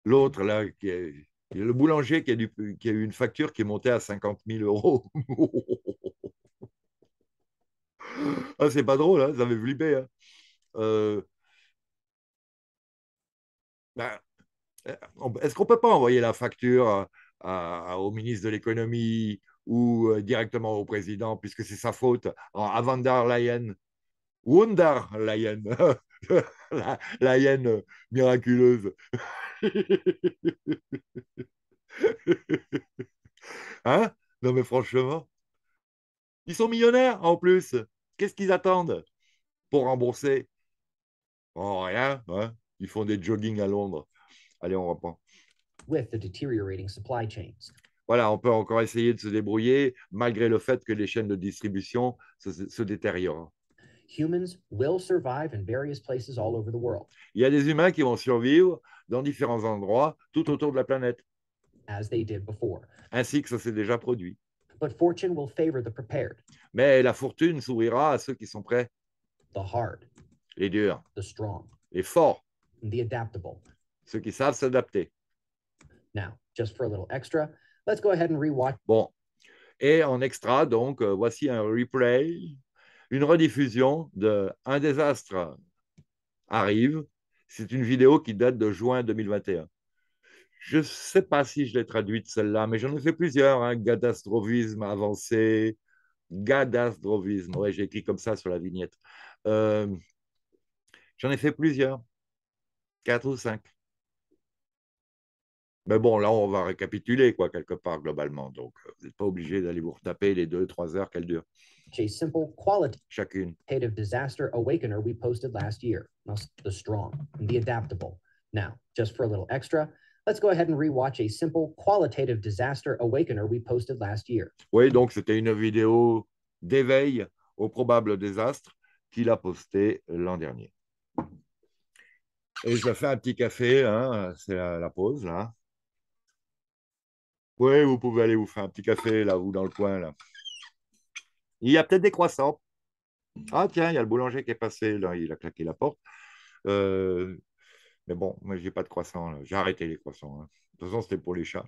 l'autre là, qui est, le boulanger qui a, eu une facture qui est montée à 50 000 euros. ah, c'est pas drôle, hein, ça avait flippé. Hein. Euh, ben, euh, est-ce qu'on ne peut pas envoyer la facture au ministre de l'économie ou euh, directement au président, puisque c'est sa faute, à Van der Leyen, Wunder la, hyène euh, miraculeuse. hein Non mais franchement, ils sont millionnaires en plus. Qu'est-ce qu'ils attendent pour rembourser Oh rien, hein ils font des joggings à Londres. Allez, on reprend. Voilà, on peut encore essayer de se débrouiller malgré le fait que les chaînes de distribution se détériorent. Il y a des humains qui vont survivre dans différents endroits tout autour de la planète. Ainsi que ça s'est déjà produit. Mais la fortune sourira à ceux qui sont prêts. Les durs. Les forts. Ceux qui savent s'adapter. Bon. Et en extra, donc, euh, voici un replay une rediffusion de Un désastre arrive. C'est une vidéo qui date de juin 2021. Je ne sais pas si je l'ai traduite celle-là, mais j'en ai fait plusieurs. Hein. Gadastrovisme avancé, Gadastrovisme », Oui, j'ai écrit comme ça sur la vignette. Euh, j'en ai fait plusieurs, quatre ou cinq. Mais bon, là, on va récapituler, quoi, quelque part, globalement. Donc, euh, vous n'êtes pas obligé d'aller vous retaper les deux, trois heures qu'elle dure a simple qualitative disaster awakener we posted last year. The strong and the adaptable. Now, just for a little extra, let's go ahead and rewatch a simple qualitative disaster awakener we posted last year. Oui, donc c'était une vidéo d'éveil au probable désastre qu'il a posté l'an dernier. Et je fais un petit café, hein, c'est la, pause là. Oui, vous pouvez aller vous faire un petit café là, vous dans le coin là. Il y a peut-être des croissants. Mm. Ah tiens, il y a le boulanger qui est passé, là, il a claqué la porte. Euh, mais bon, moi, n'ai pas de croissants. J'ai arrêté les croissants. Hein. De toute façon, c'était pour les chats.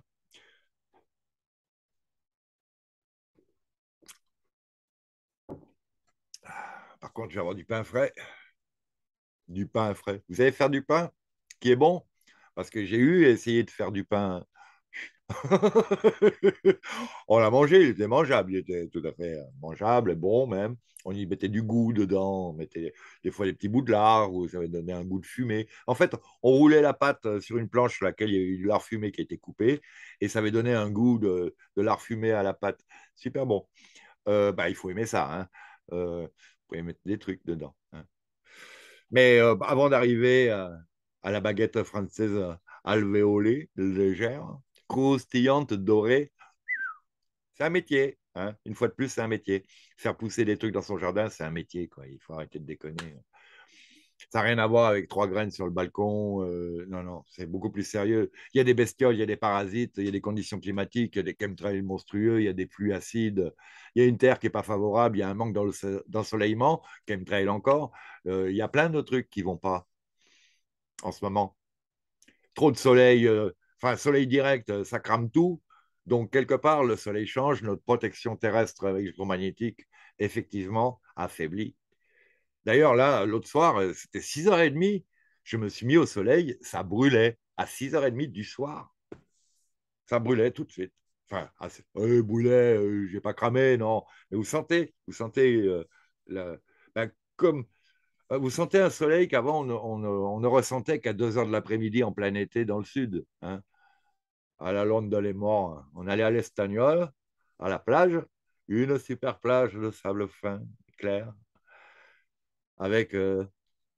Ah, par contre, je vais avoir du pain frais. Du pain frais. Vous allez faire du pain qui est bon Parce que j'ai eu essayé de faire du pain on l'a mangé, il était mangeable, il était tout à fait euh, mangeable, bon même. On y mettait du goût dedans, on mettait des fois des petits bouts de lard ou ça donné un goût de fumée. En fait, on roulait la pâte euh, sur une planche sur laquelle il y avait du lard fumé qui été coupé et ça avait donné un goût de, lard fumé à la pâte. Super bon. Euh, bah, il faut aimer ça. Hein. vous pouvez mettre des trucs dedans. Hein. Mais bah, avant d'arriver à la baguette française alvéolée, légère, croustillante, dorée. C'est un métier. Hein. Une fois de plus, c'est un métier. Faire pousser des trucs dans son jardin, c'est un métier. Quoi. Il faut arrêter de déconner. Ça n'a rien à voir avec trois graines sur le balcon. Euh, non, non, c'est beaucoup plus sérieux. Il y a des bestioles, il y a des parasites, il y a des conditions climatiques, il y a des chemtrails monstrueux, il y a des pluies acides, il y a une terre qui n'est pas favorable, il y a un manque d'ensoleillement, chemtrail encore. Euh, il y a plein de trucs qui ne vont pas en ce moment. Trop de soleil, euh, Enfin, soleil direct, euh, ça crame tout. Donc, quelque part, le soleil change, notre protection terrestre électromagnétique, effectivement, affaiblie. D'ailleurs, là, l'autre soir, euh, c'était 6h30, je me suis mis au soleil, ça brûlait à 6h30 du soir. Ça brûlait tout de suite. Enfin, boulet, ah, euh, brûlait, j'ai pas cramé, non. Mais vous sentez, vous sentez la, ben, comme euh, vous sentez un soleil qu'avant on, ne ressentait qu'à 2 heures de l'après-midi en plein été dans le sud, hein. à la Londe de Morts, On allait à l'Estagnol, à la plage, une super plage de sable fin, clair, avec euh,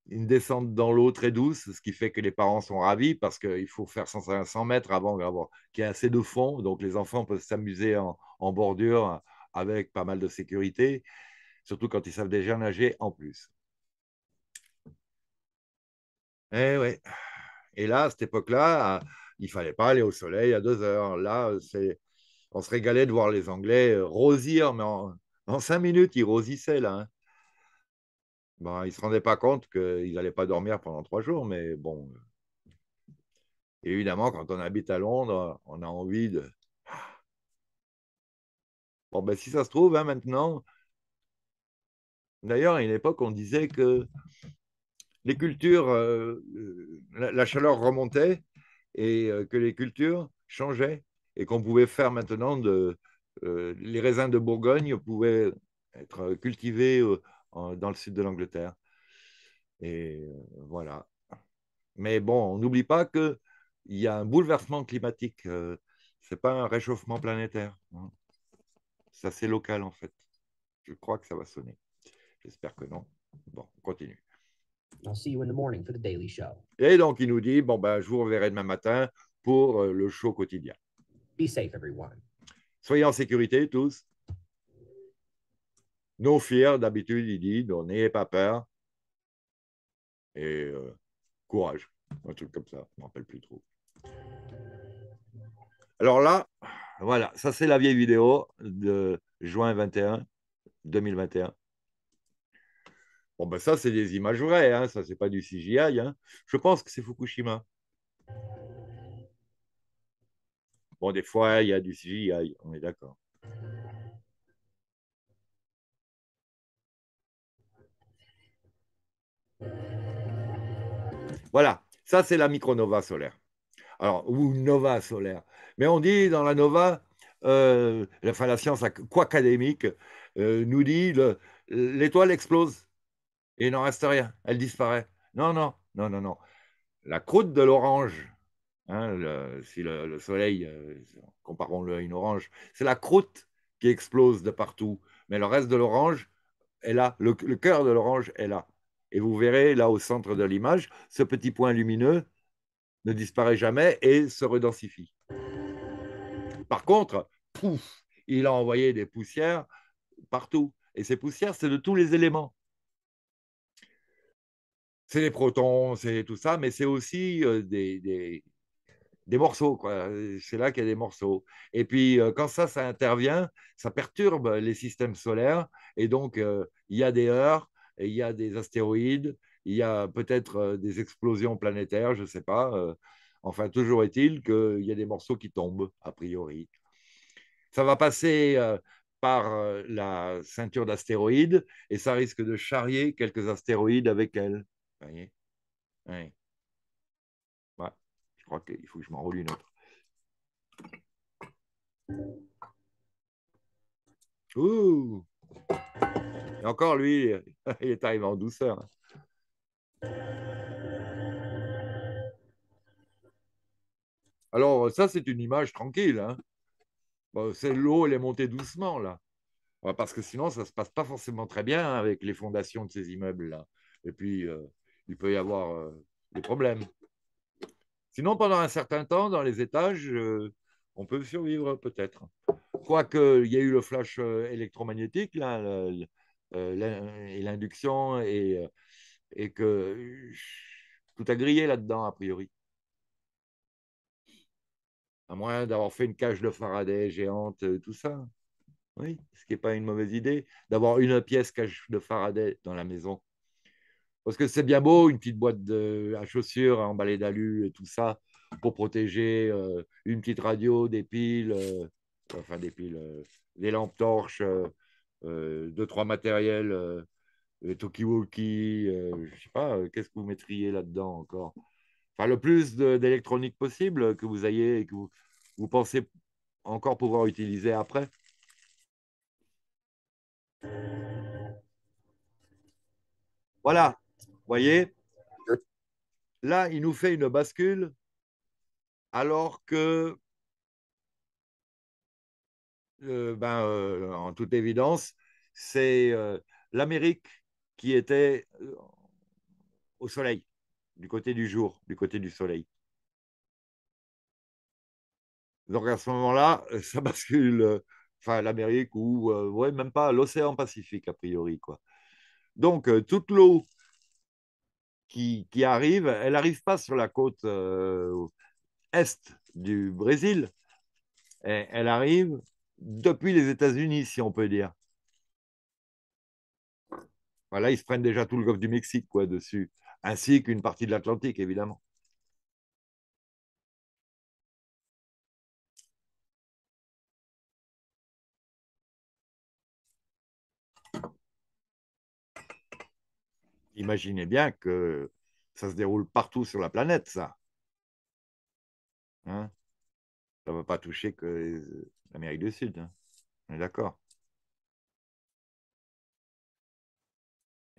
une descente dans l'eau très douce, ce qui fait que les parents sont ravis parce qu'il faut faire 100 mètres avant, qu'il y ait assez de fond, donc les enfants peuvent s'amuser en bordure avec pas mal de sécurité, surtout quand ils savent déjà nager en plus. Eh Et là, à cette époque-là, il fallait pas aller au soleil à deux heures. Là, c'est, on se régalait de voir les Anglais euh, rosir, mais en, cinq minutes, ils rosissaient là. Hein. ils se rendaient pas compte qu'ils n'allaient pas dormir pendant trois jours, mais bon. Évidemment, quand on habite à Londres, on a envie de. Bon, ben, si ça se trouve, hein, maintenant. D'ailleurs, à une époque, on disait que les cultures, euh, euh, la, chaleur remontait et euh, que les cultures changeaient et qu'on pouvait faire maintenant de, les raisins de Bourgogne pouvaient être cultivés dans le sud de l'Angleterre. Et voilà. Mais bon, on n'oublie pas qu'il y a un bouleversement climatique. Ce n'est pas un réchauffement planétaire. Hein. Ça, c'est local, en fait. Je crois que ça va sonner. J'espère que non. Bon, on continue. Et donc, il nous dit, bon, ben, je vous reverrai demain matin pour euh, le show quotidien. Be safe, everyone. Soyez en sécurité, tous. No fiers, d'habitude, il dit, donc n'ayez pas peur. Et euh, courage, un truc comme ça, je ne rappelle plus trop. Alors là, voilà, ça c'est la vieille vidéo de juin 21, 2021. Bon, ben ça, c'est des images vraies, hein, ça, c'est pas du CGI. Hein. Je pense que c'est Fukushima. Bon, des fois, il y a du CGI, on est d'accord. Voilà, ça c'est la micronova solaire. Alors, ou nova solaire. Mais on dit dans la nova, euh, la science quoi académique euh, nous dit l'étoile explose et il n'en reste rien, elle disparaît. Non, non, non, non, non. La croûte de l'orange, hein, si le, soleil, euh, comparons-le à une orange, c'est la croûte qui explose de partout, mais le reste de l'orange est là, le, cœur de l'orange est là. Et vous verrez là au centre de l'image, ce petit point lumineux ne disparaît jamais et se redensifie. Par contre, pouf, il a envoyé des poussières partout. Et ces poussières, c'est de tous les éléments c'est les protons, c'est tout ça, mais c'est aussi des, des, des morceaux. C'est là qu'il y a des morceaux. Et puis, quand ça, ça intervient, ça perturbe les systèmes solaires. Et donc, il y a des heures et il y a des astéroïdes, il y a peut-être des explosions planétaires, je ne sais pas. Enfin, toujours est-il qu'il y a des morceaux qui tombent, a priori. Ça va passer par la ceinture d'astéroïdes et ça risque de charrier quelques astéroïdes avec elle. Hein. Je crois qu'il faut que je m'en une autre. Ouh Et encore lui, il est arrivé en douceur. Hein. Alors, ça, c'est une image tranquille. Hein. c'est l'eau, elle est montée doucement, là. Parce que sinon, ça ne se passe pas forcément très bien avec les fondations de ces immeubles-là. Et puis, euh, il peut y avoir euh, des problèmes. Sinon, pendant un certain temps, dans les étages, euh, on peut survivre peut-être. Quoique, il y a eu le flash euh, électromagnétique et l'induction, et, et que tout a grillé là-dedans, a priori. À moins d'avoir fait une cage de Faraday géante, tout ça. Oui, ce qui n'est pas une mauvaise idée. D'avoir une pièce cage de Faraday dans la maison. Parce que c'est bien beau, une petite boîte à chaussures emballée d'alu et tout ça pour protéger euh, une petite radio, des piles, euh, enfin des piles, euh, des lampes torches, deux, trois matériels, Tokiwoki, je sais pas, qu'est-ce que vous mettriez là-dedans encore Enfin, le plus d'électronique possible que vous ayez et que vous pensez encore pouvoir utiliser après. Voilà, voyez Là, il nous fait une bascule alors que, euh, ben, euh, en toute évidence, c'est euh, l'Amérique qui était au soleil, du côté du jour, du côté du soleil. Donc à ce moment-là, ça bascule, enfin l'Amérique ou même pas l'océan Pacifique a priori quoi. Donc toute l'eau qui, arrive. Elle n'arrive pas sur la côte euh, est du Brésil. elle arrive depuis les États-Unis, si on peut dire. Voilà, ils se prennent déjà tout le golfe du Mexique quoi, dessus, ainsi qu'une partie de l'Atlantique, évidemment. imaginez bien que ça se déroule partout sur la planète, ça. Hein ça ne va pas toucher que l'Amérique du Sud. Hein. On est d'accord.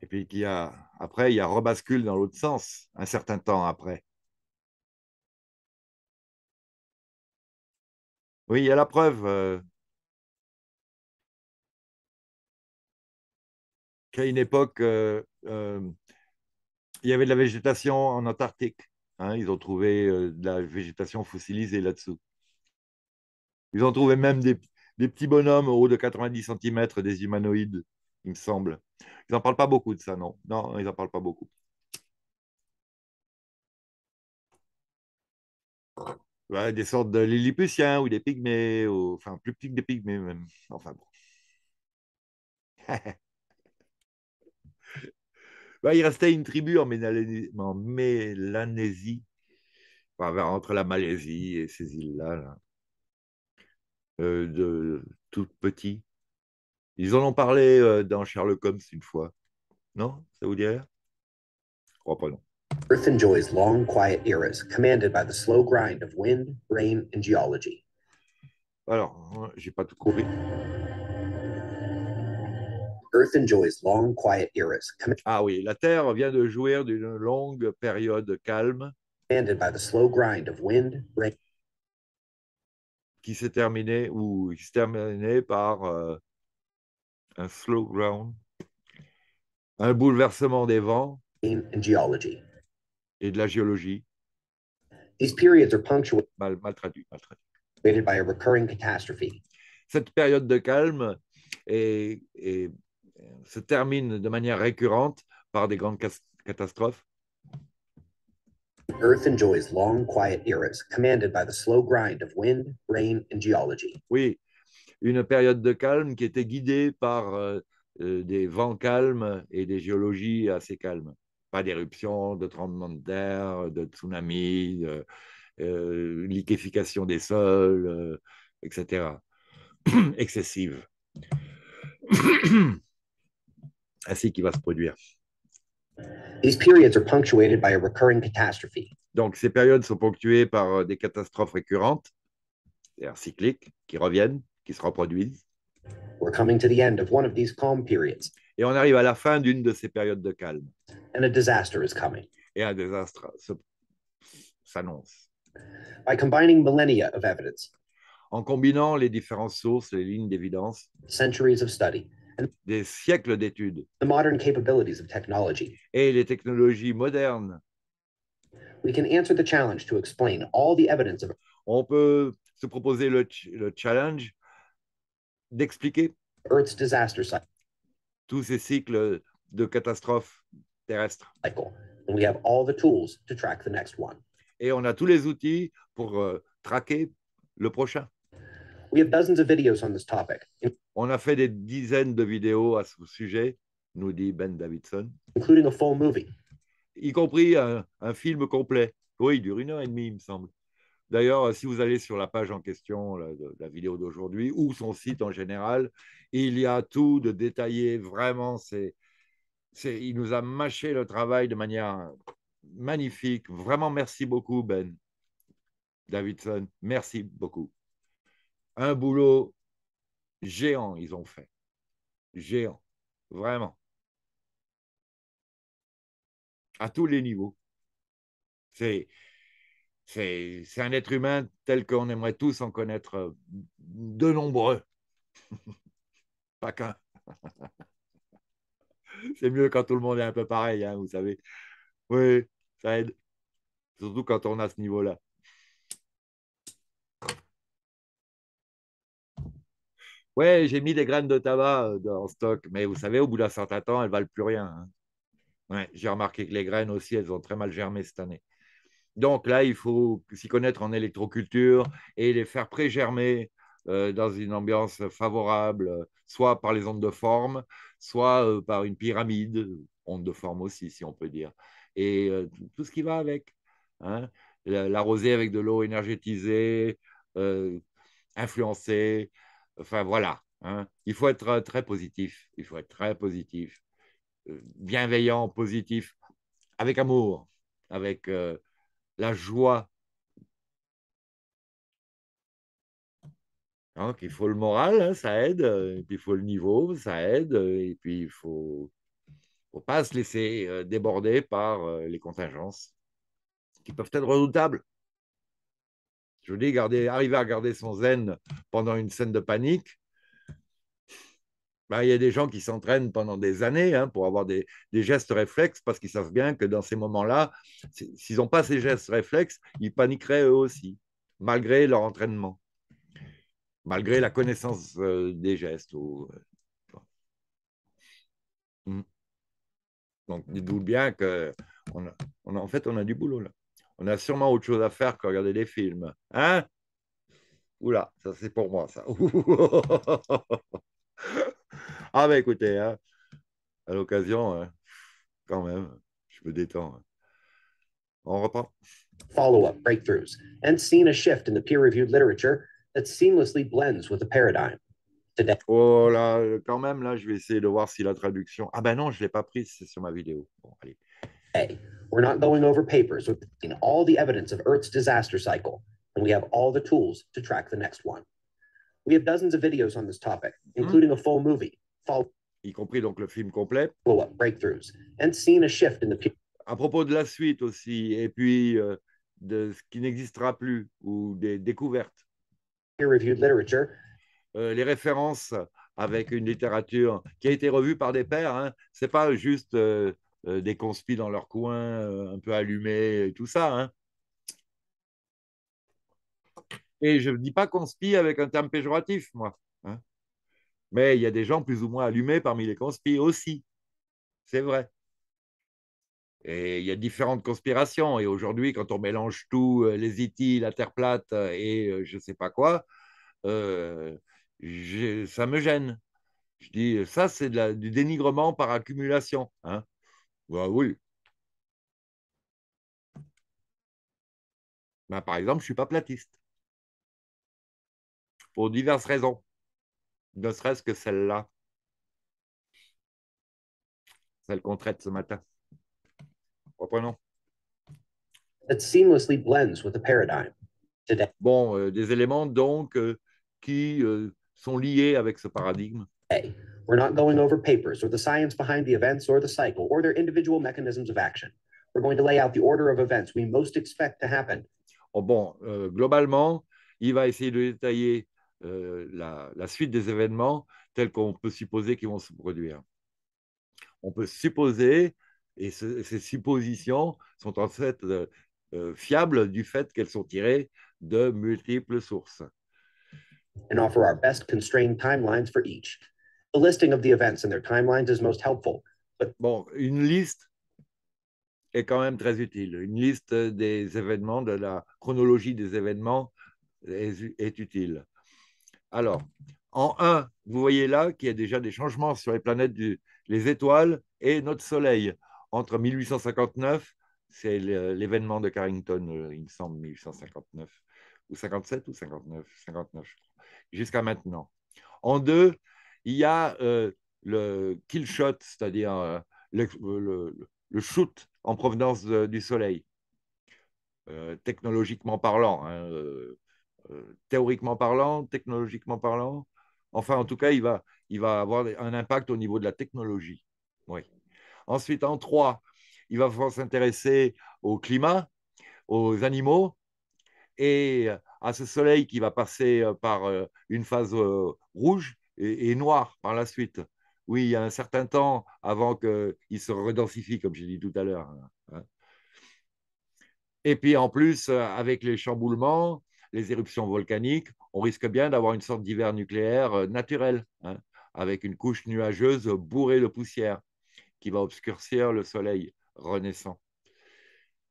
Et puis qu'il y a, après, il y a rebascule dans l'autre sens, un certain temps après. Oui, il y a la preuve. Euh, qu'à une époque, euh, euh, il y avait de la végétation en Antarctique. Hein. ils ont trouvé euh, de la végétation fossilisée là-dessous. Ils ont trouvé même des, petits bonhommes au haut de 90 cm, des humanoïdes, il me semble. Ils n'en parlent pas beaucoup de ça, non Non, ils n'en parlent pas beaucoup. des sortes de lilliputiens ou des pygmées, enfin plus petits que des pygmées même. Enfin bon. Bah, il restait une tribu en Mélanésie, ben, entre la Malaisie et ces îles-là, Euh, de tout petit. Ils en ont parlé euh, dans Sherlock Holmes une fois. Non Ça vous dit Je crois pas, non. Earth enjoys long, quiet eras, commanded by the slow grind of wind, rain, and geology. Alors, j'ai pas tout compris. Earth enjoys long, quiet eras. Ah oui, la Terre vient de jouir d'une longue période calme. Ended by the slow grind of wind, rain. Qui s'est terminé ou qui s'est terminé par euh, un slow ground, un bouleversement des vents geology. et de la géologie. These periods are punctuated mal, mal traduit, mal traduit. by a recurring catastrophe. Cette période de calme est, est se termine de manière récurrente par des grandes catastrophes. Oui, une période de calme qui était guidée par euh, euh, des vents calmes et des géologies assez calmes. Pas d'éruptions, de tremblements de terre, de tsunamis, de, euh, liquéfication des sols, etc. Excessive. ainsi qui va se produire. Donc ces périodes sont ponctuées par euh, des catastrophes récurrentes, c'est-à-dire cycliques, qui reviennent, qui se reproduisent. Et on arrive à la fin d'une de ces périodes de calme. Et un désastre s'annonce. En combinant les différentes sources, les lignes d'évidence. Centuries of study des siècles d'études et les technologies modernes. On peut se proposer le, challenge d'expliquer tous ces cycles de catastrophes terrestres. Et on a tous les outils pour euh, traquer le prochain on a fait des dizaines de vidéos à ce sujet, nous dit Ben Davidson. Y compris un, film complet. Oui, il dure une heure et demie, il me semble. D'ailleurs, si vous allez sur la page en question la, de la vidéo d'aujourd'hui ou son site en général, il y a tout de détaillé. Vraiment, c'est, il nous a mâché le travail de manière magnifique. Vraiment, merci beaucoup, Ben Davidson. Merci beaucoup un boulot géant, ils ont fait. Géant, vraiment. À tous les niveaux. C'est, c'est, un être humain tel qu'on aimerait tous en connaître euh, de nombreux. Pas qu'un. c'est mieux quand tout le monde est un peu pareil, hein, vous savez. Oui, ça aide. Surtout quand on a ce niveau-là. Ouais, j'ai mis des graines de tabac en euh, stock, mais vous savez, au bout d'un certain temps, elles valent plus rien. Hein. Ouais, j'ai remarqué que les graines aussi, elles ont très mal germé cette année. Donc là, il faut s'y connaître en électroculture et les faire pré-germer euh, dans une ambiance favorable, soit par les ondes de forme, soit euh, par une pyramide, ondes de forme aussi, si on peut dire, et tout ce qui va avec. Hein. L'arroser avec de l'eau énergétisée, influencée, Enfin, voilà. Hein. Il faut être euh, très positif. Il faut être très positif, euh, bienveillant, positif, avec amour, avec euh, la joie. Donc il faut le moral, hein, ça aide. Et puis il faut le niveau, ça aide. Et puis il faut, faut pas se laisser déborder par les contingences qui peuvent être redoutables. Je dis, garder, arriver à garder son zen pendant une scène de panique, bah, il y a des gens qui s'entraînent pendant des années hein, pour avoir des, gestes réflexes parce qu'ils savent bien que dans ces moments-là, s'ils n'ont pas ces gestes réflexes, ils paniqueraient eux aussi, malgré leur entraînement, malgré la connaissance euh, des gestes. Euh, mm. Donc, dites-vous bien que on en fait, on a du boulot là. On a sûrement autre chose à faire que regarder des films. Hein Oula, ça c'est pour moi, ça. ah ben écoutez, hein, à l'occasion, hein, quand même, je me détends. Hein. On reprend. Follow-up breakthroughs and seen a shift in the peer-reviewed literature that seamlessly blends with the paradigm. Oh là, quand même, là, je vais essayer de voir si la traduction. Ah ben non, je ne l'ai pas prise, c'est sur ma vidéo. Bon, allez. We're not going over papers with all the evidence of Earth's disaster cycle, and we have all the tools to track the next one. We have dozens of videos on this topic, hmm. including a full movie, follow y compris donc le film complet. Follow-up breakthroughs, and seen a shift in the. À propos de la suite aussi, et puis euh, de ce qui n'existera plus ou des découvertes. Peer-reviewed literature. Euh, les références avec une littérature qui a été revue par des pairs. Hein. C'est pas juste euh, euh, des conspis dans leur coin, euh, un peu allumés et tout ça. Hein. Et je ne dis pas conspi avec un terme péjoratif, moi. Hein. Mais il y a des gens plus ou moins allumés parmi les conspis aussi. C'est vrai. Et il y a différentes conspirations. Et aujourd'hui, quand on mélange tout, euh, les IT, e la Terre plate et je ne sais pas quoi, ça me gêne. Je dis, ça, c'est du dénigrement par accumulation. Hein. Bah oui. Bah, par exemple, je ne suis pas platiste. Pour diverses raisons. Ne serait-ce que celle-là. Celle qu'on traite ce matin. Reprenons. non seamlessly Bon, euh, des éléments donc euh, qui euh, sont liés avec ce paradigme. We're not going over papers or the science behind the events or the cycle or their individual mechanisms of action. We're going to lay out the order of events we most expect to happen. Oh bon, euh, globalement, il va essayer de détailler euh, la, la suite des événements tels qu'on peut supposer qu'ils vont se produire. On peut supposer, et ce, ces suppositions sont en fait euh, euh fiables du fait qu'elles sont tirées de multiples sources. And offer our best constrained timelines for each. Bon, une liste est quand même très utile. Une liste des événements, de la chronologie des événements est, utile. Alors, en 1, vous voyez là qu'il y a déjà des changements sur les planètes, du, les étoiles et notre Soleil. Entre 1859, c'est l'événement de Carrington, euh, il me semble, 1859, ou 57 ou 59, 59, jusqu'à maintenant. En 2, il y a euh, le kill shot, c'est-à-dire euh, euh, le, shoot en provenance du soleil, technologiquement parlant, hein, théoriquement parlant, technologiquement parlant. Enfin, en tout cas, il va, il va avoir un impact au niveau de la technologie. Ensuite, en trois, il va falloir s'intéresser au climat, aux animaux et à ce soleil qui va passer par une phase rouge et, noir par la suite. Oui, il y a un certain temps avant qu'il se redensifie, comme j'ai dit tout à l'heure. Hein. Et puis en plus, avec les chamboulements, les éruptions volcaniques, on risque bien d'avoir une sorte d'hiver nucléaire euh, naturel, hein, avec une couche nuageuse bourrée de poussière qui va obscurcir le soleil renaissant.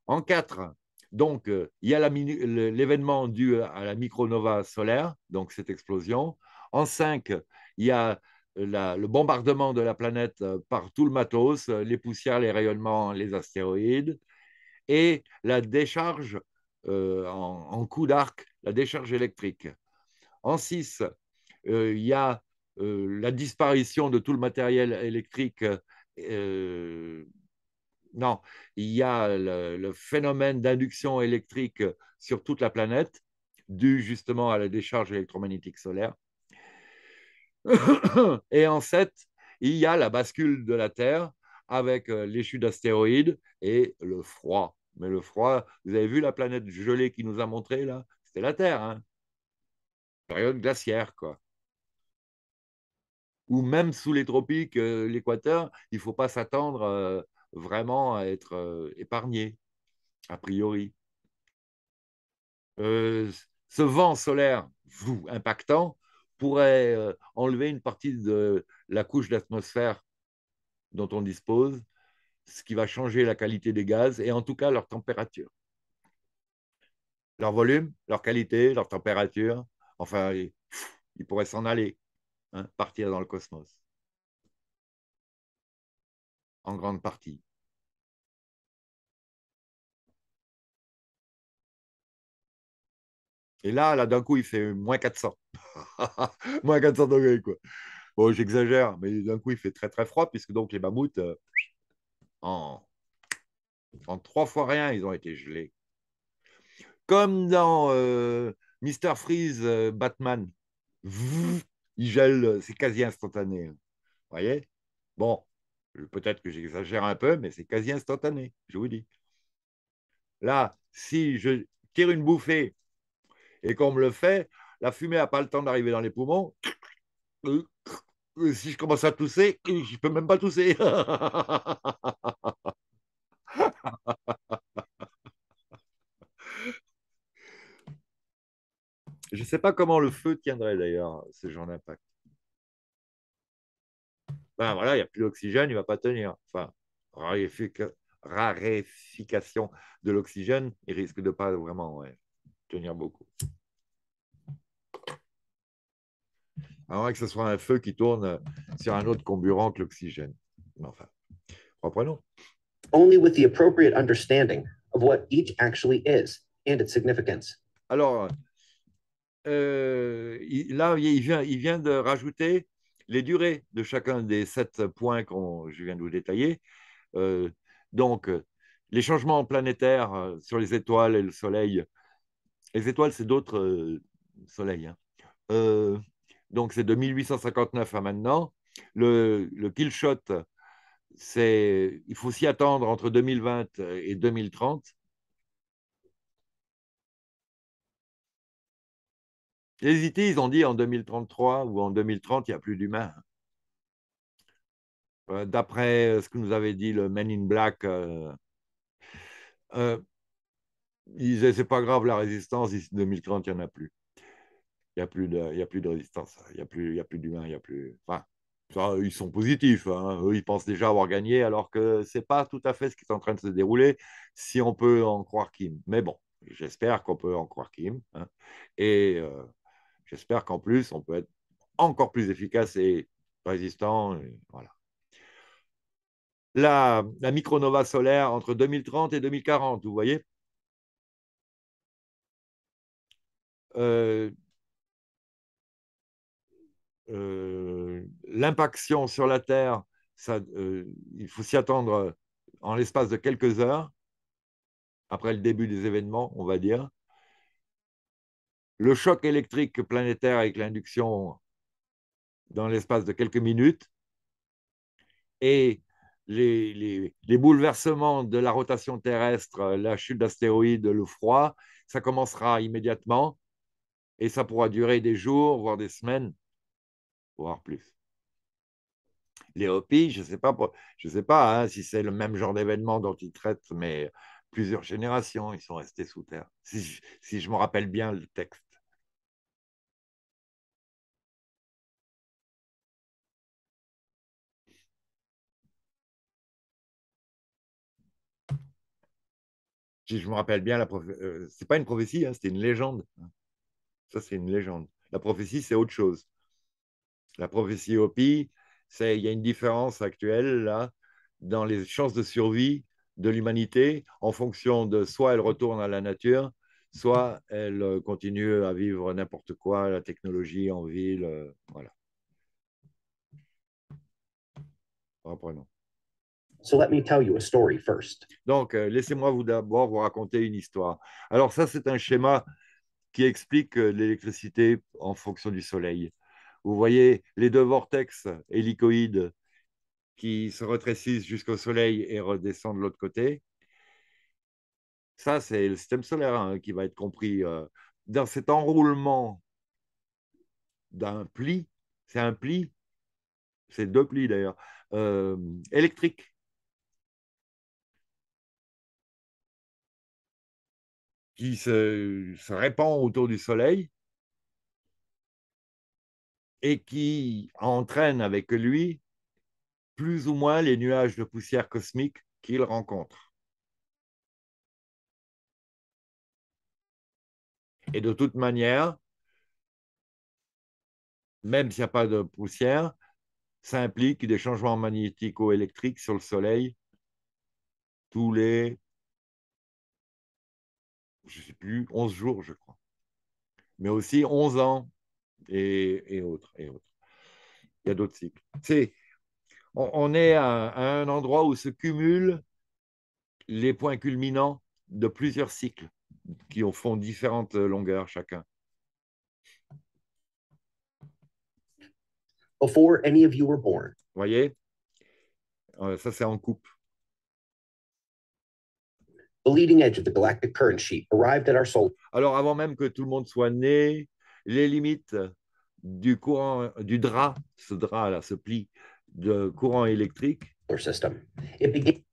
En quatre, donc, euh, il y a l'événement dû à la micronova solaire, donc cette explosion, en 5, il y a euh, le bombardement de la planète euh, par tout le matos, euh, les poussières, les rayonnements, les astéroïdes, et la décharge en, coup d'arc, la décharge électrique. En 6, il y a la disparition de tout le matériel électrique. non, il y a le phénomène d'induction électrique sur toute la planète, dû justement à la décharge électromagnétique solaire. et en 7, il y a la bascule de la Terre avec euh, les chutes d'astéroïdes et le froid. Mais le froid, vous avez vu la planète gelée qui nous a montré là C'était la Terre. Hein. Période glaciaire, quoi. Ou même sous les tropiques, euh, l'équateur, il ne faut pas s'attendre euh, vraiment à être épargné, a priori. ce vent solaire, vous, impactant, pourrait euh, enlever une partie de la couche d'atmosphère dont on dispose, ce qui va changer la qualité des gaz et en tout cas leur température. Leur volume, leur qualité, leur température, enfin, ils, pourraient s'en aller, hein, partir dans le cosmos. En grande partie. Et là, là d'un coup, il fait moins 400. moins 400 degrés, quoi. Bon, j'exagère, mais d'un coup, il fait très, très froid, puisque donc les mammouths, euh, en, en trois fois rien, ils ont été gelés. Comme dans euh, Mister Freeze euh, Batman, il gèle, euh, c'est quasi instantané. Hein. Vous voyez Bon, peut-être que j'exagère un peu, mais c'est quasi instantané, je vous dis. Là, si je tire une bouffée et quand on le fait, la fumée n'a pas le temps d'arriver dans les poumons. Si je commence à tousser, je ne peux même pas tousser. Je ne sais pas comment le feu tiendrait d'ailleurs, ce genre d'impact. Ben voilà, il n'y a plus d'oxygène, il ne va pas tenir. Enfin, raréfication de l'oxygène, il risque de ne pas vraiment tenir beaucoup. À que ce soit un feu qui tourne sur un autre comburant que l'oxygène. Enfin, reprenons. Only with the appropriate understanding of what each actually is and its significance. Alors, euh, là, il vient, il vient de rajouter les durées de chacun des sept points que je viens de vous détailler. Euh, donc, les changements planétaires euh, sur les étoiles et le Soleil les étoiles, c'est d'autres euh, soleils. Hein. Euh, donc, c'est de 1859 à maintenant. Le, le kill shot, c'est, il faut s'y attendre entre 2020 et 2030. Hésité, e ils ont dit en 2033 ou en 2030, il n'y a plus d'humains. Euh, d'après ce que nous avait dit le Men in Black, ils disaient, c'est pas grave, la résistance, d'ici 2030, il n'y en a plus. Il n'y a, plus de, a plus de résistance, il n'y a plus, plus d'humains, il n'y a plus. Enfin, ils sont positifs, hein. eux ils pensent déjà avoir gagné, alors que c'est pas tout à fait ce qui est en train de se dérouler, si on peut en croire Kim. Mais bon, j'espère qu'on peut en croire Kim, hein. et euh, j'espère qu'en plus on peut être encore plus efficace et résistant. voilà. La, la micronova solaire entre 2030 et 2040, vous voyez, Euh, euh, l'impaction sur la Terre, euh, il faut s'y attendre en l'espace de quelques heures, après le début des événements, on va dire. Le choc électrique planétaire avec l'induction dans l'espace de quelques minutes. Et les, les, bouleversements de la rotation terrestre, la chute d'astéroïdes, le froid, ça commencera immédiatement et ça pourra durer des jours, voire des semaines, voire plus. Les Hopis, je ne sais pas, je sais pas hein, si c'est le même genre d'événement dont ils traitent, mais plusieurs générations, ils sont restés sous terre, si je, me rappelle bien le texte. si je me rappelle bien, la n'est euh, c'est pas une prophétie, hein, c'est une légende. Ça, c'est une légende. La prophétie, c'est autre chose. La prophétie Hopi, c'est il y a une différence actuelle là dans les chances de survie de l'humanité en fonction de soit elle retourne à la nature, soit elle euh, continue à vivre n'importe quoi, la technologie en ville, euh, voilà. Reprenons. So let Donc, euh, laissez-moi vous d'abord vous raconter une histoire. Alors ça, c'est un schéma qui explique euh, l'électricité en fonction du soleil. Vous voyez les deux vortex hélicoïdes qui se retrécissent jusqu'au soleil et redescendent de l'autre côté. Ça, c'est le système solaire hein, qui va être compris euh, dans cet enroulement d'un pli. C'est un pli, c'est deux plis d'ailleurs, euh, électrique qui se, répand autour du Soleil et qui entraîne avec lui plus ou moins les nuages de poussière cosmique qu'il rencontre. Et de toute manière, même s'il n'y a pas de poussière, ça implique des changements magnético-électriques sur le Soleil tous les je ne sais plus, 11 jours, je crois. Mais aussi 11 ans et, autres, et autres. Il y a d'autres cycles. on, est à, un endroit où se cumulent les points culminants de plusieurs cycles qui font différentes longueurs chacun. Before any of you were born. Vous voyez, euh, ça c'est en coupe. Alors avant même que tout le monde soit né, les limites du courant, du drap, ce drap là, ce pli de courant électrique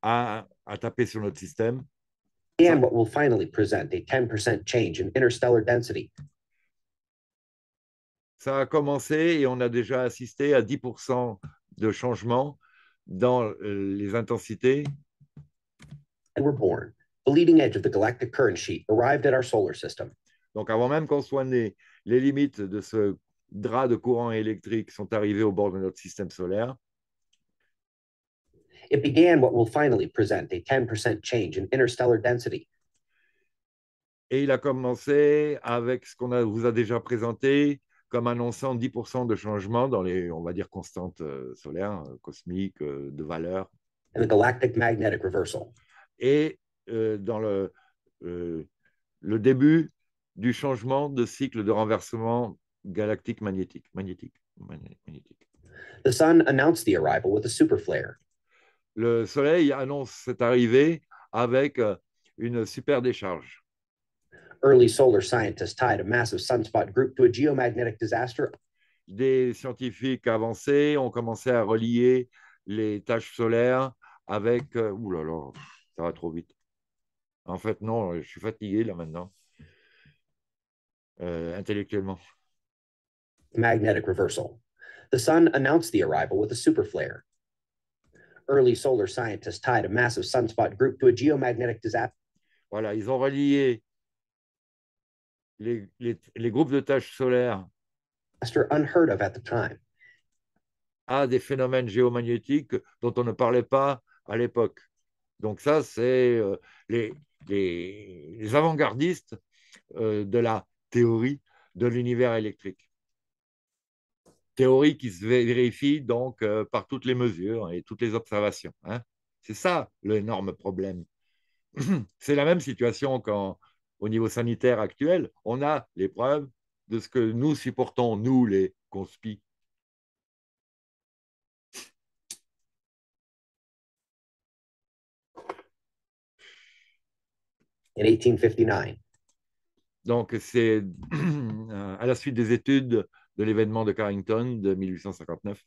a, tapé sur notre système. Ça a commencé et on a déjà assisté à 10% de changement dans euh, les intensités. born leading edge of the galactic current sheet arrived at our solar system. Donc avant même qu'on soit né, les limites de ce drap de courant électrique sont arrivées au bord de notre système solaire. Et il a commencé avec ce qu'on vous a déjà présenté comme annonçant 10% de changement dans les, on va dire, constantes euh, solaires, euh, cosmiques, euh, de valeur. And galactic magnetic reversal. Et euh, dans le, euh, le début du changement de cycle de renversement galactique magnétique. magnétique, Le soleil annonce cette arrivée avec euh, une super décharge. Des scientifiques avancés ont commencé à relier les taches solaires avec. Ouh là là, ça va trop vite. En fait, non, euh, je suis fatigué là maintenant, euh, intellectuellement. Magnetic reversal. The sun announced the arrival with a super flare. Early solar scientists tied a massive sunspot group to a geomagnetic disaster. Voilà, ils ont relié les, les, les groupes de taches solaires unheard of at the time. à des phénomènes géomagnétiques dont on ne parlait pas à l'époque. Donc ça, c'est euh, les, avant-gardistes euh, de la théorie de l'univers électrique. Théorie qui se vérifie donc euh, par toutes les mesures et toutes les observations. Hein. C'est ça l'énorme problème. C'est la même situation qu'au niveau sanitaire actuel. On a les preuves de ce que nous supportons, nous les conspis, 1859. Donc, c'est euh, à la suite des études de l'événement de Carrington de 1859.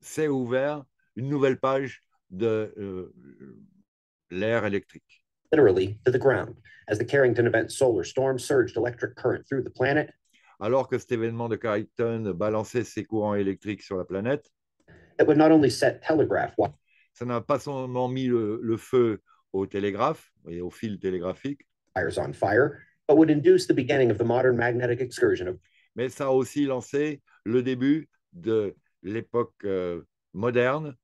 C'est ouvert une nouvelle page de euh, l'ère électrique. Alors que cet événement de Carrington balançait ses courants électriques sur la planète. Ça n'a pas seulement mis le, feu au télégraphe et au fil télégraphique. on fire, but would induce the beginning of the modern magnetic excursion. Mais ça a aussi lancé le début de l'époque euh, moderne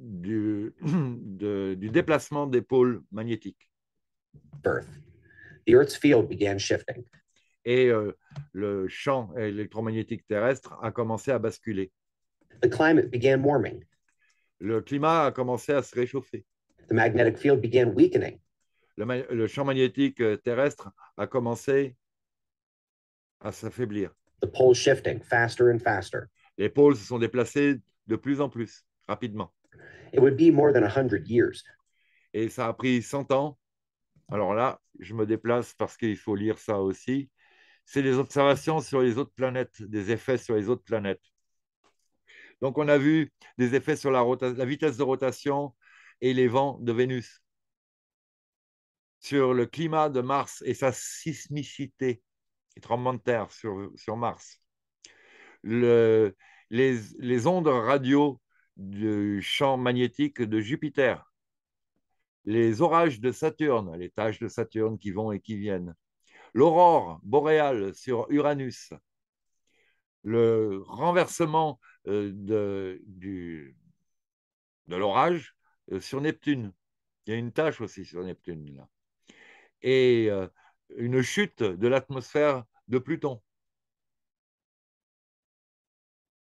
du, du déplacement des pôles magnétiques. The Earth's field began shifting. Et euh, le champ électromagnétique terrestre a commencé à basculer climate Le climat a commencé à se réchauffer. Le, champ magnétique euh, terrestre a commencé à s'affaiblir. Les pôles se sont déplacés de plus en plus rapidement. Et ça a pris 100 ans. Alors là, je me déplace parce qu'il faut lire ça aussi. C'est les observations sur les autres planètes, des effets sur les autres planètes. Donc, on a vu des effets sur la, vitesse de rotation et les vents de Vénus, sur le climat de Mars et sa sismicité, les tremblements de terre sur, Mars, les, les ondes radio du champ magnétique de Jupiter, les orages de Saturne, les taches de Saturne qui vont et qui viennent, l'aurore boréale sur Uranus, le renversement euh, de, du, de l'orage euh, sur Neptune. Il y a une tâche aussi sur Neptune, là. Et euh, une chute de l'atmosphère de Pluton.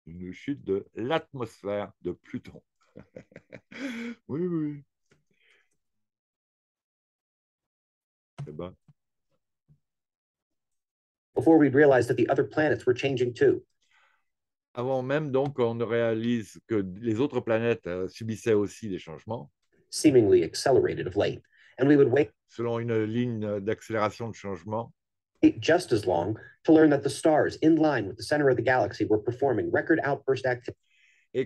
Une chute de l'atmosphère de Pluton. oui, oui. Eh ben. Before we realized that the other planets were changing too avant même donc qu'on ne réalise que les autres planètes euh, subissaient aussi des changements. Selon une ligne d'accélération de changement. Et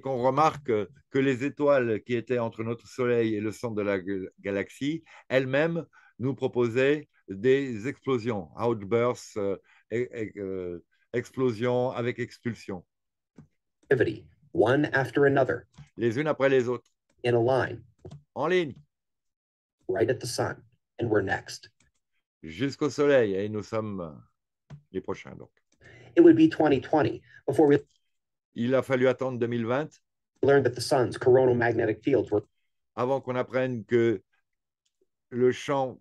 qu'on remarque que les étoiles qui étaient entre notre Soleil et le centre de la galaxie, elles-mêmes nous proposaient des explosions, outbursts, euh, e-, e-, euh, explosions avec expulsion one after another. Les unes après les autres. En ligne. Right at the sun, and we're next. Jusqu'au soleil, et nous sommes les prochains donc. Il a fallu attendre 2020. Avant qu'on apprenne que le champ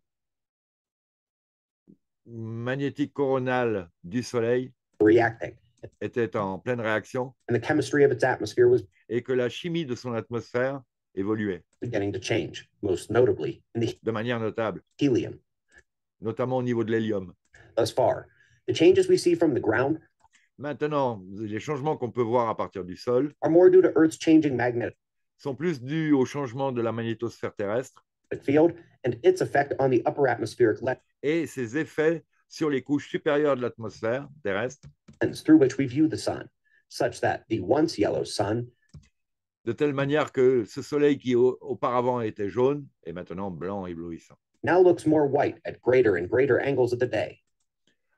magnétique coronal du soleil. Reacting était en pleine réaction et que la chimie de son atmosphère évoluait de manière notable, notamment au niveau de l'hélium. Maintenant, les changements qu'on peut voir à partir du sol sont plus dus au changement de la magnétosphère terrestre et ses effets sur les couches supérieures de l'atmosphère terrestre through de telle manière que ce soleil qui auparavant était jaune est maintenant blanc et éblouissant. Now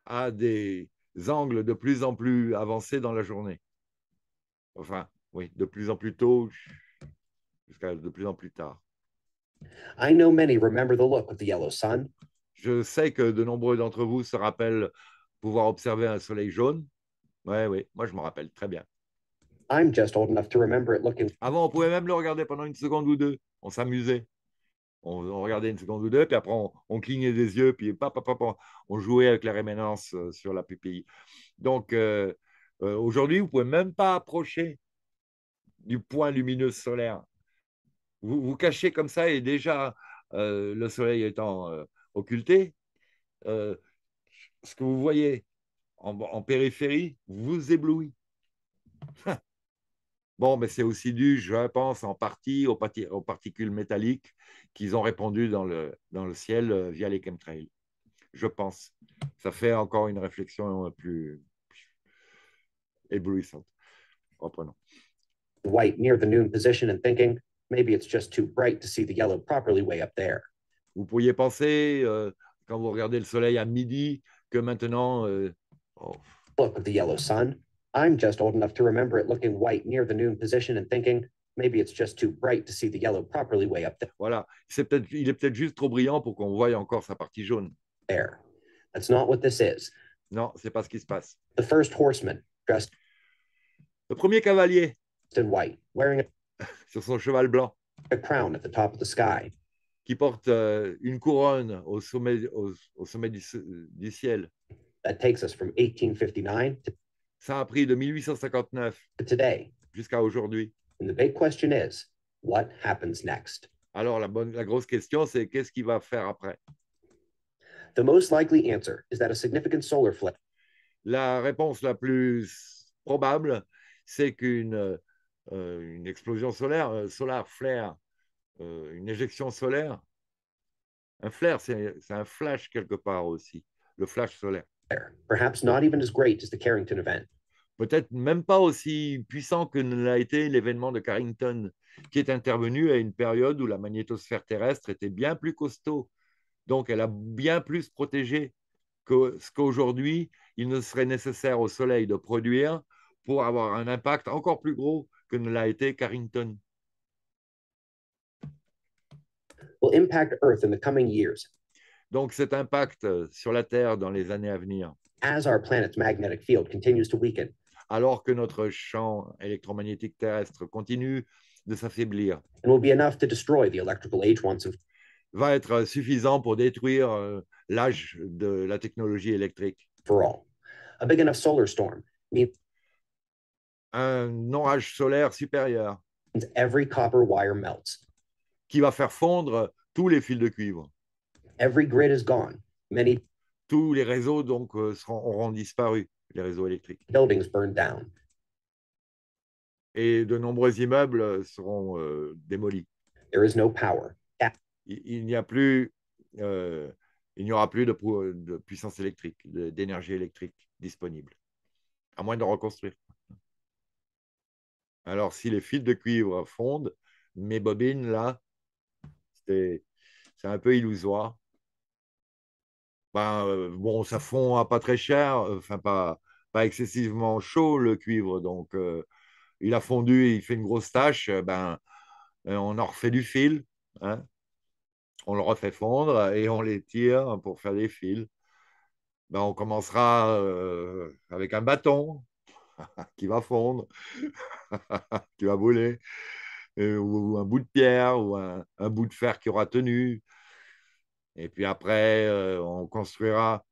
À des angles de plus en plus avancés dans la journée. Enfin, oui, de plus en plus tôt jusqu'à de plus en plus tard. I know many remember the look of the yellow sun. Je sais que de nombreux d'entre vous se rappellent pouvoir observer un soleil jaune. Oui, oui, moi je me rappelle très bien. Avant, ah on pouvait même le regarder pendant une seconde ou deux. On s'amusait. On, regardait une seconde ou deux, puis après on, clignait des yeux, puis papa, on jouait avec la réménance euh, sur la pupille. Donc euh, euh, aujourd'hui, vous ne pouvez même pas approcher du point lumineux solaire. Vous vous cachez comme ça et déjà le soleil étant occulté. Euh, ce que vous voyez en, périphérie vous éblouit. bon, mais c'est aussi dû, je pense, en partie aux, particules métalliques qu'ils ont répandues dans le, dans le ciel euh, via les chemtrails. Je pense. Ça fait encore une réflexion euh, plus éblouissante. Reprenons. White near the noon position and thinking, maybe it's just too bright to see the yellow properly way up there. Vous pourriez penser, euh, quand vous regardez le soleil à midi, que maintenant. Euh, oh. Look at the yellow sun. I'm just old enough to remember it looking white near the noon position and thinking, maybe it's just too bright to see the yellow properly way up there. Voilà, c'est peut-être, il est peut-être juste trop brillant pour qu'on voie encore sa partie jaune. There. That's not what this is. Non, c'est pas ce qui se passe. The first horseman dressed le premier cavalier in white, wearing a... sur son cheval blanc. A crown at the top of the sky qui porte euh, une couronne au sommet, au, sommet du, ciel. Ça a pris de 1859 jusqu'à aujourd'hui. Alors la, la grosse question, c'est qu'est-ce qu'il va faire après La réponse la plus probable, c'est qu'une euh, une explosion solaire, un euh, solar flare, euh, une éjection solaire. Un flair, c'est un flash quelque part aussi, le flash solaire. Peut-être même pas aussi puissant que l'a été l'événement de Carrington, qui est intervenu à une période où la magnétosphère terrestre était bien plus costaud. Donc, elle a bien plus protégé que ce qu'aujourd'hui il ne serait nécessaire au Soleil de produire pour avoir un impact encore plus gros que ne l'a été Carrington. impact Donc cet impact euh, sur la Terre dans les années à venir. Alors que notre champ électromagnétique terrestre continue de s'affaiblir. va être suffisant pour détruire euh, l'âge de la technologie électrique. un orage solaire supérieur qui va faire fondre tous les fils de cuivre. tous les réseaux donc euh, seront, auront disparu, les réseaux électriques. Et de nombreux immeubles euh, seront euh, démolis. Il, n'y a plus, il n'y aura plus de, de puissance électrique, d'énergie électrique disponible, à moins de reconstruire. Alors, si les fils de cuivre fondent, mes bobines là c'est un peu illusoire. Ben, euh, bon, ça fond pas très cher, enfin pas, pas excessivement chaud le cuivre, donc euh, il a fondu, il fait une grosse tache, euh, ben, on en refait du fil, hein. on le refait fondre et on l'étire pour faire des fils. Ben, on commencera avec un bâton qui va fondre, qui va brûler. Euh, ou, un bout de pierre, ou un, bout de fer qui aura tenu. Et puis après, euh, on construira.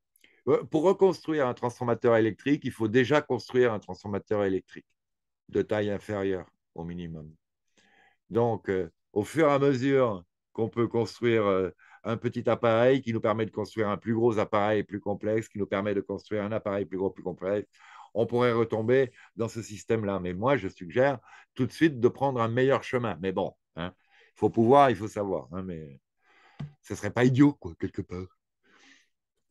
Euh, pour reconstruire un transformateur électrique, il faut déjà construire un transformateur électrique de taille inférieure au minimum. Donc, au fur et à mesure qu'on peut construire un petit appareil qui nous permet de construire un plus gros appareil plus complexe, qui nous permet de construire un appareil plus gros plus complexe, on pourrait retomber dans ce système-là. Mais moi, je suggère tout de suite de prendre un meilleur chemin. Mais bon, hein, il faut pouvoir, il faut savoir. Hein, mais ce ne serait pas idiot, quoi, quelque part.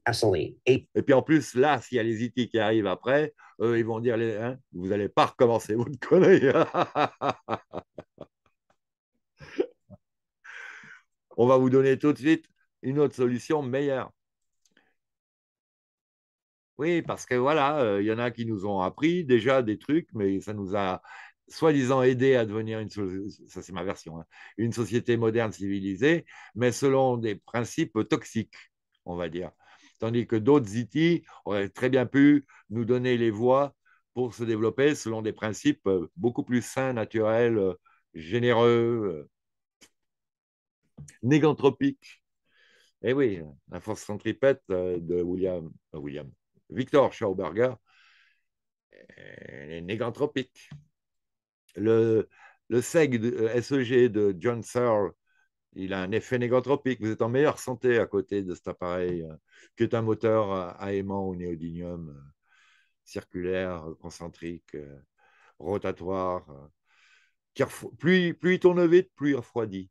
Absolument. Et... puis en plus, là, s'il y a les IT qui arrivent après, ils vont dire hein, vous n'allez pas recommencer votre connerie. on va vous donner tout de suite une autre solution meilleure. Oui, parce que voilà, euh, il y en a qui nous ont appris déjà des trucs, mais ça nous a soi-disant aidé à devenir une, ça c'est ma version, hein, une société moderne civilisée, mais selon des principes toxiques, on va dire. Tandis que d'autres IT auraient très bien pu nous donner les voies pour se développer selon des principes euh, beaucoup plus sains, naturels, euh, généreux, négantropiques. Eh oui, la force centripète de William, William Victor Schauberger, est négantropique. Le, SEG de, euh, e de John Searle, il a un effet négantropique. Vous êtes en meilleure santé à côté de cet appareil, euh, qui est un moteur à euh, aimant au néodymium circulaire, concentrique, rotatoire. plus, plus il tourne vite, plus il refroidit.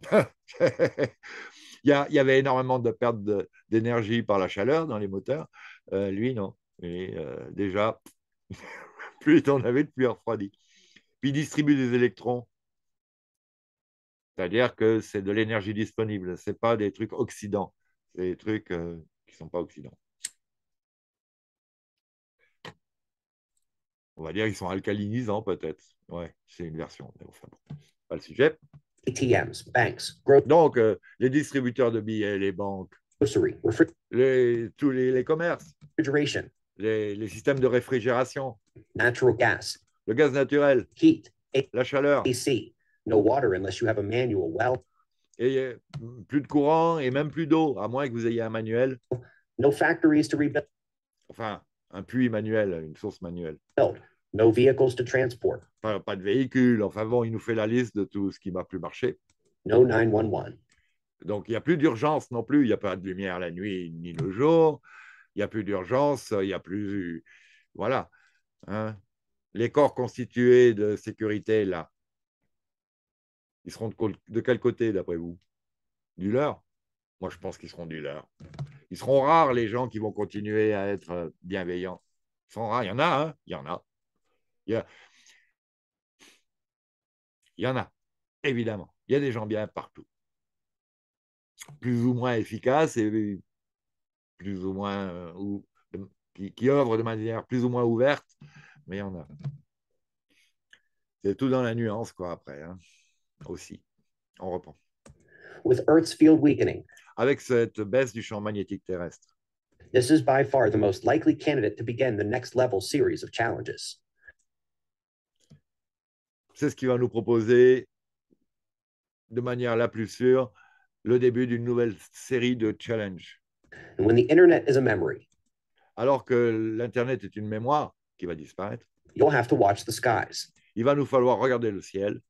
Il y, avait énormément de pertes d'énergie par la chaleur dans les moteurs. Euh, lui, non. Et euh, déjà, plus on avait, plus il refroidit. Puis il distribue des électrons. C'est-à-dire que c'est de l'énergie disponible. Ce n'est pas des trucs oxydants. C'est des trucs euh, qui ne sont pas oxydants. On va dire qu'ils sont alcalinisants, peut-être. Ouais, c'est une version. Mais pas le sujet. ATMs, Donc, euh, les distributeurs de billets, les banques, les, tous les, commerces, les, systèmes de réfrigération, le gaz naturel, la chaleur, Et plus de courant et même plus d'eau, à moins que vous ayez un manuel. No Enfin, un puits manuel, une source manuelle. Pas, de véhicules. Enfin bon, il nous fait la liste de tout ce qui m'a plus marché. No 911. Donc, il n'y a plus d'urgence non plus. Il n'y a pas de lumière la nuit ni le jour. Il n'y a plus d'urgence. Il n'y a plus. Voilà. Hein. Les corps constitués de sécurité, là, ils seront de, quel côté, d'après vous Du leur Moi, je pense qu'ils seront du leur. Ils seront rares, les gens qui vont continuer à être bienveillants. Ils seront rares. Il y en a, hein Il y en a. Il y, en a, évidemment. Il y a des gens bien partout. Plus ou moins efficaces et plus ou moins euh, ou, qui, qui œuvrent de manière plus ou moins ouverte, mais il y en a. C'est tout dans la nuance, quoi, après, hein, aussi. On reprend. Avec cette baisse du champ magnétique terrestre. This is by far the most likely candidate to begin the next level series of challenges c'est ce qui va nous proposer de manière la plus sûre le début d'une nouvelle série de challenges. alors que l'internet est une mémoire qui va disparaître, il va nous falloir regarder le ciel,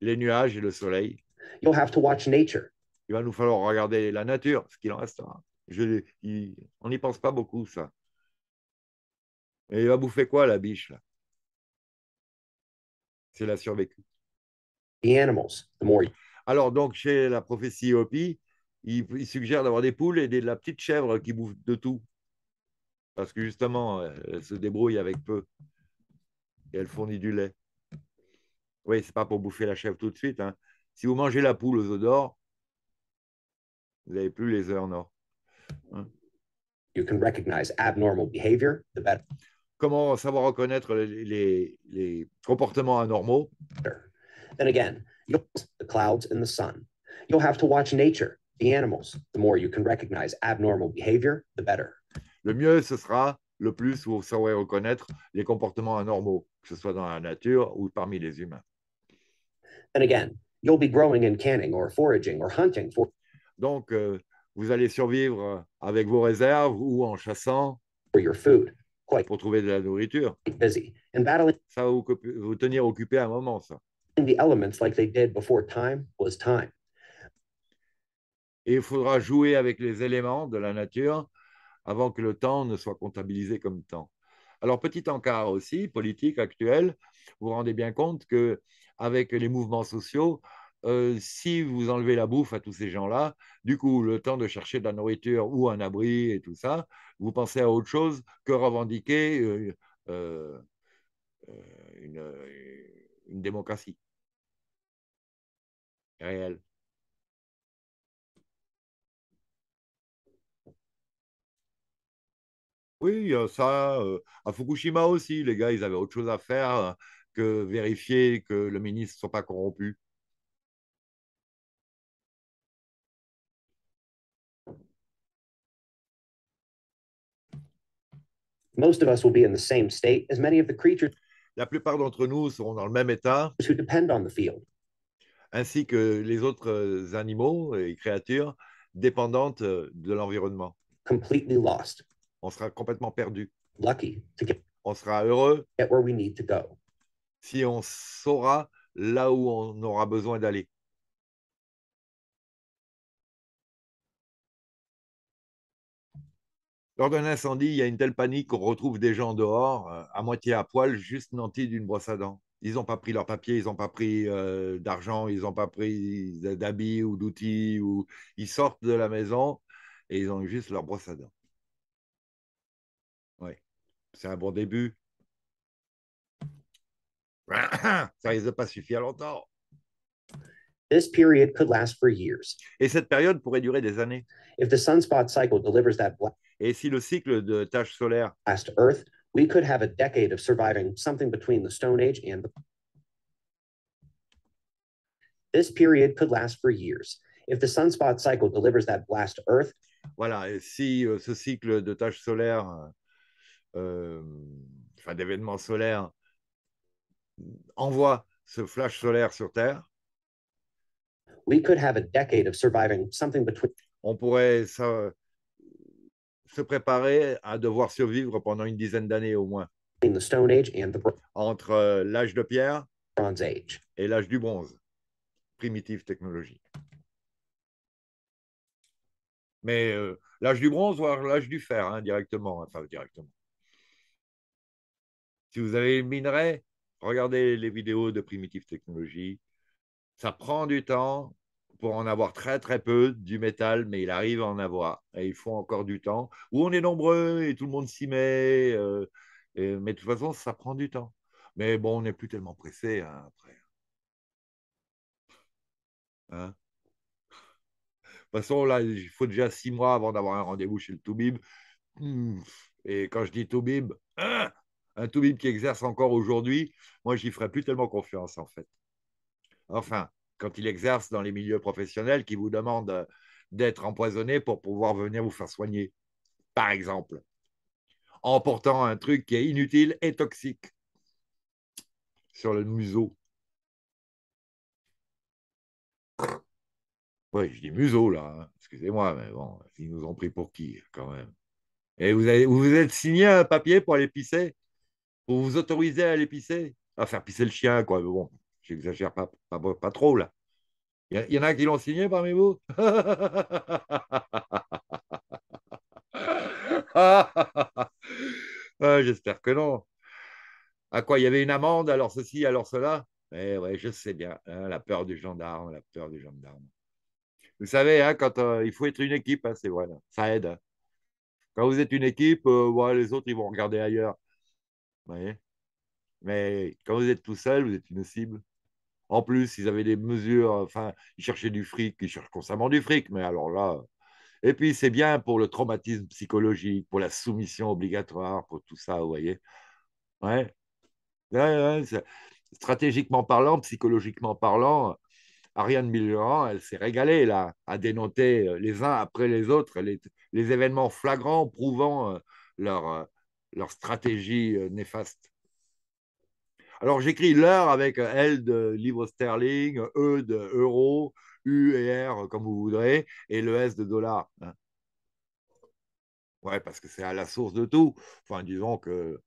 les nuages et le soleil. Il va nous falloir regarder la nature, ce qu'il en restera. on n'y pense pas beaucoup ça. Et il va bouffer quoi la biche là c'est a survécu. Alors, donc, chez la prophétie Hopi, il, suggère d'avoir des poules et des, de la petite chèvre qui bouffe de tout. Parce que justement, euh, elle se débrouille avec peu. Et elle fournit du lait. Oui, c'est pas pour bouffer la chèvre tout de suite. Hein. Si vous mangez la poule aux œufs d'or, vous n'avez plus les œufs en or. Hein. You can recognize abnormal behavior, the comment savoir reconnaître les, les, les comportements anormaux. Then again, you'll the clouds and the sun. You'll have to watch nature, the animals. The more you can recognize abnormal behavior, the better. Le mieux, ce sera le plus vous saurez reconnaître les comportements anormaux, que ce soit dans la nature ou parmi les humains. And again, you'll be growing and canning or foraging or hunting for. Donc, euh, vous allez survivre avec vos réserves ou en chassant. For your food pour trouver de la nourriture. Ça va vous, tenir occupé un moment, ça. Et il faudra jouer avec les éléments de la nature avant que le temps ne soit comptabilisé comme temps. Alors petit encart aussi politique actuelle. vous vous rendez bien compte que avec les mouvements sociaux, si vous enlevez la bouffe à tous ces gens-là, du coup, le temps de chercher de la nourriture ou un abri et tout ça, vous pensez à autre chose que revendiquer une, démocratie réelle. Oui, ça, à Fukushima aussi, les gars, ils avaient autre chose à faire hein, que vérifier que le ministre ne soit pas corrompu. La plupart d'entre nous seront dans le même état, ainsi que les autres animaux et créatures dépendantes de l'environnement. Completely lost. On sera complètement perdu. Lucky to get On sera heureux where we need to go. si on saura là où on aura besoin d'aller. Lors d'un incendie, il y a une telle panique qu'on retrouve des gens dehors, euh, à moitié à poil, juste nantis d'une brosse à dents. Ils n'ont pas pris leurs papiers, ils n'ont pas pris euh, d'argent, ils n'ont pas pris d'habits ou d'outils. Ou... Ils sortent de la maison et ils ont juste leur brosse à dents. Oui, c'est un bon début. Ça risque de pas suffire longtemps. This period could last for years. Et cette période pourrait durer des années. If the sunspot cycle delivers that blast Et si le cycle de taches solaires to Earth, we could have a decade of surviving something between the Stone Age and the. This period could last for years. If the sunspot cycle delivers that blast to Earth. Voilà, et si euh, ce cycle de taches solaires, euh, euh, enfin d'événements solaires, envoie ce flash solaire sur Terre. On pourrait se, préparer à devoir survivre pendant une dizaine d'années au moins. Entre euh, l'âge de pierre et l'âge du bronze, primitive technologie. Mais euh, l'âge du bronze, voire l'âge du fer, hein, directement, hein, directement. Si vous avez le minerai, regardez les vidéos de Primitive Technologie, ça prend du temps pour en avoir très très peu du métal, mais il arrive à en avoir. Et il faut encore du temps. Où on est nombreux et tout le monde s'y met. Euh, mais de toute façon, ça prend du temps. Mais bon, on n'est plus tellement pressé hein, après. Hein? de toute façon, là, il faut déjà six mois avant d'avoir un rendez-vous chez le Toubib. Et quand je dis Toubib, hein, un Toubib qui exerce encore aujourd'hui, moi, j'y ferai plus tellement confiance, en fait enfin, quand il exerce dans les milieux professionnels, qui vous demandent euh, d'être empoisonné pour pouvoir venir vous faire soigner, par exemple, en portant un truc qui est inutile et toxique sur le museau. Oui, je dis museau là, hein. excusez-moi, mais bon, ils nous ont pris pour qui quand même Et vous, avez, vous êtes signé un papier pour aller pisser Pour vous autoriser à aller pisser À faire pisser le chien, quoi, mais bon. J'exagère pas, pas, trop là. Il y, en a qui l'ont signé parmi vous ah, J'espère que non. À quoi il y avait une amende, alors ceci, alors cela Mais eh ouais, je sais bien, hein, la peur du gendarme, la peur du gendarme. Vous savez, hein, quand euh, il faut être une équipe, hein, c'est vrai. ça aide. Quand vous êtes une équipe, euh, les autres, ils vont regarder ailleurs. Mais quand vous êtes tout seul, vous êtes une cible. En plus, ils avaient des mesures, enfin, ils cherchaient du fric, ils cherchent constamment du fric, mais alors là. Et puis, c'est bien pour le traumatisme psychologique, pour la soumission obligatoire, pour tout ça, vous voyez. Ouais. stratégiquement parlant, psychologiquement parlant, Ariane Miller, elle s'est régalée là, à dénoter euh, les uns après les autres les, événements flagrants prouvant euh, euh, leur stratégie néfaste. Alors j'écris l'heure avec euh, L de livre sterling, E de euro, U et R euh, comme vous voudrez, et le S de dollar. Hein. Oui, parce que c'est à la source de tout. Enfin, disons que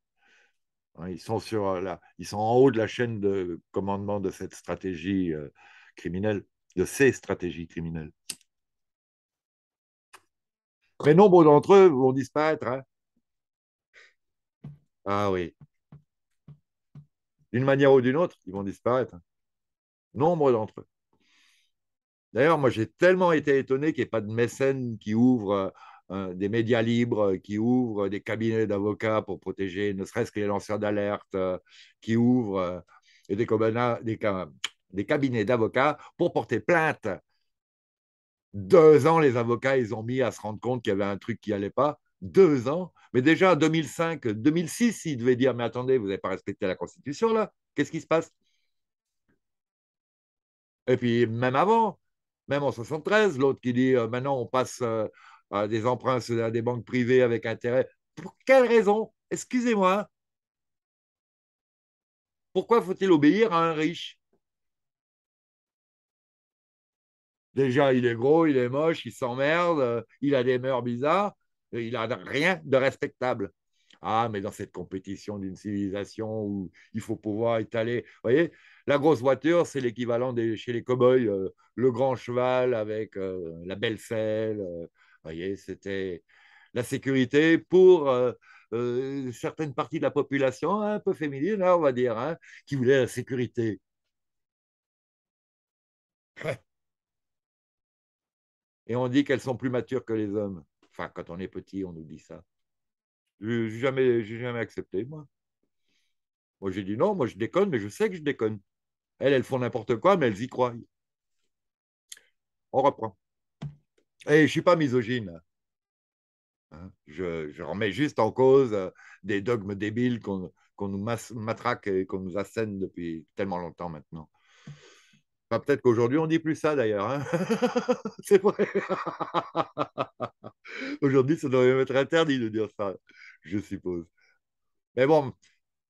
hein, ils, sont sur euh, ils sont en haut de la chaîne de commandement de cette stratégie criminelle, de ces stratégies criminelles. Très nombre d'entre eux vont disparaître. Hein. Ah oui. D'une manière ou d'une autre, ils vont disparaître. Nombre d'entre eux. D'ailleurs, moi, j'ai tellement été étonné qu'il n'y ait pas de mécènes qui ouvre euh, euh, des médias libres, euh, qui ouvre des cabinets d'avocats pour protéger ne serait-ce que les lanceurs d'alerte, qui ouvrent et des, des cabinets d'avocats pour porter plainte. Deux ans, les avocats, ils ont mis à se rendre compte qu'il y avait un truc qui n'allait pas deux ans, mais déjà en 2005-2006, il devait dire Mais attendez, vous n'avez pas respecté la Constitution là, qu'est-ce qui se passe Et puis même avant, même en 73, l'autre qui dit euh, Maintenant on passe euh, à des emprunts à des banques privées avec intérêt. Pour quelle raison Excusez-moi. Pourquoi faut-il obéir à un riche Déjà, il est gros, il est moche, il s'emmerde, euh, il a des mœurs bizarres. Il n'a rien de respectable. Ah, mais dans cette compétition d'une civilisation où il faut pouvoir étaler. Vous voyez, la grosse voiture, c'est l'équivalent chez les cow-boys, euh, le grand cheval avec euh, la belle selle. Euh, vous voyez, c'était la sécurité pour certaines parties de la population, un peu féminine, là, hein, on va dire, hein, qui voulait la sécurité. Et on dit qu'elles sont plus matures que les hommes. Enfin, quand on est petit, on nous dit ça. Je n'ai jamais, accepté, moi. Moi, j'ai dit non, moi, je déconne, mais je sais que je déconne. Elles, elles font n'importe quoi, mais elles y croient. On reprend. Et eh, je ne suis pas misogyne. Hein. je, remets juste en cause euh, des dogmes débiles qu'on nous matraque et qu'on nous assène depuis tellement longtemps maintenant peut-être qu'aujourd'hui, on ne dit plus ça d'ailleurs. Hein. c'est vrai. Aujourd'hui, ça devrait être interdit de dire ça, je suppose. Mais bon,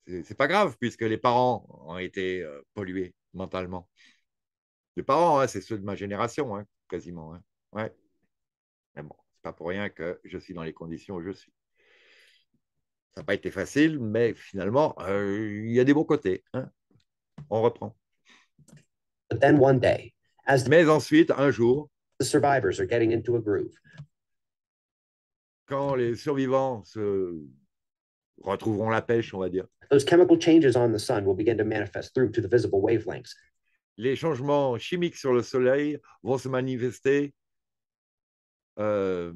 c'est pas grave puisque les parents ont été euh, pollués mentalement. Les parents, hein, c'est ceux de ma génération, hein, quasiment. Ouais. Mais bon, ce n'est pas pour rien que je suis dans les conditions où je suis. Ça n'a pas été facile, mais finalement, euh, il y a des bons côtés. On reprend. But then one day, as Mais ensuite, un jour, the survivors are getting into a groove. quand les survivants se retrouveront la pêche, on va dire, Those chemical changes on the sun will begin to manifest through to the visible wavelengths. les changements chimiques sur le Soleil vont se manifester euh,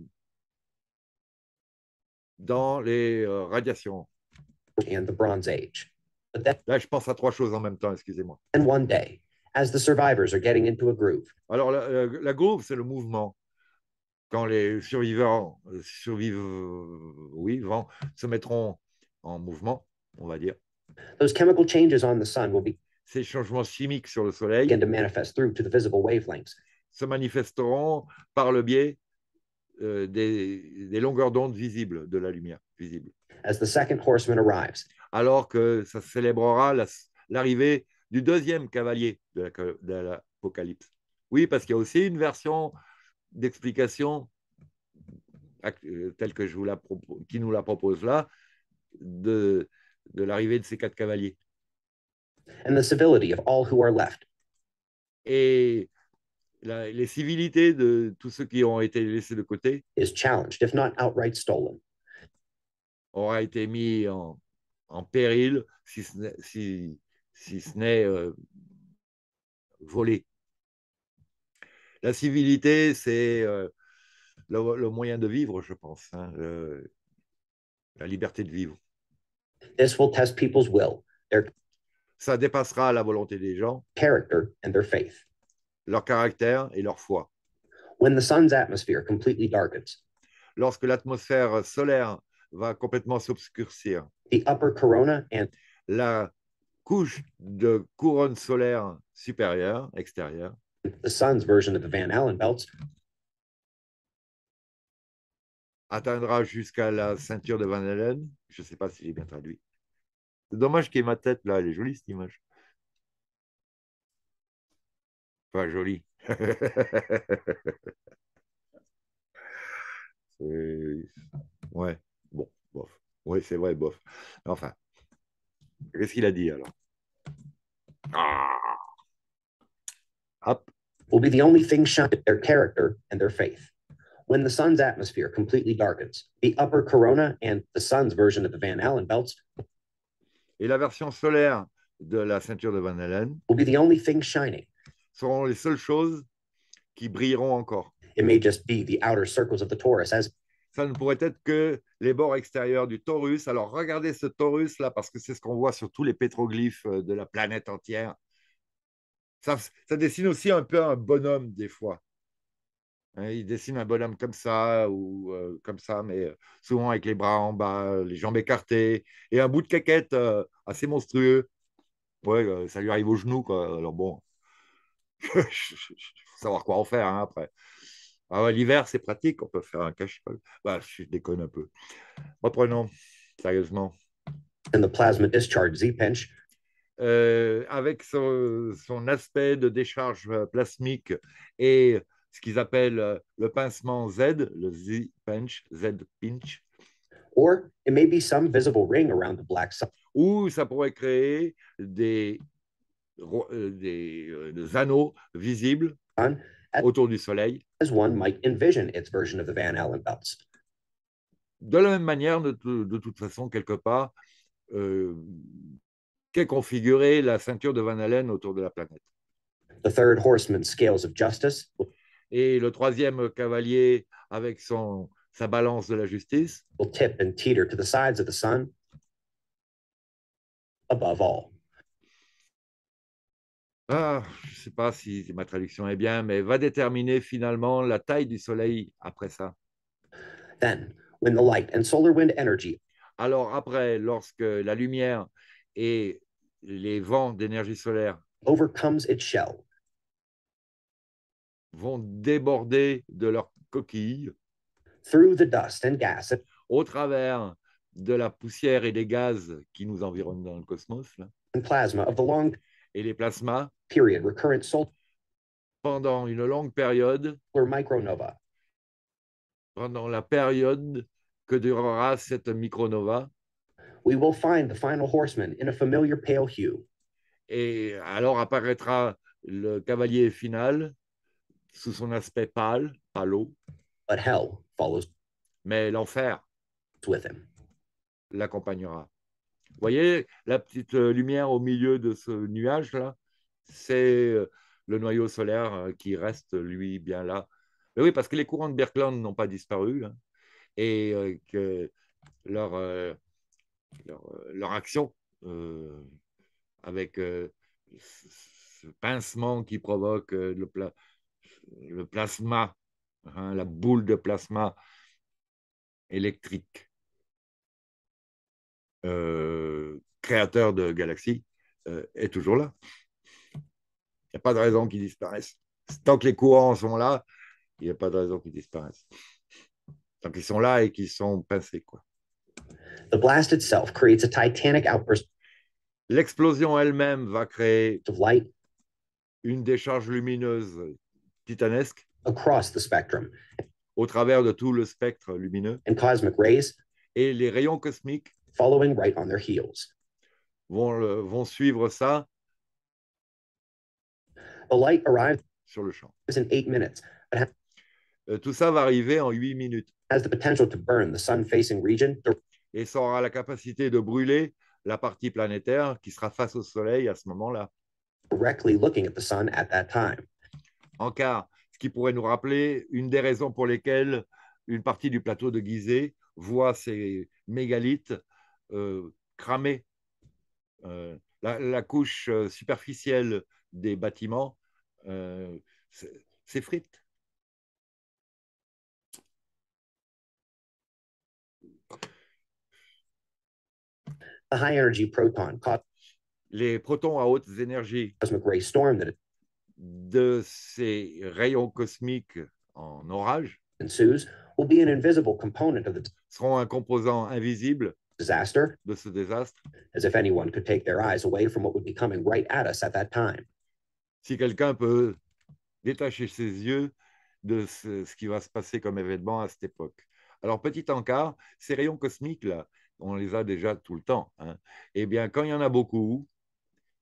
dans les euh, radiations. and the Bronze Age. But then, Là, je pense à trois choses en même temps, excusez-moi. then one day, alors, la, la groove, c'est le mouvement. Quand les survivants, euh, survivent, se mettront en mouvement, on va dire. Ces changements chimiques sur le soleil se manifesteront par le biais euh, des, longueurs d'onde visibles de la lumière visible. Alors que ça célébrera l'arrivée du deuxième cavalier de l'Apocalypse. Oui, parce qu'il y a aussi une version d'explication euh, telle que je vous la propose, qui nous la propose là, de, de l'arrivée de ces quatre cavaliers. Et les civilités de tous ceux qui ont été laissés de côté aura été mis en, en péril si, si si ce n'est euh, voler. La civilité, c'est euh, le, moyen de vivre, je pense, hein, la liberté de vivre. Ça dépassera la volonté des gens, leur caractère et leur foi. Lorsque l'atmosphère solaire va complètement s'obscurcir, la couche de couronne solaire supérieure, extérieure. The sun's version of the Van Allen Atteindra jusqu'à la ceinture de Van Allen. Je ne sais pas si j'ai bien traduit. C'est dommage qu'il ait ma tête là, elle est jolie cette image. Pas jolie. ouais, bon, bof. Oui, c'est vrai, bof. Enfin, qu'est-ce qu'il a dit alors Ah. up will be the only thing shown at their character and their faith. When the sun's atmosphere completely darkens, the upper corona and the sun's version of the Van Allen belts et la version solaire de la ceinture de Van Allen will be the only thing shining. seront les seules choses qui brilleront encore. It may just be the outer circles of the Taurus as ça ne pourrait être que les bords extérieurs du Taurus. Alors regardez ce Taurus-là, parce que c'est ce qu'on voit sur tous les pétroglyphes euh, de la planète entière. Ça, dessine aussi un peu un bonhomme des fois. Hein, il dessine un bonhomme comme ça ou euh, comme ça, mais euh, souvent avec les bras en bas, les jambes écartées et un bout de caquette assez monstrueux. Ouais, ça lui arrive aux genoux, quoi. Alors bon, faut savoir quoi en faire hein, après. Ah l'hiver, c'est pratique, on peut faire un cache. Bah, je déconne un peu. Reprenons sérieusement. And the plasma discharge Z-pinch. Euh, avec son, aspect de décharge plasmique et ce qu'ils appellent euh, le pincement Z, le Z-pinch, Z-pinch. Or may be some visible ring around the black Ou ça pourrait créer des, euh, des, anneaux visibles. Hein? autour du Soleil. De la même manière, de, toute façon, quelque part, euh, qu'est configurée la ceinture de Van Allen autour de la planète. Et le troisième cavalier avec son, sa balance de la justice. Ah, je ne sais pas si ma traduction est bien, mais va déterminer finalement la taille du soleil après ça. Then, when the light and solar wind energy... Alors après, lorsque la lumière et les vents d'énergie solaire vont déborder de leur coquille Through the dust and gas. au travers de la poussière et des gaz qui nous environnent dans le cosmos. plasma of the long et les plasmas pendant une longue période pendant la période que durera cette micronova. We Et alors apparaîtra le cavalier final sous son aspect pâle, palo. Mais l'enfer l'accompagnera. Vous voyez la petite euh, lumière au milieu de ce nuage-là C'est euh, le noyau solaire euh, qui reste, lui, bien là. oui, parce que les courants de Birkeland n'ont pas disparu hein, et que leur, action avec ce pincement qui provoque le, plasma, hein, la boule de plasma électrique euh, créateur de galaxies euh, est toujours là. Il n'y a pas de raison qu'il disparaisse. Tant que les courants sont là, il n'y a pas de raison qu'ils disparaissent. Tant qu'ils sont là et qu'ils sont pincés, quoi. L'explosion elle-même va créer une décharge lumineuse titanesque across spectrum. au travers de tout le spectre lumineux et les rayons cosmiques following right on their heels. Vont, suivre ça. sur le champ. Euh, tout ça va arriver en 8 minutes. Et ça aura la capacité de brûler la partie planétaire qui sera face au soleil à ce moment-là. En cas, ce qui pourrait nous rappeler une des raisons pour lesquelles une partie du plateau de Gizeh voit ces mégalithes euh, cramer euh, la, couche euh, superficielle des bâtiments s'effrite. Les protons à hautes énergies de ces rayons cosmiques en orage seront un composant invisible disaster. This is disaster. As if anyone could take their eyes away from what would be coming right at us at that time. Si quelqu'un peut détacher ses yeux de ce, qui va se passer comme événement à cette époque. Alors, petit encart, ces rayons cosmiques, là, on les a déjà tout le temps. Hein. Eh bien, quand il y en a beaucoup,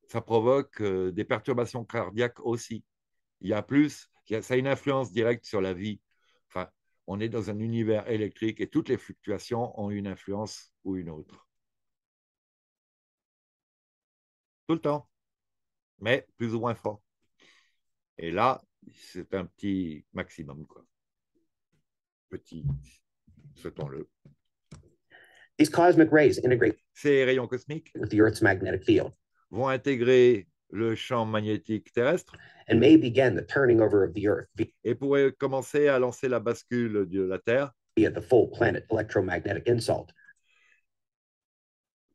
ça provoque euh, des perturbations cardiaques aussi. Il y a plus, ça a une influence directe sur la vie on est dans un univers électrique et toutes les fluctuations ont une influence ou une autre. Tout le temps, mais plus ou moins fort. Et là, c'est un petit maximum. Quoi. Petit, souhaitons-le. Ces rayons cosmiques vont intégrer le champ magnétique terrestre. And May begin the turning over of the Earth. Et pourrait commencer à lancer la bascule de la Terre. Via the full planet electromagnetic insult.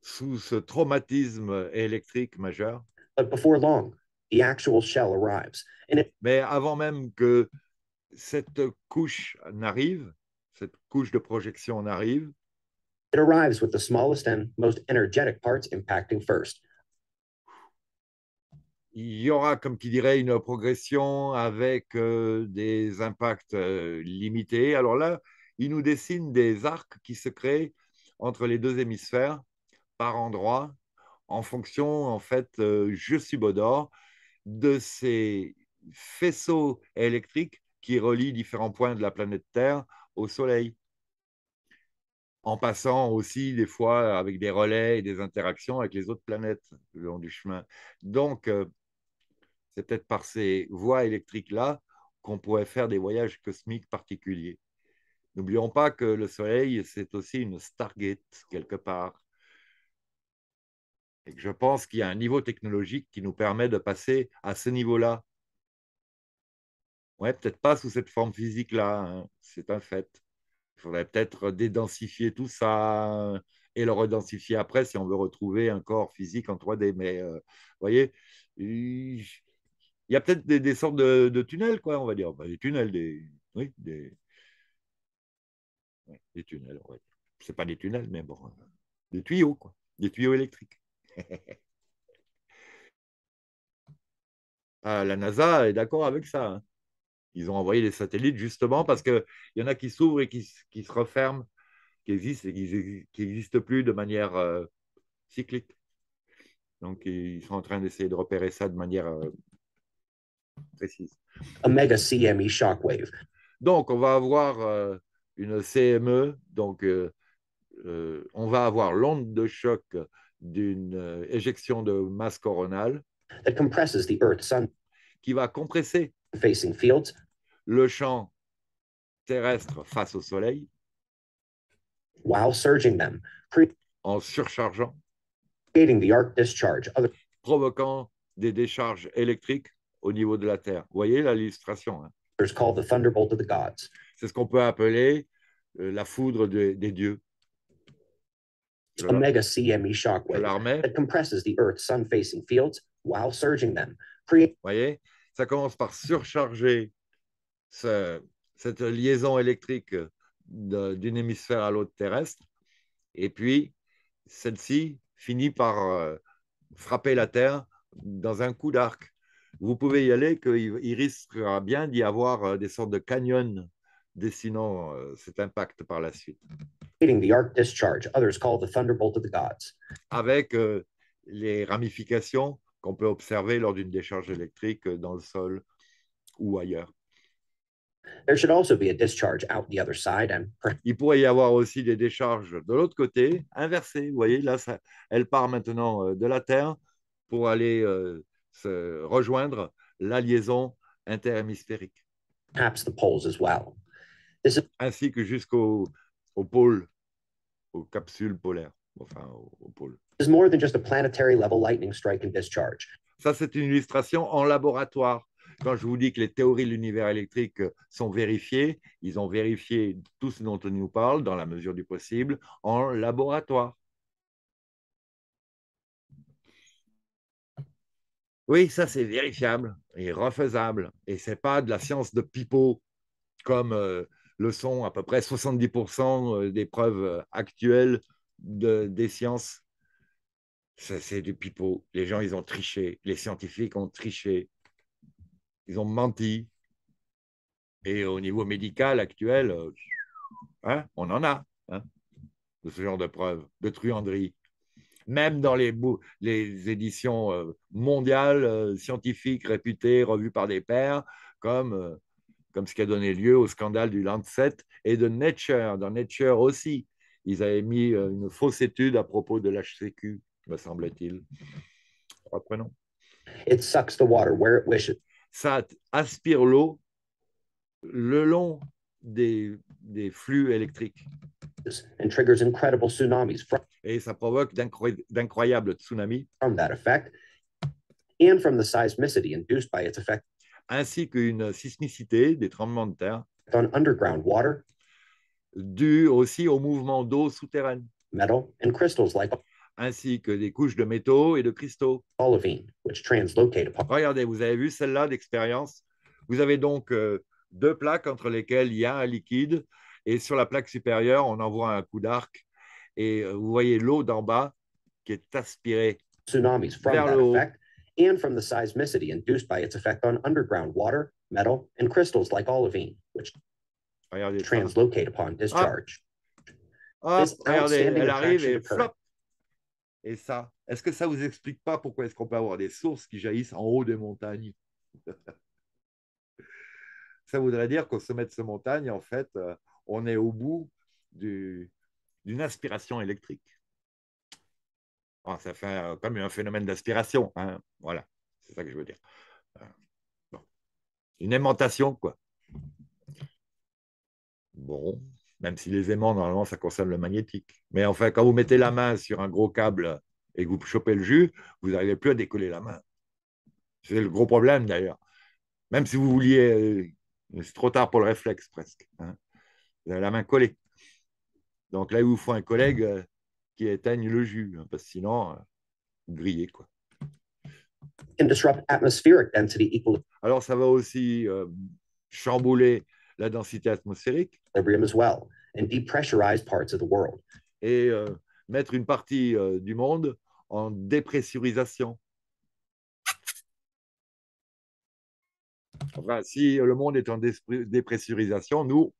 Sous ce traumatisme électrique majeur. But before long, the actual shell arrives. And it... Mais avant même que cette couche n'arrive, cette couche de projection n'arrive. It arrives with the smallest and most energetic parts impacting first il y aura, comme qui dirait, une progression avec des impacts limités. Alors là, il nous dessine des arcs qui se créent entre les deux hémisphères par endroit, en fonction, en fait, euh, je de ces faisceaux électriques qui relient différents points de la planète Terre au Soleil. En passant aussi des fois avec des relais et des interactions avec les autres planètes le long du chemin. Donc, c'est peut-être par ces voies électriques-là qu'on pourrait faire des voyages cosmiques particuliers. N'oublions pas que le Soleil, c'est aussi une Stargate quelque part. Et que je pense qu'il y a un niveau technologique qui nous permet de passer à ce niveau-là. Ouais, peut-être pas sous cette forme physique-là, hein. c'est un fait. Il faudrait peut-être dédensifier tout ça hein, et le redensifier après si on veut retrouver un corps physique en 3D. Mais euh, vous voyez, il y a peut-être des, sortes de, tunnels, quoi, on va dire. Bah, des tunnels, des. Oui, des. tunnels, des tunnels, ouais. C'est pas des tunnels, mais bon. Euh, des tuyaux, quoi. Des tuyaux électriques. ah, la NASA est d'accord avec ça. Hein. Ils ont envoyé des satellites justement parce qu'il y en a qui s'ouvrent et qui, se referment, qui existent et qui n'existent plus de manière euh, cyclique. Donc, ils sont en train d'essayer de repérer ça de manière euh, CME e Donc, on va avoir euh, une CME, donc euh, euh, on va avoir l'onde de choc d'une éjection de masse coronale qui va compresser le champ terrestre face au Soleil en surchargeant, provoquant des décharges électriques au niveau de la terre. Vous voyez l'illustration hein. C'est ce qu'on peut appeler euh, la foudre des dieux. E Vous voyez, ça commence par surcharger ce, cette liaison électrique d'un hémisphère à l'autre terrestre, et puis celle-ci finit par euh, frapper la Terre dans un coup d'arc vous pouvez y aller, qu'il risquera bien d'y avoir euh, des sortes de canyons dessinant euh, cet impact par la suite. Avec les ramifications qu'on peut observer lors d'une décharge électrique euh, dans le sol ou ailleurs. Il pourrait y avoir aussi des décharges de l'autre côté, inversées. Vous voyez, là, elle part maintenant de la Terre pour aller se rejoindre la liaison interhémisphérique. Ainsi que jusqu'au au pôle, aux capsules polaires, enfin au, Ça, c'est une illustration en laboratoire. Quand je vous dis que les théories de l'univers électrique sont vérifiées, ils ont vérifié tout ce dont on nous parle, dans la mesure du possible, en laboratoire. Oui, ça, c'est vérifiable et refaisable. Et ce n'est pas de la science de pipeau, comme euh, le sont à peu près 70% euh, des preuves euh, actuelles de, des sciences. C'est du pipeau. Les gens, ils ont triché. Les scientifiques ont triché. Ils ont menti. Et au niveau médical actuel, hein, on en a hein, de ce genre de preuves, de truanderie même dans les, les éditions euh, mondiales, euh, scientifiques, réputées, revues par des pairs, euh, comme, ce qui a donné lieu au scandale du Lancet et de Nature. Dans Nature aussi, ils avaient mis une fausse étude à propos de l'HCQ, me semble-t-il. It sucks the Ça aspire l'eau le long des flux électriques. Et ça provoque d'incroyables tsunamis. Ainsi qu'une sismicité des tremblements de terre. dû water. aussi au mouvement d'eau souterraine. ainsi que des couches de métaux et de cristaux. Regardez, vous avez vu celle-là d'expérience. Vous avez donc euh, deux plaques entre lesquelles il y a un liquide et sur la plaque supérieure, on envoie un coup d'arc. Et euh, vous voyez l'eau d'en bas qui est aspirée tsunamis from vers le haut. effect and from the seismicity induced by its effect on underground water, metal, and crystals like olivine, which regardez, translocate upon ah. discharge. Ah, regardez, elle arrive et flop. Et ça, est-ce que ça vous explique pas pourquoi est-ce qu'on peut avoir des sources qui jaillissent en haut des montagnes Ça voudrait dire qu'au sommet de ces montagnes, en fait, euh, on est au bout d'une aspiration électrique. Ah, ça fait euh, comme un phénomène d'aspiration. Hein. Voilà, c'est ça que je veux dire. Euh, Une aimantation, quoi. Bon, même si les aimants, normalement, ça concerne le magnétique. Mais enfin, quand vous mettez la main sur un gros câble et que vous chopez le jus, vous n'arrivez plus à décoller la main. C'est le gros problème, d'ailleurs. Même si vous vouliez, euh, c'est trop tard pour le réflexe, presque. Hein la main collée. Donc là, il vous faut un collègue euh, qui éteigne le jus, hein, parce que sinon, euh, grillé. Quoi. Alors ça va aussi euh, chambouler la densité atmosphérique. Et mettre une partie du monde en dépressurisation. Enfin, si le monde est en dépressurisation, nous,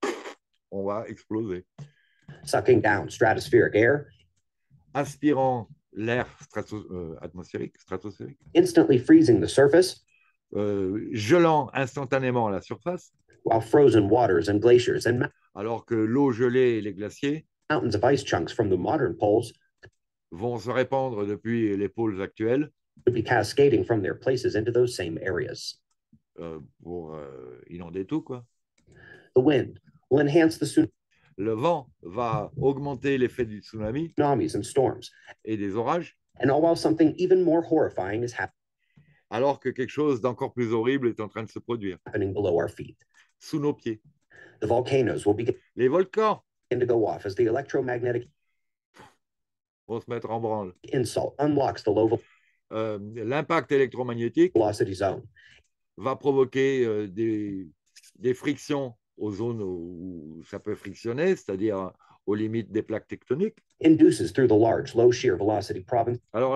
on va exploser. Sucking down stratospheric air. Aspirant l'air euh, atmosphérique, stratosphérique. Instantly freezing the surface. Euh, gelant instantanément la surface. While frozen waters and glaciers and alors que l'eau gelée et les glaciers mountains of ice chunks from the modern poles vont se répandre depuis les pôles actuels. Be cascading from their places into those same areas. Euh, pour euh, inonder tout quoi. The wind, will enhance the tsunami. Le vent va augmenter l'effet du tsunami tsunamis and storms. et des orages. And all while something even more horrifying is happening. Alors que quelque chose d'encore plus horrible est en train de se produire. Happening below our feet. Sous nos pieds. The volcanoes will begin Les volcans to go off as the electromagnetic vont se mettre en branle. Insult unlocks the low euh, L'impact électromagnétique zone. va provoquer euh, des, des frictions aux zones où ça peut frictionner, c'est-à-dire aux limites des plaques tectoniques. Alors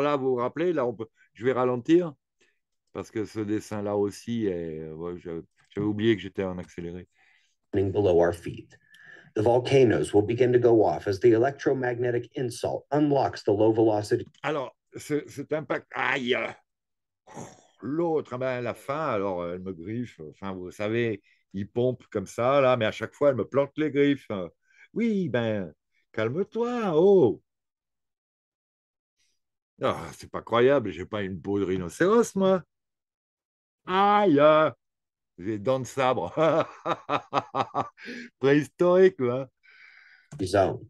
là, vous vous rappelez, là, je vais ralentir parce que ce dessin-là aussi, j'avais oublié que j'étais en accéléré. The volcanoes will begin to go off as the electromagnetic insult unlocks the low velocity. Alors, cet impact, aïe, l'autre, ah ben, à la fin, alors elle me griffe, enfin, vous savez, il pompe comme ça, là, mais à chaque fois, elle me plante les griffes. Oui, ben, calme-toi, oh Ah, c'est pas croyable, j'ai pas une peau de rhinocéros, moi Aïe ah, J'ai dents de sabre Préhistorique, là Zone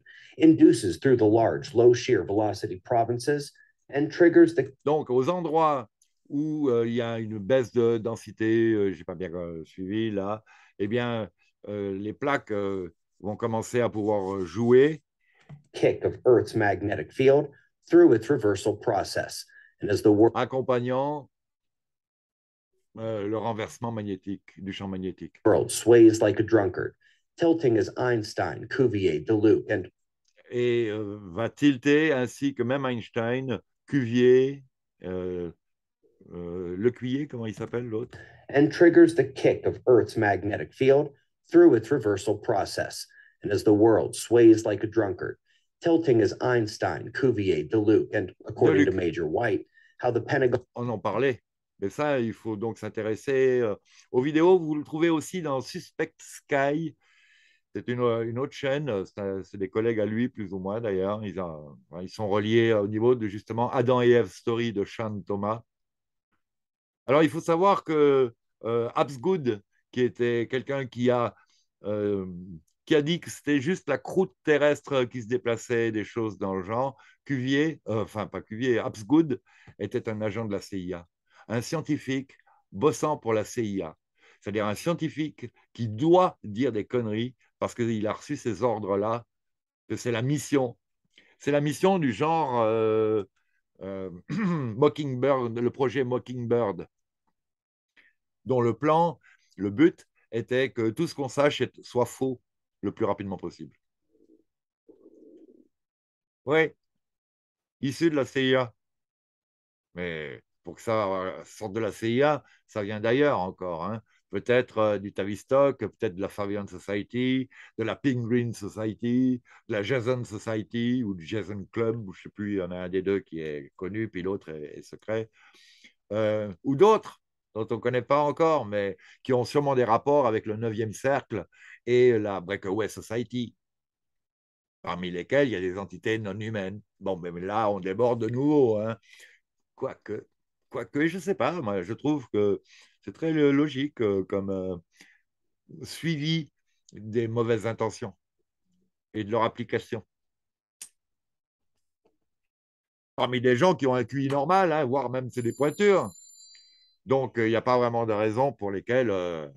induces through the large, low shear velocity provinces and triggers the... Donc, aux endroits où il y a une baisse de densité, j'ai pas bien suivi là, eh bien, les plaques vont commencer à pouvoir jouer. accompagnant le renversement magnétique du champ magnétique. like a drunkard, tilting as Einstein, Cuvier, Deluc, et va tilter ainsi que même Einstein, Cuvier, euh, euh, le cuiller, comment il s'appelle l'autre On en parlait. Mais ça, il faut donc s'intéresser euh, aux vidéos. Vous le trouvez aussi dans Suspect Sky. C'est une, euh, autre chaîne. C'est des collègues à lui, plus ou moins d'ailleurs. Ils, ils, sont reliés au niveau de justement Adam et Eve Story de Sean Thomas. Alors, il faut savoir que euh, Absgood, qui était quelqu'un euh, qui a, dit que c'était juste la croûte terrestre qui se déplaçait, des choses dans le genre, Cuvier, euh, enfin pas Cuvier, Absgood était un agent de la CIA, un scientifique bossant pour la CIA, c'est-à-dire un scientifique qui doit dire des conneries parce qu'il a reçu ces ordres-là, que c'est la mission. C'est la mission du genre Mockingbird, le projet Mockingbird, dont le plan, le but était que tout ce qu'on sache soit faux le plus rapidement possible. Oui, issu de la CIA. Mais pour que ça sorte de la CIA, ça vient d'ailleurs encore. Hein. Peut-être euh, du Tavistock, peut-être de la Fabian Society, de la Pink Green Society, de la Jason Society ou du Jason Club, je ne sais plus, il y en a un des deux qui est connu, puis l'autre est, secret, euh, ou d'autres dont on ne connaît pas encore, mais qui ont sûrement des rapports avec le 9e cercle et la Breakaway Society, parmi lesquels il y a des entités non humaines. Bon, mais là, on déborde de nouveau. Hein. Quoique, je ne sais pas, moi, je trouve que c'est très logique euh, comme euh, suivi des mauvaises intentions et de leur application. Parmi des gens qui ont un QI normal, hein, voire même c'est des pointures. Donc, euh, il n'y a pas vraiment de raison pour lesquelles euh,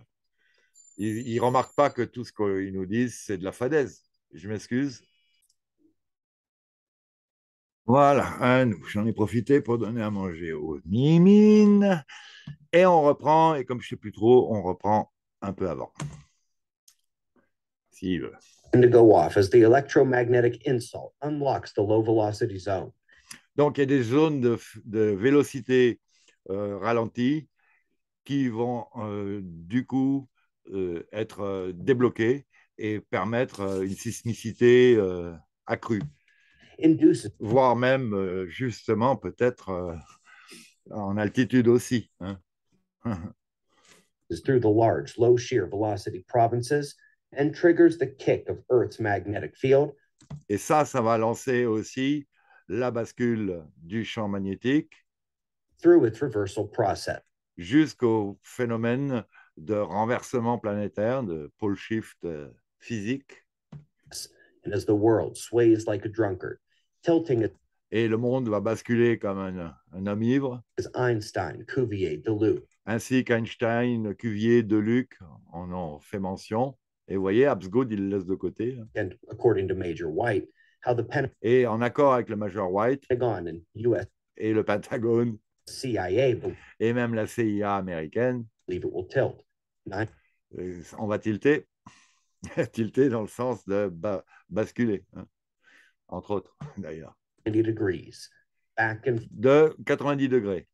ils ne remarquent pas que tout ce qu'ils nous disent, c'est de la fadaise. Je m'excuse. Voilà, hein, nous. J'en ai profité pour donner à manger aux mimines. Et on reprend, et comme je ne sais plus trop, on reprend un peu avant. S'il veut. Donc, il y a des zones de, de vélocité euh, ralentis qui vont euh, du coup euh, être débloqués et permettre une sismicité accrue, voire même justement peut-être en altitude aussi. Et ça, ça va lancer aussi la bascule du champ magnétique Jusqu'au phénomène de renversement planétaire, de pole shift physique. Et le monde va basculer comme un, un homme ivre. Einstein, Cuvier, Deluc. Ainsi qu'Einstein, Cuvier, Deluc, on en fait mention. Et vous voyez, Absgood, il le laisse de côté. Hein. Et en accord avec le Major White. Et le Pentagone CIA, et même la CIA américaine, on va tilter, tilter dans le sens de basculer, hein. entre autres d'ailleurs. De 90 degrés.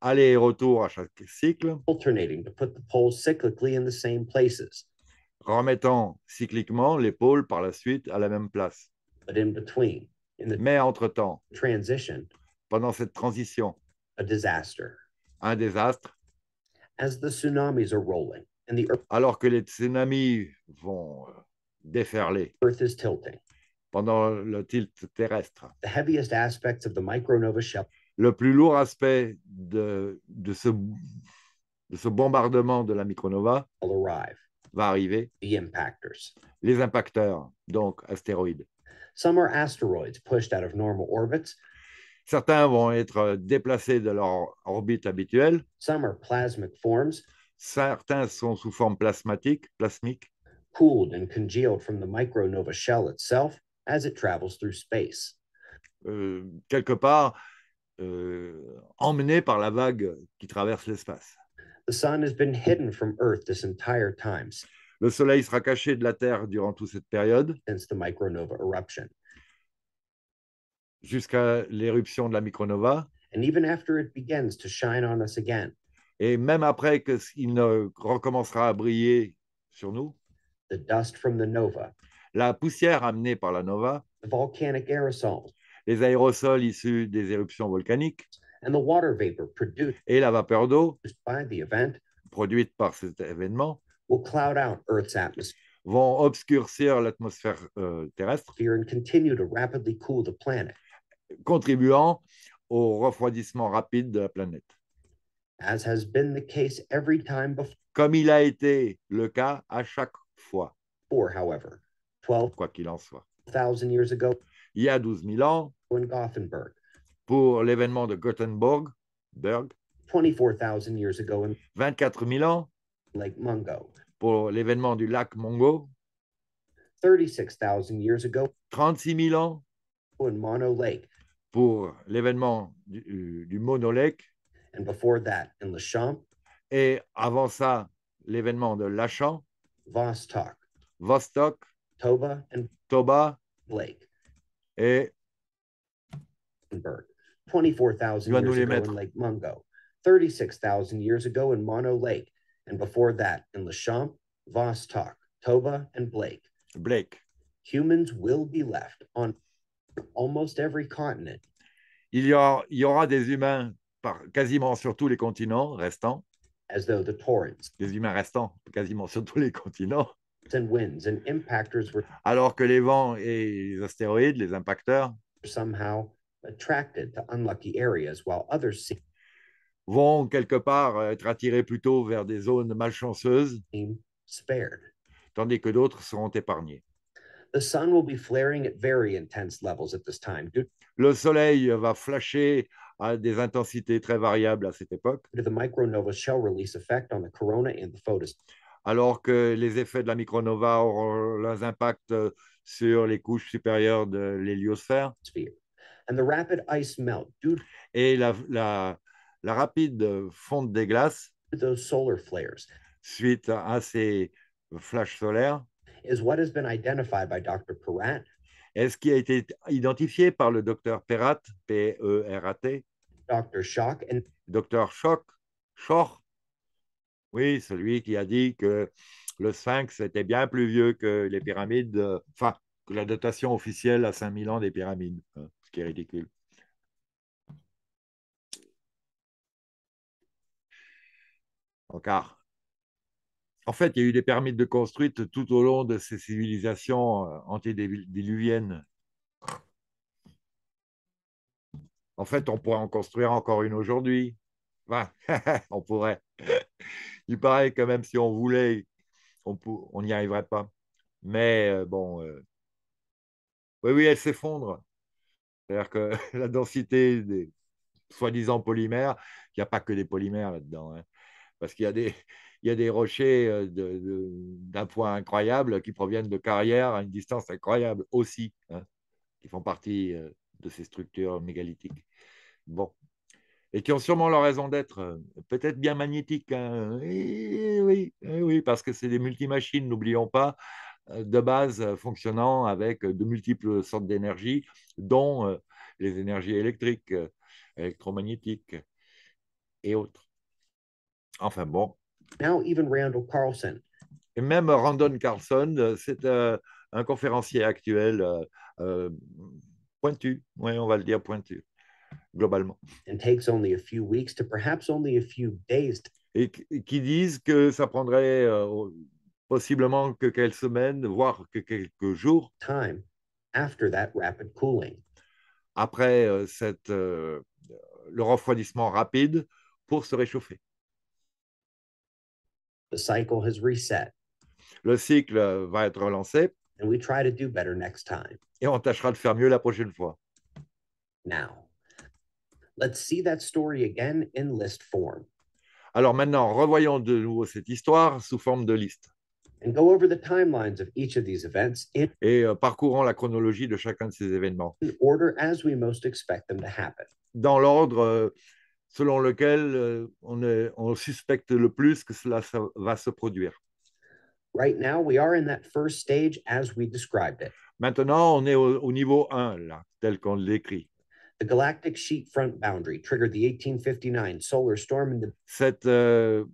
Aller et retour à chaque cycle. Remettant cycliquement les pôles par la suite à la même place. Mais entre-temps, pendant cette transition. Un désastre. Alors que les tsunamis vont euh, déferler. Pendant le tilt terrestre. Le plus lourd aspect de, ce, de ce bombardement de la micronova va arriver. Les impacteurs, donc astéroïdes. Some are asteroids pushed out of normal orbits Certains vont être euh, déplacés de leur orbite habituelle. Some are plasmic forms. Certains sont sous forme plasmatique, plasmique. Cooled and congealed from the micronova shell itself as it travels through space. Euh, quelque part euh, emmené par la vague qui traverse l'espace. The sun has been hidden from Earth this entire time. Le soleil sera caché de la Terre durant toute cette période. Since the micronova eruption jusqu'à l'éruption de la micronova. Et même après qu'il recommencera à briller sur nous. from La poussière amenée par la nova. Les aérosols issus des éruptions volcaniques. et la vapeur d'eau produite par cet événement. vont obscurcir l'atmosphère euh, terrestre. And continue to rapidly cool the planet contribuant au refroidissement rapide de la planète. As has been the case every time Comme il a été le cas à chaque fois. however, quoi qu'il en soit. Years ago, il y a 12 000 ans, pour l'événement de Gothenburg, Berg, 24 000 years ago ans, pour l'événement du lac Mongo, 36 000 years ago, 36 ans, in Mono Lake, pour l'événement du, euh, du Lake And before that, in Lachamp. Et avant ça, l'événement de Lachamp. Vostok. Vostok. Toba. And Toba. Blake. Et. Berg. 24,000 years ago in Lake Mungo. 36,000 years ago in Mono Lake. And before that, in Lachamp, Vostok, Toba, and Blake. Blake. Humans will be left on almost every Il y, aura, des humains par, quasiment sur tous les continents restants. Des humains restants quasiment sur tous les continents. Alors que les vents et les astéroïdes, les impacteurs, vont quelque part euh, être attirés plutôt vers des zones malchanceuses, tandis que d'autres seront épargnés. Le soleil va flasher à des intensités très variables à cette époque. shell release effect on the corona and the Alors que les effets de la micronova auront leurs impacts euh, sur les couches supérieures de l'héliosphère. And the rapid ice melt Et la, la rapide fonte des glaces. Those solar flares. Suite à ces flashs solaires. Est-ce qui a été identifié par le docteur Perrat, P-E-R-A-T? Dr. Schoch, oui, celui qui a dit que le Sphinx était bien plus vieux que les pyramides, euh, enfin, que la dotation officielle à 5000 ans des pyramides, euh, ce qui est ridicule. Encore en fait, il y a eu des permis de construite tout au long de ces civilisations euh, antédiluviennes. En fait, on pourrait en construire encore une aujourd'hui. Enfin, on pourrait. Il paraît que même si on voulait, on n'y arriverait pas. Mais euh, bon, euh, oui, oui, elle s'effondre. C'est-à-dire que la densité des soi-disant polymères, il n'y a pas que des polymères là-dedans, hein, parce qu'il y a des, il y a des rochers euh, d'un poids incroyable qui proviennent de carrières à une distance incroyable aussi, hein, qui font partie euh, de ces structures mégalithiques. Bon. Et qui ont sûrement leur raison d'être, euh, peut-être bien magnétiques. Hein. oui, oui, parce que c'est des multimachines, n'oublions pas, de base fonctionnant avec de multiples sortes d'énergie, dont les énergies électriques, électromagnétiques et autres. Enfin bon, et même Randall Carlson, euh, c'est euh, un conférencier actuel euh, pointu, oui, on va le dire pointu, globalement. Et qui disent que ça prendrait possiblement que quelques semaines, voire que quelques jours. Time after that rapid cooling. Après cette, le refroidissement rapide pour se réchauffer cycle reset. Le cycle euh, va être relancé. Et on tâchera de faire mieux la prochaine fois. Alors maintenant, revoyons de nouveau cette histoire sous forme de liste. Et parcourons la chronologie de chacun de ces événements. Dans l'ordre euh, selon lequel euh, on, suspecte le plus que cela va se produire. Maintenant, on est au, niveau 1, là, tel qu'on l'écrit. The Cette, euh,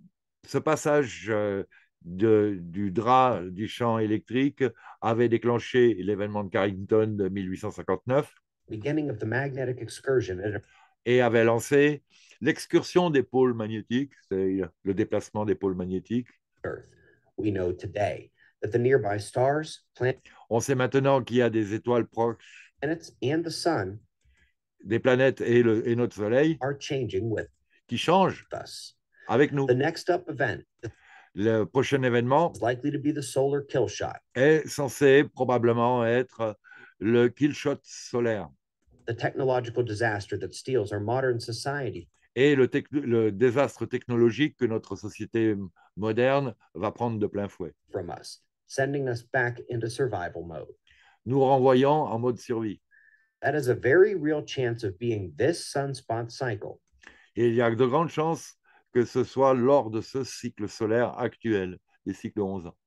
ce passage euh, de, du drap du champ électrique avait déclenché l'événement de Carrington de 1859. Beginning of the magnetic excursion et avait lancé l'excursion des pôles magnétiques, c'est le déplacement des pôles magnétiques. On sait maintenant qu'il y a des étoiles proches des planètes et, le, et notre Soleil qui changent avec nous. Le prochain événement est censé probablement être le kill shot solaire. Et le, le, désastre technologique que notre société moderne va prendre de plein fouet. sending us back into survival mode. Nous renvoyant en mode survie. is a very real chance of being this sunspot cycle. Et il y a de grandes chances que ce soit lors de ce cycle solaire actuel, les cycles 11 ans.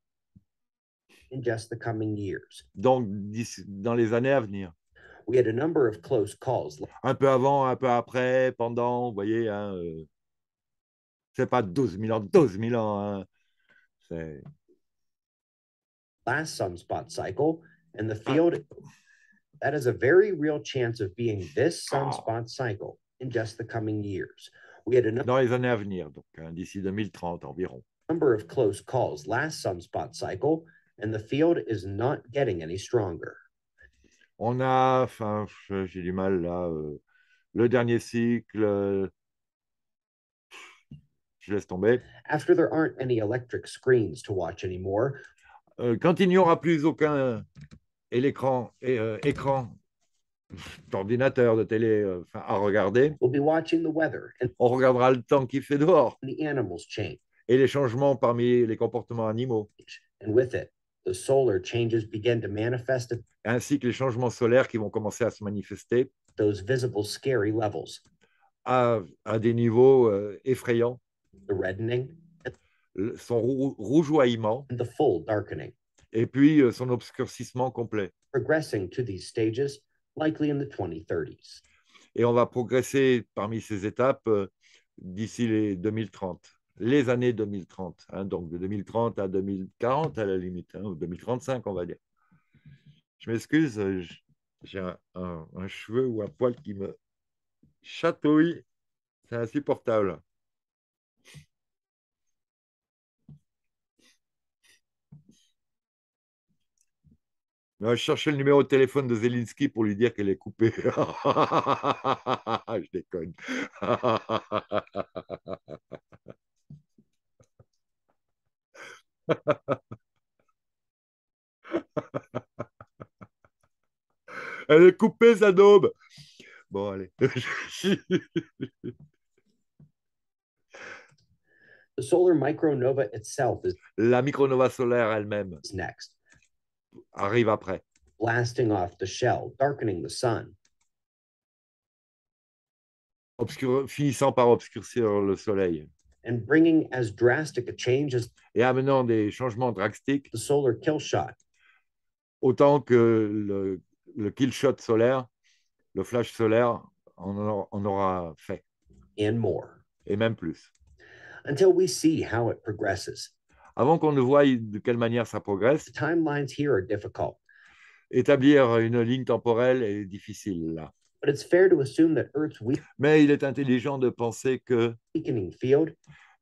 In just the coming years. Donc, dans les années à venir. We had a number of close calls. Un peu avant, un peu après, pendant, vous voyez, hein, euh, c'est pas 12 000 ans, 12 000 ans. Hein, Last sunspot cycle, and the ah. field, ah. that is a very real chance of being this ah. sunspot ah. cycle in just the coming years. We had a number... Dans les années à venir, donc hein, d'ici 2030 environ. Number of close calls last sunspot cycle, and the field is not getting any stronger. On a, enfin, j'ai du mal là, euh, le dernier cycle. Euh, je laisse tomber. quand il n'y aura plus aucun et l'écran euh, et écran d'ordinateur, de télé à regarder. On regardera le temps qui fait dehors. Et les changements parmi les comportements animaux. with it, changes ainsi que les changements solaires qui vont commencer à se manifester à, des niveaux euh, effrayants, son rou- rougeoiement et puis euh, son obscurcissement complet. Et on va progresser parmi ces étapes euh, d'ici les 2030 les années 2030, hein, donc de 2030 à 2040 à la limite, hein, ou 2035 on va dire. Je m'excuse, euh, j'ai un, cheveu ou un poil qui me chatouille, c'est insupportable. je cherchais le numéro de téléphone de Zelinski pour lui dire qu'elle est coupée. je déconne. Elle est coupée, sa daube. Bon, allez. The solar micronova itself is La micronova solaire elle-même next, arrive après. blasting off the shell, darkening the sun. Obscur- finissant par obscurcir le soleil et amenant des changements drastiques autant que le, le kill shot solaire, le flash solaire en, aura fait. And more. Et même plus. Until we see how it progresses. Avant qu'on ne voie de quelle manière ça progresse. timelines here are difficult. Établir une ligne temporelle est difficile là. Mais il est intelligent de penser que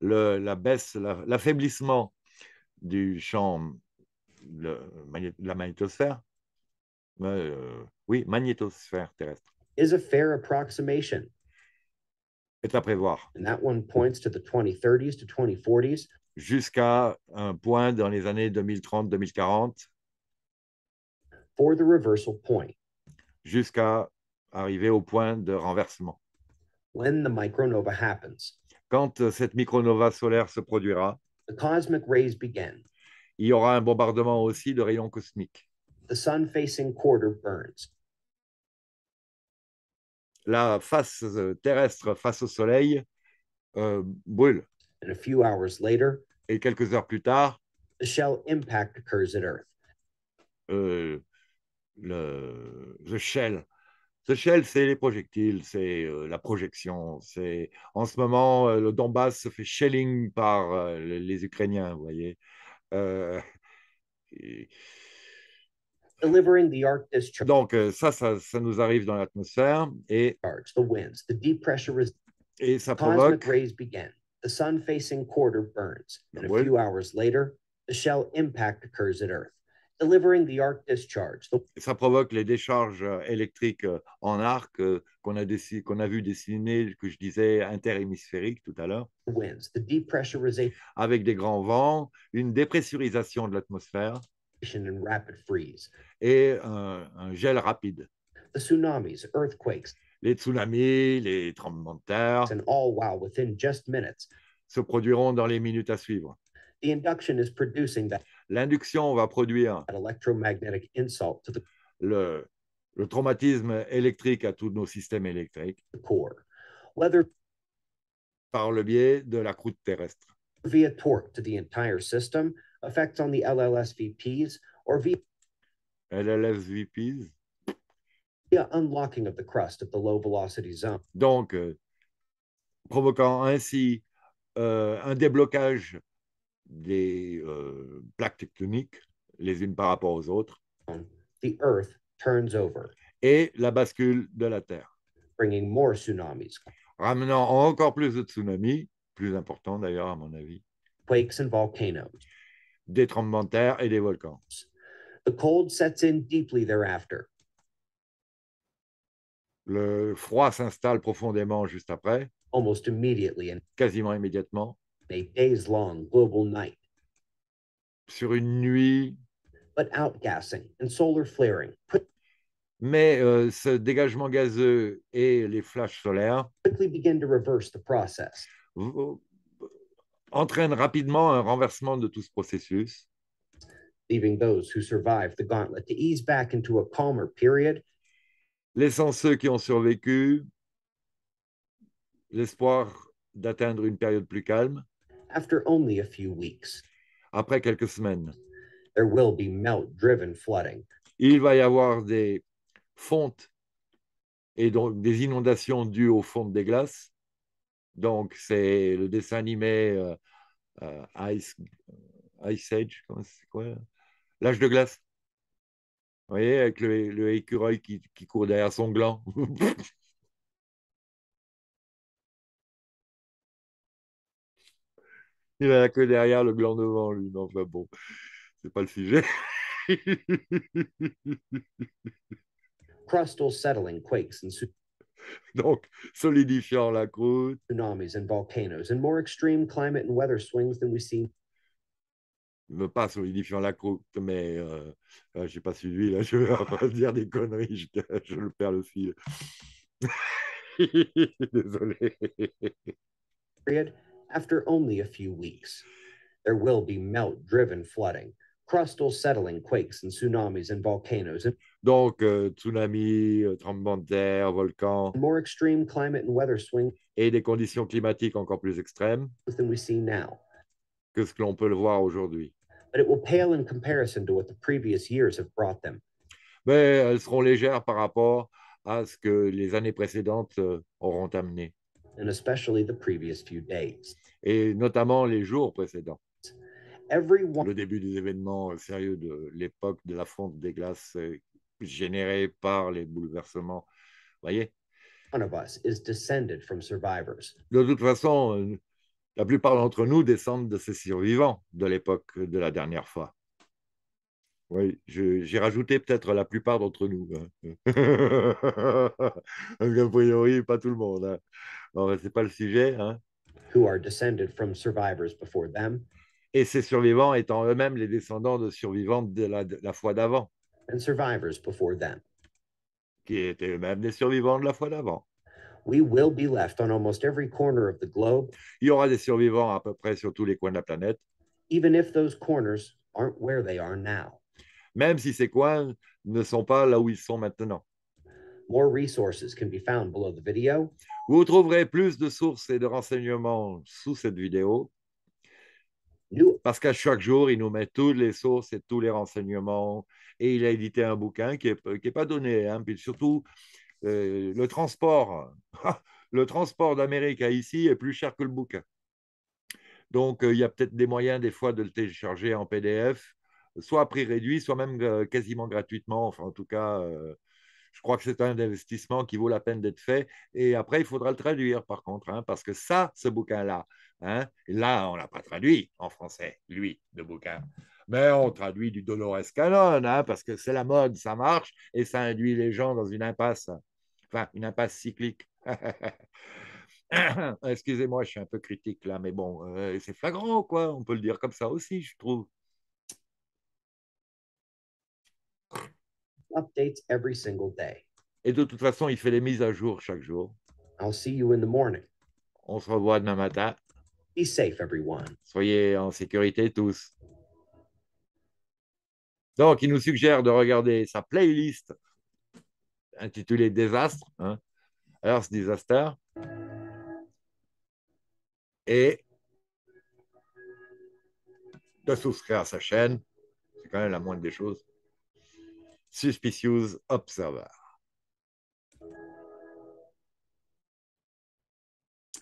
le, la baisse, l'affaiblissement du champ, le, la magnétosphère, euh, oui, magnétosphère terrestre, is a fair approximation. est à prévoir. And that one points to the 2030s to 2040s. Jusqu'à un point dans les années 2030-2040. For the reversal point. Jusqu'à arriver au point de renversement. quand euh, cette micronova solaire se produira, il y aura un bombardement aussi de rayons cosmiques. La face euh, terrestre face au soleil euh, brûle. Et quelques heures plus tard, shell le shell ce shell, c'est les projectiles, c'est euh, la projection. C'est en ce moment euh, le Donbass se fait shelling par euh, les Ukrainiens, vous voyez. Donc ça, ça, nous arrive dans l'atmosphère et et ça provoque. impact ça provoque les décharges euh, électriques euh, en arc euh, qu'on a, a vu dessiner, que je disais interhémisphérique tout à l'heure, avec des grands vents, une dépressurisation de l'atmosphère et un, gel rapide. les tsunamis, les tremblements de terre se produiront dans les minutes à suivre. L'induction va produire le, le, traumatisme électrique à tous nos systèmes électriques par le biais de la croûte terrestre. Via torque to the entire system, effects on the LLSVPs or via LLSVPs. Via unlocking of the crust of the low velocity zone. Donc, euh, provoquant ainsi euh, un déblocage des euh, plaques tectoniques les unes par rapport aux autres. et la bascule de la Terre, ramenant encore plus de tsunamis, plus importants d'ailleurs à mon avis, des tremblements de terre et des volcans. Le froid s'installe profondément juste après, quasiment immédiatement. Sur une nuit. Mais euh, ce dégagement gazeux et les flashs solaires entraînent rapidement un renversement de tout ce processus. Laissant ceux qui ont survécu l'espoir d'atteindre une période plus calme. Après quelques semaines, Il va y avoir des fontes et donc des inondations dues aux fontes des glaces. Donc c'est le dessin animé euh, euh, Ice, euh, Ice Age, L'âge de glace. Vous voyez, avec le, écureuil qui, qui court derrière son gland. il a la queue derrière, le gland devant lui. Non, enfin bah, bon, c'est pas le sujet. Crustal settling quakes and Donc, solidifiant la croûte. Tsunamis and volcanoes and more extreme climate and weather swings than we see. Ne pas solidifiant la croûte, mais euh, euh, j'ai pas suivi là. Je vais pas dire des conneries. Je, je le perds le fil. Désolé. Period after only a few weeks. There will be melt driven flooding, crustal settling quakes and tsunamis and volcanoes. And Donc, euh, tsunami, euh, tremblement de terre, volcan. More extreme climate and weather swing Et des conditions climatiques encore plus extrêmes. Than we see now. Que ce que l'on peut le voir aujourd'hui. But it will pale in comparison to what the previous years have brought them. Mais elles seront légères par rapport à ce que les années précédentes euh, auront amené. Et notamment les jours précédents. Le début des événements euh, sérieux de l'époque de la fonte des glaces euh, générée par les bouleversements. Voyez De toute façon, euh, la plupart d'entre nous descendent de ces survivants de l'époque de la dernière fois. Oui, j'ai rajouté peut-être la plupart d'entre nous. Hein. a priori, pas tout le monde. Hein. Ben, c'est pas le sujet. Hein. Who are descended from survivors before them. Et ces survivants étant eux-mêmes les descendants de survivants de la, de la fois d'avant. And survivors before them. Qui étaient eux-mêmes des survivants de la fois d'avant. We will be left on almost every corner of the globe. Il y aura des survivants à peu près sur tous les coins de la planète. Even if those corners aren't where they are now même si ces coins ne sont pas là où ils sont maintenant. Vous trouverez plus de sources et de renseignements sous cette vidéo. Parce qu'à chaque jour, il nous met toutes les sources et tous les renseignements. Et il a édité un bouquin qui n'est est pas donné. Hein. Puis surtout, euh, le transport. Ah, le transport d'Amérique à ici est plus cher que le bouquin. Donc, euh, il y a peut-être des moyens, des fois, de le télécharger en PDF soit à prix réduit, soit même euh, quasiment gratuitement. Enfin, en tout cas, euh, je crois que c'est un investissement qui vaut la peine d'être fait. Et après, il faudra le traduire, par contre, hein, parce que ça, ce bouquin-là, hein, là, on ne l'a pas traduit en français, lui, le bouquin. Mais on traduit du Dolores Cannon, hein, parce que c'est la mode, ça marche, et ça induit les gens dans une impasse, enfin, une impasse cyclique. Excusez-moi, je suis un peu critique là, mais bon, euh, c'est flagrant, quoi. On peut le dire comme ça aussi, je trouve. every single Et de toute façon, il fait les mises à jour chaque jour. On se revoit demain matin. Soyez en sécurité tous. Donc, il nous suggère de regarder sa playlist intitulée Désastre, hein, Earth Disaster. Et de souscrire à sa chaîne. C'est quand même la moindre des choses. Suspicious Observer.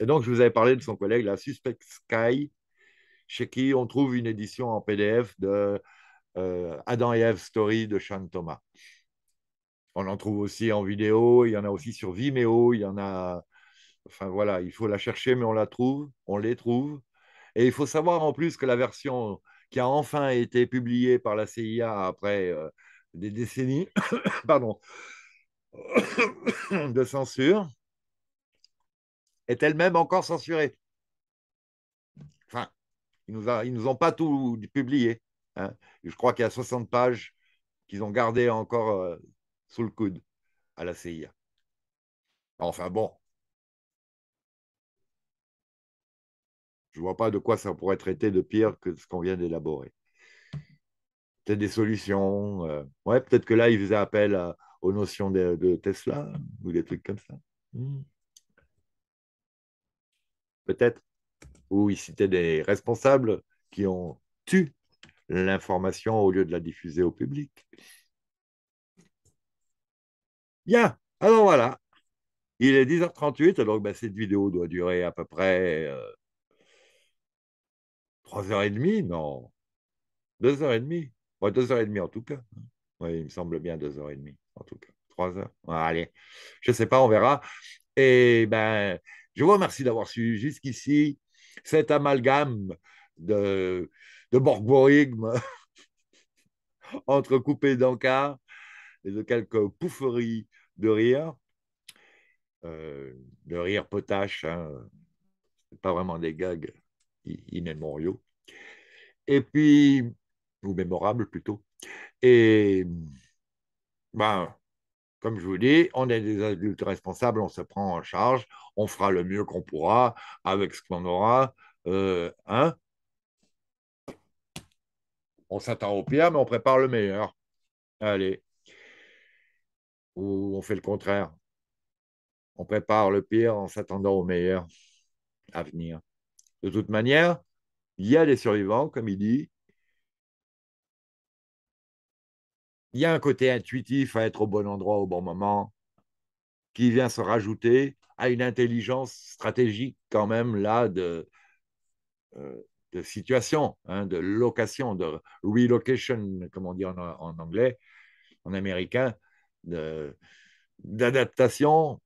Et donc, je vous avais parlé de son collègue, la Suspect Sky, chez qui on trouve une édition en PDF de euh, Adam et Eve Story de Sean Thomas. On en trouve aussi en vidéo, il y en a aussi sur Vimeo, il y en a. Enfin voilà, il faut la chercher, mais on la trouve, on les trouve. Et il faut savoir en plus que la version qui a enfin été publiée par la CIA après euh, des décennies pardon, de censure est elle-même encore censurée. Enfin, ils nous, nous ont pas tout publié. Hein. Je crois qu'il y a 60 pages qu'ils ont gardées encore euh, sous le coude à la CIA. Enfin bon. Je ne vois pas de quoi ça pourrait traiter de pire que ce qu'on vient d'élaborer peut des solutions. Euh. ouais, peut-être que là, il faisait appel aux notions de, Tesla ou des trucs comme ça. Hmm. Peut-être. Ou il citait des responsables qui ont tué l'information au lieu de la diffuser au public. Bien, alors voilà. Il est 10h38, alors bah, cette vidéo doit durer à peu près 3h30, euh, non, 2h30. 2 deux heures et demie en tout cas. Oui, il me semble bien deux heures et demie en tout cas. Trois heures. allez, je ne sais pas, on verra. Et ben, je vous remercie d'avoir suivi jusqu'ici cet amalgame de, de entrecoupés entrecoupé d'encarts et de quelques poufferies de rire, euh, de rire potache, hein. pas vraiment des gags in Et puis, ou mémorable plutôt. Et ben, comme je vous dis, on est des adultes responsables, on se prend en charge, on fera le mieux qu'on pourra avec ce qu'on aura. Euh, hein. on s'attend au pire, mais on prépare le meilleur. Allez. Ou on fait le contraire. On prépare le pire en s'attendant au meilleur à venir. De toute manière, il y a des survivants, comme il dit, Il y a un côté intuitif à être au bon endroit au bon moment qui vient se rajouter à une intelligence stratégique quand même là de, euh, situation, hein, de location, de relocation, comme on dit en, anglais, en américain, d'adaptation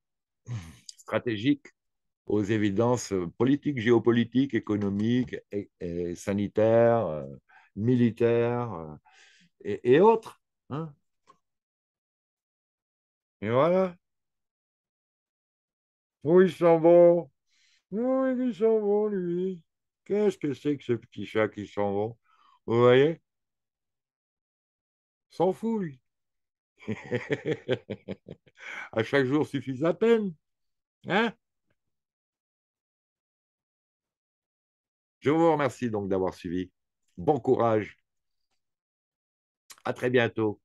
stratégique aux évidences politiques, géopolitiques, économiques, et, sanitaires, euh, militaires euh, et, autres. Hein Et voilà. oui ils sont bons. oui ils sont bons, lui. Qu'est-ce que c'est que ce petit chat qui s'en va Vous voyez S'en fout, lui. à chaque jour suffit à peine. Hein Je vous remercie donc d'avoir suivi. Bon courage à très bientôt.